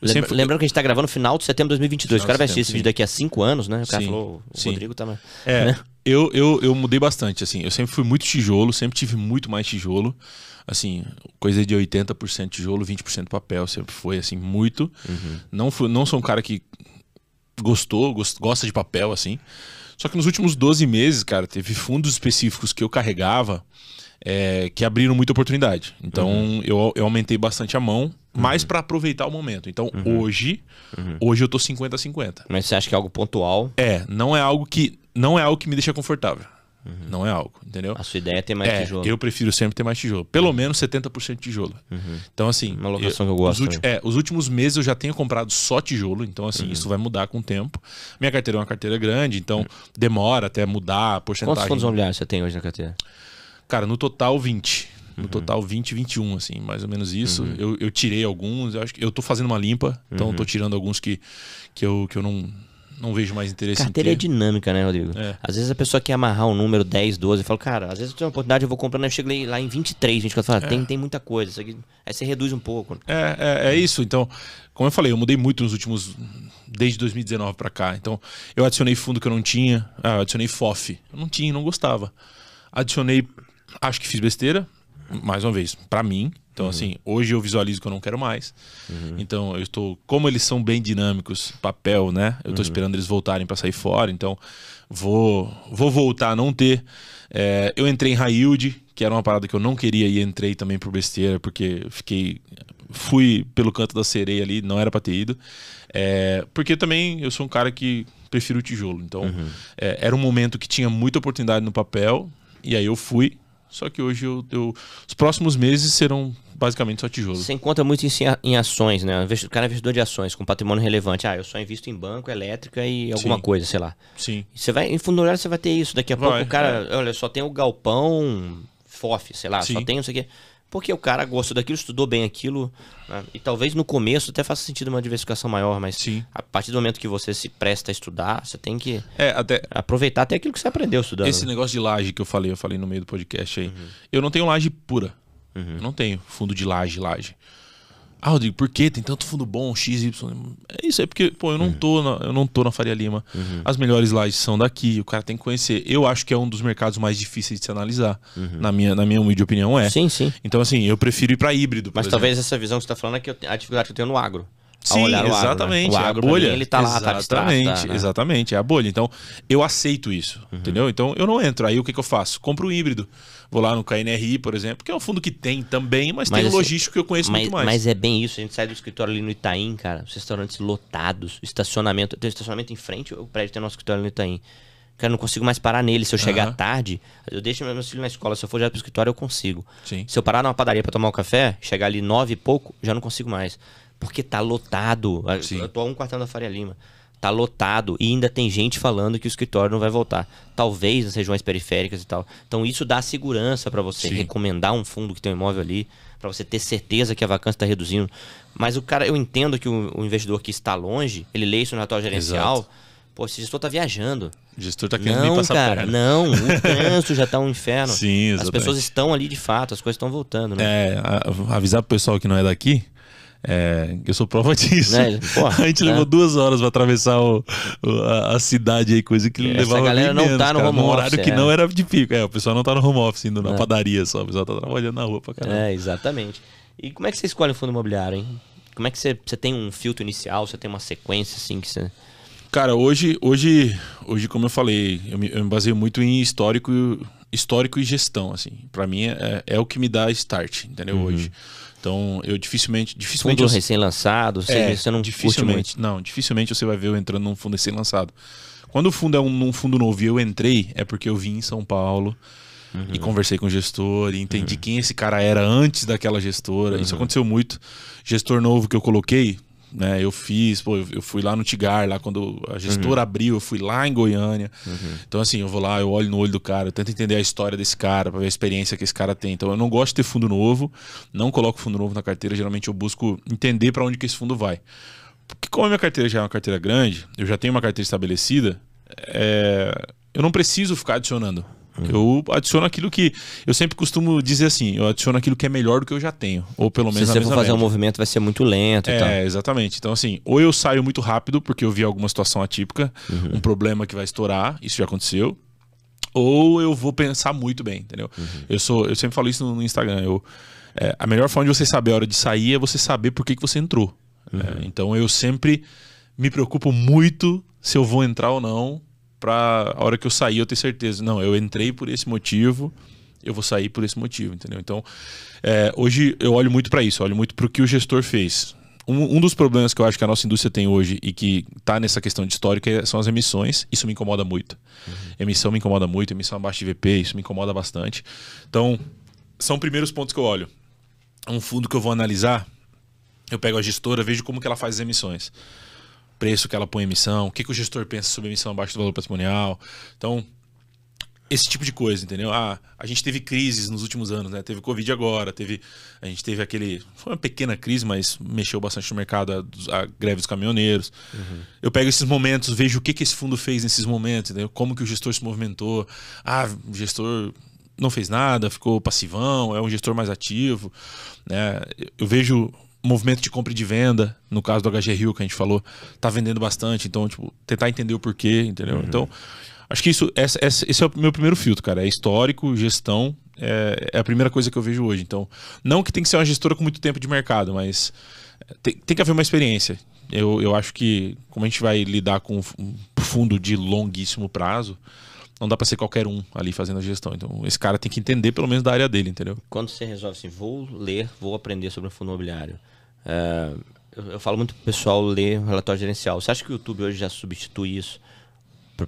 eu sempre... Lembrando que a gente está gravando no final de setembro de 2022. Final o cara vai assistir esse vídeo daqui a 5 anos, né? O cara sim, falou, o sim. Rodrigo tá. É, né? eu, eu, eu mudei bastante, assim. Eu sempre fui muito tijolo, sempre tive muito mais tijolo assim, coisa de 80% tijolo, 20% papel, sempre foi assim muito. Uhum. Não fui, não sou um cara que gostou, gost, gosta de papel assim. Só que nos últimos 12 meses, cara, teve fundos específicos que eu carregava é, que abriram muita oportunidade. Então uhum. eu, eu aumentei bastante a mão, uhum. mais para aproveitar o momento. Então uhum. hoje, uhum. hoje eu tô 50-50. Mas você acha que é algo pontual? É, não é algo que não é algo que me deixa confortável. Uhum. Não é algo, entendeu? A sua ideia é ter mais é, tijolo. Eu prefiro sempre ter mais tijolo. Pelo menos 70% de tijolo. Uhum. Então, assim. Uma locação eu, que eu gosto. Os, é, os últimos meses eu já tenho comprado só tijolo, então, assim, uhum. isso vai mudar com o tempo. Minha carteira é uma carteira grande, então uhum. demora até mudar a porcentagem. Quantos fundos imobiliários você tem hoje na carteira? Cara, no total, 20. No uhum. total, 20, 21, assim, mais ou menos isso. Eu, eu, tirei alguns, eu acho que eu tô fazendo uma limpa, então eu tô tirando alguns que, que, eu, que eu não não vejo mais interesse Carteira em é dinâmica, né, Rodrigo? É. Às vezes a pessoa quer amarrar um número 10, 12, e fala, cara, às vezes eu tenho uma oportunidade, eu vou comprando, eu chego lá em 23, 24, fala, é. tem, tem muita coisa. Isso aqui, aí você reduz um pouco. É, é, é isso. Então, como eu falei, eu mudei muito nos últimos. desde 2019 para cá. Então, eu adicionei fundo que eu não tinha, ah, adicionei FOF. Eu não tinha, não gostava. Adicionei, acho que fiz besteira, mais uma vez, para mim. Então, uhum. assim, hoje eu visualizo que eu não quero mais. Uhum. Então, eu estou. Como eles são bem dinâmicos, papel, né? Eu estou uhum. esperando eles voltarem para sair fora. Então, vou, vou voltar a não ter. É, eu entrei em high yield, que era uma parada que eu não queria e entrei também por besteira, porque fiquei. Fui pelo canto da sereia ali, não era para ter ido. É, porque também eu sou um cara que prefiro o tijolo. Então, uhum. é, era um momento que tinha muita oportunidade no papel, e aí eu fui só que hoje eu, eu, os próximos meses serão basicamente só tijolo. Você encontra muito isso em, ações, né? O cara é investidor de ações com patrimônio relevante. Ah, eu só invisto em banco, elétrica e alguma Sim. coisa, sei lá. Sim. Você vai, em fundo você vai ter isso. Daqui a vai, pouco o cara, é. olha, só tem o galpão FOF, sei lá, Sim. só tem isso aqui porque o cara gosta daquilo, estudou bem aquilo. Né? E talvez no começo até faça sentido uma diversificação maior, mas Sim. a partir do momento que você se presta a estudar, você tem que é, até... aproveitar até aquilo que você aprendeu estudando. Esse negócio de laje que eu falei, eu falei no meio do podcast aí. Uhum. Eu não tenho laje pura. Uhum. Eu não tenho fundo de laje, laje. Ah, Rodrigo, por que tem tanto fundo bom, X, Y? É isso, é porque, pô, eu não, uhum. tô, na, eu não tô na Faria Lima. Uhum. As melhores lives são daqui, o cara tem que conhecer. Eu acho que é um dos mercados mais difíceis de se analisar. Uhum. Na, minha, na minha humilde opinião, é. Sim, sim. Então, assim, eu prefiro ir para híbrido. Mas exemplo. talvez essa visão que você tá falando é que eu, a dificuldade que eu tenho no agro. Sim, exatamente. Agro, né? É agro, a bolha. Mim, ele tá lá, tá exatamente, tá né? exatamente. É a bolha. Então, eu aceito isso, uhum. entendeu? Então, eu não entro. Aí, o que, que eu faço? Compro o um híbrido. Vou lá no KNRI, por exemplo, que é um fundo que tem também, mas, mas tem um assim, logístico que eu conheço mas, muito mais. Mas é bem isso. A gente sai do escritório ali no Itaim, cara. Os restaurantes lotados, estacionamento. Tem um estacionamento em frente, o prédio tem nosso escritório ali no Itaim. Cara, eu não consigo mais parar nele. Se eu chegar uhum. tarde, eu deixo meus filhos na escola. Se eu for já pro escritório, eu consigo. Sim. Se eu parar numa padaria para tomar um café, chegar ali nove e pouco, já não consigo mais. Porque tá lotado. Sim. Eu tô a um quartão da Faria Lima tá lotado e ainda tem gente falando que o escritório não vai voltar. Talvez nas regiões periféricas e tal. Então isso dá segurança para você Sim. recomendar um fundo que tem um imóvel ali, para você ter certeza que a vacância está reduzindo. Mas o cara, eu entendo que o, o, investidor que está longe, ele lê isso no relatório gerencial. Exato. Pô, esse gestor tá viajando. O gestor tá querendo não, me passar cara, perna. Não, o trânsito já tá um inferno. Sim, exatamente. As pessoas estão ali de fato, as coisas estão voltando, né? É, a, avisar pro pessoal que não é daqui, é, eu sou prova disso. Né? Porra, a gente né? levou duas horas para atravessar o, o, a, a, cidade aí, coisa que levaram levava Essa galera não menos, tá no cara, home office, horário é. que não era de pico. É, o pessoal não tá no home office, indo na é. padaria só. O pessoal tá trabalhando na rua pra caramba. É, exatamente. E como é que você escolhe o fundo imobiliário, hein? Como é que você, você tem um filtro inicial? Você tem uma sequência assim que você... Cara, hoje, hoje, hoje como eu falei, eu me, eu me baseio muito em histórico, histórico e gestão, assim. Para mim é, é, o que me dá start, entendeu? Uhum. Hoje. Então, eu dificilmente. dificilmente fundo eu... recém-lançado, você, é, você não dificilmente, Não, dificilmente você vai ver eu entrando num fundo recém-lançado. Quando o fundo é um, um, fundo novo e eu entrei, é porque eu vim em São Paulo uhum. e conversei com o gestor e entendi uhum. quem esse cara era antes daquela gestora. Uhum. Isso aconteceu muito. Gestor novo que eu coloquei, né? Eu fiz, pô, eu fui lá no Tigar, lá quando a gestora uhum. abriu, eu fui lá em Goiânia. Uhum. Então, assim, eu vou lá, eu olho no olho do cara, eu tento entender a história desse cara, para ver a experiência que esse cara tem. Então, eu não gosto de ter fundo novo, não coloco fundo novo na carteira, geralmente eu busco entender para onde que esse fundo vai. Porque como a minha carteira já é uma carteira grande, eu já tenho uma carteira estabelecida, é... eu não preciso ficar adicionando. Eu adiciono aquilo que. Eu sempre costumo dizer assim: eu adiciono aquilo que é melhor do que eu já tenho. Ou pelo menos. Se você for fazer média. um movimento, vai ser muito lento é, e tal. É, exatamente. Então, assim, ou eu saio muito rápido, porque eu vi alguma situação atípica, uhum. um problema que vai estourar, isso já aconteceu. Ou eu vou pensar muito bem, entendeu? Uhum. Eu, sou, eu sempre falo isso no Instagram. Eu, é, a melhor forma de você saber a hora de sair é você saber por que, que você entrou. É, uhum. É, então eu sempre me preocupo muito se eu vou entrar ou não para a hora que eu sair eu ter certeza. Não, eu entrei por esse motivo, eu vou sair por esse motivo, entendeu? Então, é, hoje eu olho muito para isso, olho muito para o que o gestor fez. Um, um, dos problemas que eu acho que a nossa indústria tem hoje e que está nessa questão de histórica é, são as emissões. Isso me incomoda muito. Uhum. Emissão me incomoda muito, emissão abaixo de VP, isso me incomoda bastante. Então, são primeiros pontos que eu olho. Um fundo que eu vou analisar, eu pego a gestora, vejo como que ela faz as emissões preço que ela põe em emissão, o que, que o gestor pensa sobre emissão abaixo do valor patrimonial. Então, esse tipo de coisa, entendeu? Ah, a gente teve crises nos últimos anos, né? Teve Covid agora, teve. A gente teve aquele. Foi uma pequena crise, mas mexeu bastante no mercado, a, a greve dos caminhoneiros. Uhum. Eu pego esses momentos, vejo o que, que esse fundo fez nesses momentos, entendeu? Como que o gestor se movimentou. Ah, o gestor não fez nada, ficou passivão, é um gestor mais ativo. Né? Eu vejo movimento de compra e de venda, no caso do HG Rio que a gente falou, tá vendendo bastante, então, tipo, tentar entender o porquê, entendeu? Uhum. Então, acho que isso, essa, essa, esse é o meu primeiro filtro, cara. É histórico, gestão, é, é, a primeira coisa que eu vejo hoje. Então, não que tem que ser uma gestora com muito tempo de mercado, mas é, tem, tem que haver uma experiência. Eu, eu acho que, como a gente vai lidar com um fundo de longuíssimo prazo, não dá para ser qualquer um ali fazendo a gestão. Então, esse cara tem que entender pelo menos da área dele, entendeu? Quando você resolve assim, vou ler, vou aprender sobre o fundo imobiliário é, eu, eu, falo muito pro pessoal ler o relatório gerencial. Você acha que o YouTube hoje já substitui isso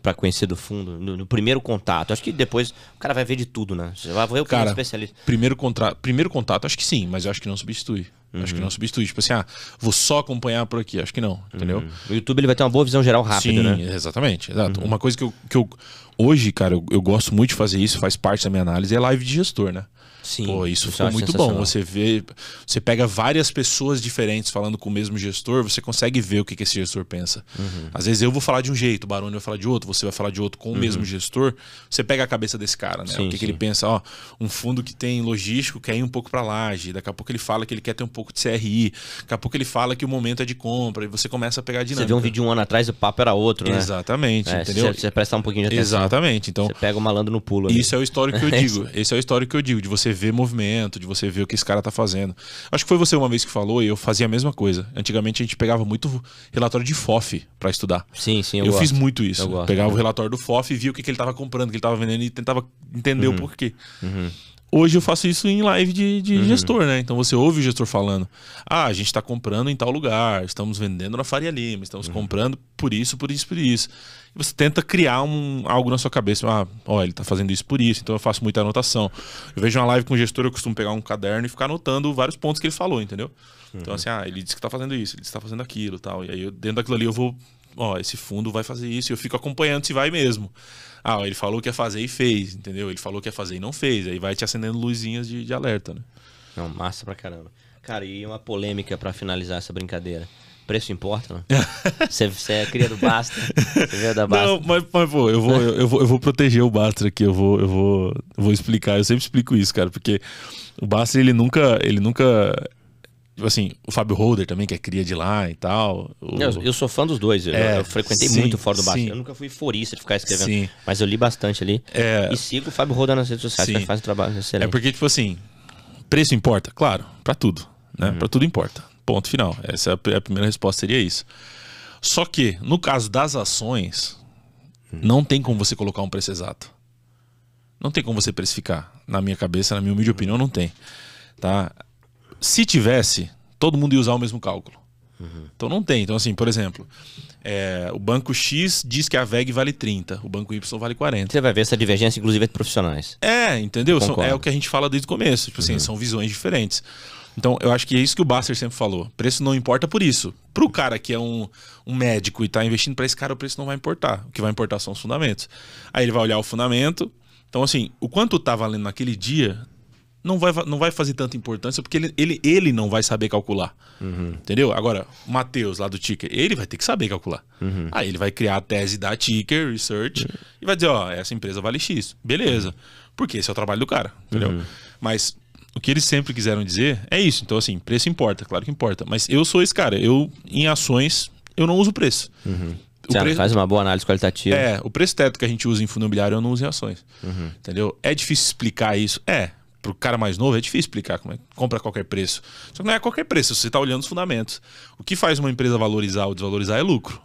para conhecer do fundo? No, no, primeiro contato? Acho que depois o cara vai ver de tudo, né? Você vai ver o cara, um especialista. Primeiro, contra... primeiro contato, acho que sim, mas eu acho que não substitui. Uhum. Acho que não uhum. substitui. Tipo assim, ah, vou só acompanhar por aqui. Acho que não, entendeu? Uhum. O YouTube ele vai ter uma boa visão geral rápida, Sim, né? exatamente. Exato. Uhum. Uma coisa que eu, que eu. Hoje, cara, eu, eu gosto muito de fazer isso, faz parte da minha análise, é live de gestor, né? Sim. Pô, isso, foi muito bom. Você vê, você pega várias pessoas diferentes falando com o mesmo gestor, você consegue ver o que, que esse gestor pensa. Uhum. Às vezes eu vou falar de um jeito, o Baroni vai falar de outro, você vai falar de outro com o mesmo uhum. gestor. Você pega a cabeça desse cara, né? Sim, o que, que, ele pensa, ó, um fundo que tem logístico quer ir um pouco para laje, daqui a pouco ele fala que ele quer ter um pouco pouco de CRI, daqui a pouco ele fala que o momento é de compra e você começa a pegar a dinâmica. Você vê um vídeo um ano atrás, o papo era outro, né? Exatamente, é, entendeu? Você, você prestar um pouquinho de atenção. Exatamente. Então, você pega o malandro no pulo. Ali. Isso é o histórico que eu é digo. esse é o histórico que eu digo, de você ver movimento, de você ver o que esse cara tá fazendo. Acho que foi você uma vez que falou e eu fazia a mesma coisa. Antigamente a gente pegava muito relatório de FOF para estudar. Sim, sim. Eu, eu fiz muito isso. Gosto, pegava o relatório do FOF e via o que, que ele tava comprando, o que ele tava vendendo e tentava entender uhum. o porquê. Uhum. Hoje eu faço isso em live de, de uhum. gestor, né? Então você ouve o gestor falando: ah, a gente está comprando em tal lugar, estamos vendendo na Faria Lima, estamos uhum. comprando por isso, por isso, por isso. E você tenta criar um, algo na sua cabeça: ah, ó, ele está fazendo isso por isso, então eu faço muita anotação. Eu vejo uma live com o gestor, eu costumo pegar um caderno e ficar anotando vários pontos que ele falou, entendeu? Então, uhum. Então, assim, ah, ele disse que está fazendo isso, ele está fazendo aquilo tal. E aí, eu, dentro daquilo ali, eu vou ó, esse fundo vai fazer isso, e eu fico acompanhando se vai mesmo. Ah, ele falou que ia fazer e fez, entendeu? Ele falou que ia fazer e não fez. Aí vai te acendendo luzinhas de, de alerta, né? Não, massa pra caramba. Cara, e uma polêmica para finalizar essa brincadeira. Preço importa, não? Você, você é cria do Basta. Você veio da Basta. Não, mas, mas pô, eu vou, eu, eu, vou, eu vou proteger o Basta aqui, eu vou, eu vou, eu vou explicar. Eu sempre explico isso, cara, porque o Basta ele nunca, ele nunca assim, o Fábio Holder também, que é cria de lá e tal. O... Eu, eu, sou fã dos dois, eu, é, eu frequentei sim, muito fora do Basque. Eu nunca fui forista de ficar escrevendo, sim. mas eu li bastante ali. É... E sigo o Fábio Holder nas redes sociais, que faz um trabalho excelente. É porque, tipo assim, preço importa? Claro, para tudo. Né? Uhum. Para tudo importa. Ponto final. Essa é a primeira resposta seria isso. Só que, no caso das ações, uhum. não tem como você colocar um preço exato. Não tem como você precificar. Na minha cabeça, na minha humilde uhum. opinião, não tem. Tá? se tivesse, todo mundo ia usar o mesmo cálculo. Uhum. Então não tem. Então, assim, por exemplo, é, o banco X diz que a VEG vale 30, o banco Y vale 40. Você vai ver essa divergência, inclusive, entre profissionais. É, entendeu? São, é o que a gente fala desde o começo. Tipo assim, uhum. são visões diferentes. Então, eu acho que é isso que o Baster sempre falou. Preço não importa por isso. Para o cara que é um, um médico e está investindo para esse cara, o preço não vai importar. O que vai importar são os fundamentos. Aí ele vai olhar o fundamento. Então, assim, o quanto está valendo naquele dia não vai, não vai fazer tanta importância, porque ele, ele, ele não vai saber calcular. Uhum. Entendeu? Agora, o Matheus, lá do Ticker, ele vai ter que saber calcular. Uhum. Aí ele vai criar a tese da Ticker Research uhum. e vai dizer, ó, essa empresa vale X. Beleza. Uhum. Porque esse é o trabalho do cara, entendeu? Uhum. Mas o que eles sempre quiseram dizer é isso. Então, assim, preço importa, claro que importa. Mas eu sou esse cara. Eu, em ações, eu não uso preço. Uhum. Você preço... faz uma boa análise qualitativa. É, o preço teto que a gente usa em fundo imobiliário eu não uso em ações. Entendeu? É difícil explicar isso? É, pro cara mais novo, é difícil explicar como é. Compra a qualquer preço. Só que não é a qualquer preço, você está olhando os fundamentos. O que faz uma empresa valorizar ou desvalorizar é lucro.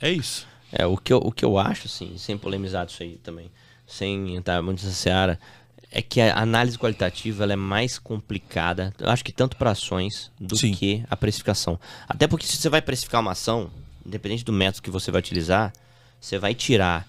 É isso. É, o que eu, o que eu acho, assim, sem polemizar isso aí também, sem entrar muito nessa seara, é que a análise qualitativa ela é mais complicada, eu acho que tanto para ações do Sim. que a precificação. Até porque se você vai precificar uma ação, independente do método que você vai utilizar, você vai tirar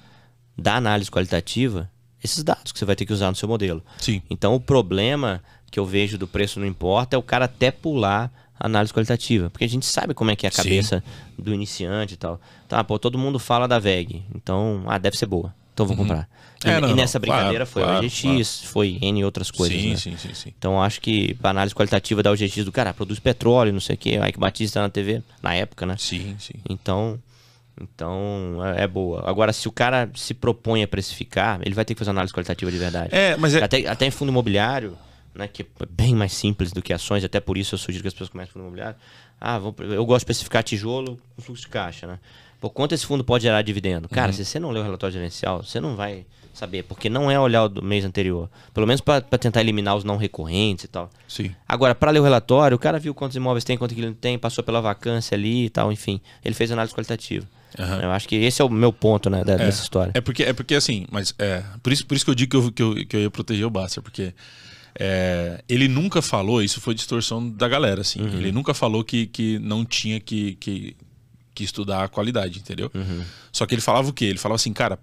da análise qualitativa esses dados que você vai ter que usar no seu modelo. Sim. Então o problema que eu vejo do preço não importa é o cara até pular a análise qualitativa, porque a gente sabe como é que é a cabeça Sim. do iniciante e tal. Tá, pô, todo mundo fala da VEG, então, ah, deve ser boa. Então vou uhum. comprar. É, e, é, não, e nessa brincadeira claro, foi claro, o OGX, claro. foi N outras coisas. Sim, né? sim, sim, sim, Então acho que a análise qualitativa da OGX do cara produz petróleo, não sei o quê, Ike Batista na TV, na época, né? Sim, sim. Então então, é, é boa. Agora, se o cara se propõe a precificar, ele vai ter que fazer uma análise qualitativa de verdade. É, mas é... Até, até em fundo imobiliário, né, que é bem mais simples do que ações, até por isso eu sugiro que as pessoas comecem fundo imobiliário. Ah, vou, eu gosto de especificar tijolo com fluxo de caixa, né? Pô, quanto esse fundo pode gerar dividendo? Cara, uhum. se você não lê o relatório gerencial, você não vai saber, porque não é olhar o do mês anterior. Pelo menos para tentar eliminar os não recorrentes e tal. Sim. Agora, para ler o relatório, o cara viu quantos imóveis tem, quanto ele tem, passou pela vacância ali e tal, enfim. Ele fez análise qualitativa. Uhum. Eu acho que esse é o meu ponto, né, é, dessa história. É porque, é porque assim, mas é, por isso, por isso que eu digo que eu, que eu, que eu ia proteger o Basser, porque é, ele nunca falou, isso foi distorção da galera, assim. Uhum. Ele nunca falou que, que não tinha que, que, que estudar a qualidade, entendeu? Uhum. Só que ele falava o quê? Ele falava assim, cara,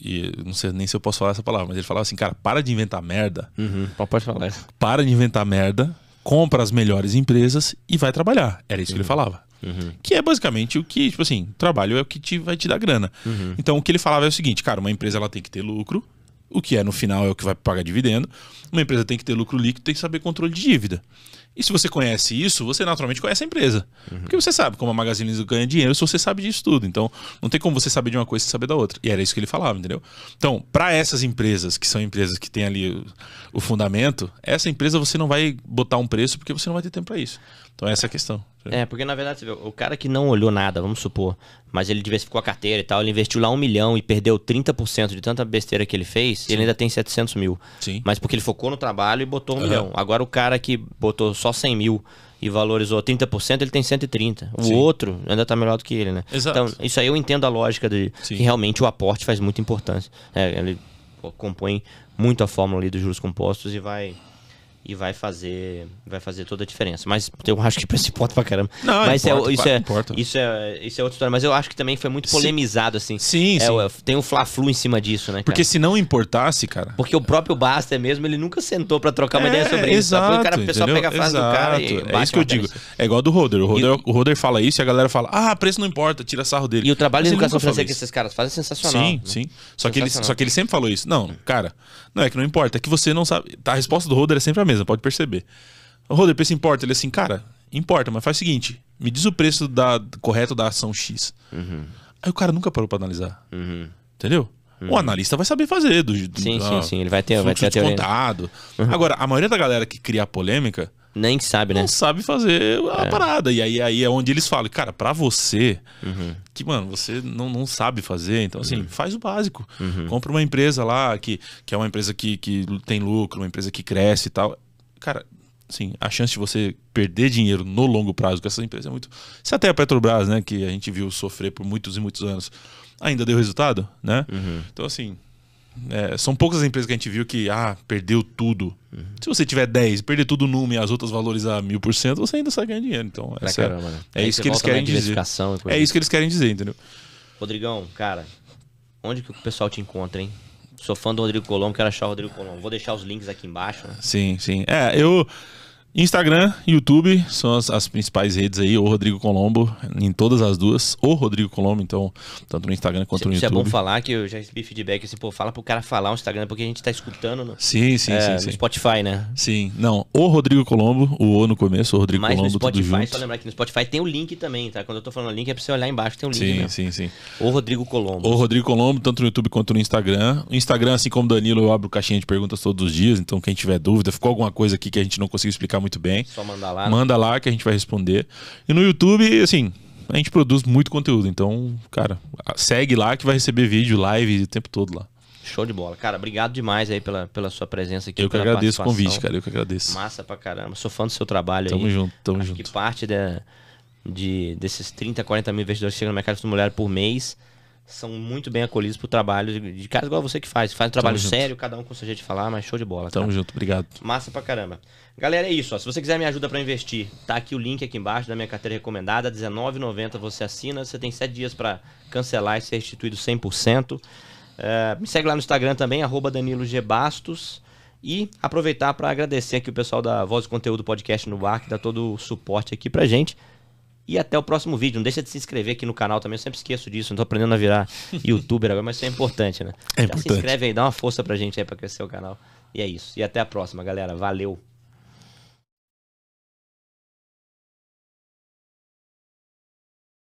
e não sei nem se eu posso falar essa palavra, mas ele falava assim, cara, para de inventar merda. Uhum, pode falar. Para de inventar merda, compra as melhores empresas e vai trabalhar. Era isso uhum. que ele uhum. falava. Uhum. Que é basicamente o que, tipo assim, trabalho é o que te, vai te dar grana. Uhum. Então o que ele falava é o seguinte, cara, uma empresa ela tem que ter lucro, o que é no final é o que vai pagar dividendo. Uma empresa tem que ter lucro líquido, tem que saber controle de dívida. E se você conhece isso, você naturalmente conhece a empresa. Uhum. Porque você sabe como a Magazine Luiza ganha dinheiro se você sabe disso tudo. Então, não tem como você saber de uma coisa e saber da outra. E era isso que ele falava, entendeu? Então, para essas empresas, que são empresas que têm ali o, o fundamento, essa empresa você não vai botar um preço porque você não vai ter tempo para isso. Então, essa é a questão. É, é, porque na verdade, vê, o cara que não olhou nada, vamos supor, mas ele diversificou a carteira e tal, ele investiu lá um milhão e perdeu 30% de tanta besteira que ele fez, Sim. ele ainda tem 700 mil. Sim. Mas porque ele focou no trabalho e botou um uhum. milhão. Agora o cara que botou só 100 mil e valorizou 30%, ele tem 130. O Sim. outro ainda está melhor do que ele, né? Exato. Então, isso aí eu entendo a lógica de Sim. que realmente o aporte faz muita importância. É, ele compõe muito a fórmula ali dos juros compostos e vai e vai fazer vai fazer toda a diferença. Mas eu acho que isso importa pra caramba. Não, mas é importa, é, isso, é, importa. isso é isso é outra história, mas eu acho que também foi muito polemizado assim. Sim, é, sim. Tem um fla-flu em cima disso, né, cara? Porque se não importasse, cara. Porque o próprio Basta mesmo, ele nunca sentou para trocar uma é, ideia sobre isso. Tá? exato O cara, o pessoal pega a frase exato. do cara e É isso que eu digo. É igual do Roder. O Roder, o Roder fala isso e a galera fala: "Ah, preço não importa, tira sarro dele". E o trabalho de educação financeira que esses caras fazem é sensacional. Sim, né? sim. Só que ele só que ele sempre falou isso. Não, cara, não é que não importa, é que você não sabe. Tá, a resposta do Roder é sempre a mesma mesmo, pode perceber. Roder, preço importa? Ele é assim, cara, importa, mas faz o seguinte: me diz o preço da, correto da ação X. Uhum. Aí o cara nunca parou para analisar. Uhum. Entendeu? Uhum. O analista vai saber fazer. Do, do, sim, sim, sim. Ele vai ter, vai ter a teoria. Uhum. Agora, a maioria da galera que cria polêmica nem sabe, né? Não sabe fazer a é. parada. E aí, aí é onde eles falam, cara, para você, uhum. que, mano, você não, não sabe fazer. Então, assim, uhum. faz o básico. Uhum. Compra uma empresa lá, que, que é uma empresa que, que tem lucro, uma empresa que cresce e tal. Cara, assim, a chance de você perder dinheiro no longo prazo com essa empresa é muito. Se até a Petrobras, né, que a gente viu sofrer por muitos e muitos anos, ainda deu resultado, né? Uhum. Então, assim, é, são poucas as empresas que a gente viu que, ah, perdeu tudo. Uhum. Se você tiver 10, perder tudo numa e as outras valorizar mil por cento, você ainda sai ganhando dinheiro. Então, é, caramba, né? é, é isso que eles querem dizer. É isso tipo. que eles querem dizer, entendeu? Rodrigão, cara, onde que o pessoal te encontra, hein? Sou fã do Rodrigo Colombo, quero achar o Rodrigo Colombo. Vou deixar os links aqui embaixo. Né? Sim, sim. É, eu. Instagram, YouTube, são as, as, principais redes aí, o Rodrigo Colombo, em todas as duas, o Rodrigo Colombo, então, tanto no Instagram quanto isso, no YouTube. Isso é bom falar, que eu já recebi feedback, assim, pô, fala pro cara falar o Instagram, porque a gente tá escutando no, sim, sim, é, sim, no Spotify, né? Sim, não, o Rodrigo Colombo, o O no começo, o Rodrigo Mas Colombo, no Spotify, tudo junto. só lembrar que no Spotify tem o link também, tá? Quando eu tô falando link, é pra você olhar embaixo, tem o link, Sim, mesmo. sim, sim. O Rodrigo Colombo. O Rodrigo Colombo, tanto no YouTube quanto no Instagram. O Instagram, assim como o Danilo, eu abro caixinha de perguntas todos os dias, então quem tiver dúvida, ficou alguma coisa aqui que a gente não conseguiu explicar muito bem. Só manda lá. Né? Manda lá que a gente vai responder. E no YouTube, assim, a gente produz muito conteúdo. Então, cara, segue lá que vai receber vídeo, live o tempo todo lá. Show de bola. Cara, obrigado demais aí pela, pela sua presença aqui. Eu que agradeço o convite, cara. Eu que agradeço. Massa pra caramba. Sou fã do seu trabalho tamo aí. Tamo junto, tamo Acho junto. que parte da, de, desses 30, 40 mil investidores que chegam no mercado mulher por mês são muito bem acolhidos pro trabalho de, de caras igual você que faz. Faz um trabalho Tamo sério, junto. cada um com seu jeito de falar, mas show de bola. Tamo cara. Tá? junto, obrigado. Massa pra caramba. Galera, é isso. Ó. Se você quiser me ajuda para investir, tá aqui o link aqui embaixo da minha carteira recomendada, R$19,90 você assina, você tem 7 dias para cancelar e ser restituído 100%. Uh, é, me segue lá no Instagram também, arroba Danilo G. Bastos. E aproveitar para agradecer aqui o pessoal da Voz do Conteúdo Podcast no Bar, que dá todo o suporte aqui pra gente. E até o próximo vídeo. Não deixa de se inscrever aqui no canal também. Eu sempre esqueço disso. Não tô aprendendo a virar youtuber agora, mas isso é importante, né? É importante. Já se inscreve aí, dá uma força pra gente aí pra crescer o canal. E é isso. E até a próxima, galera. Valeu.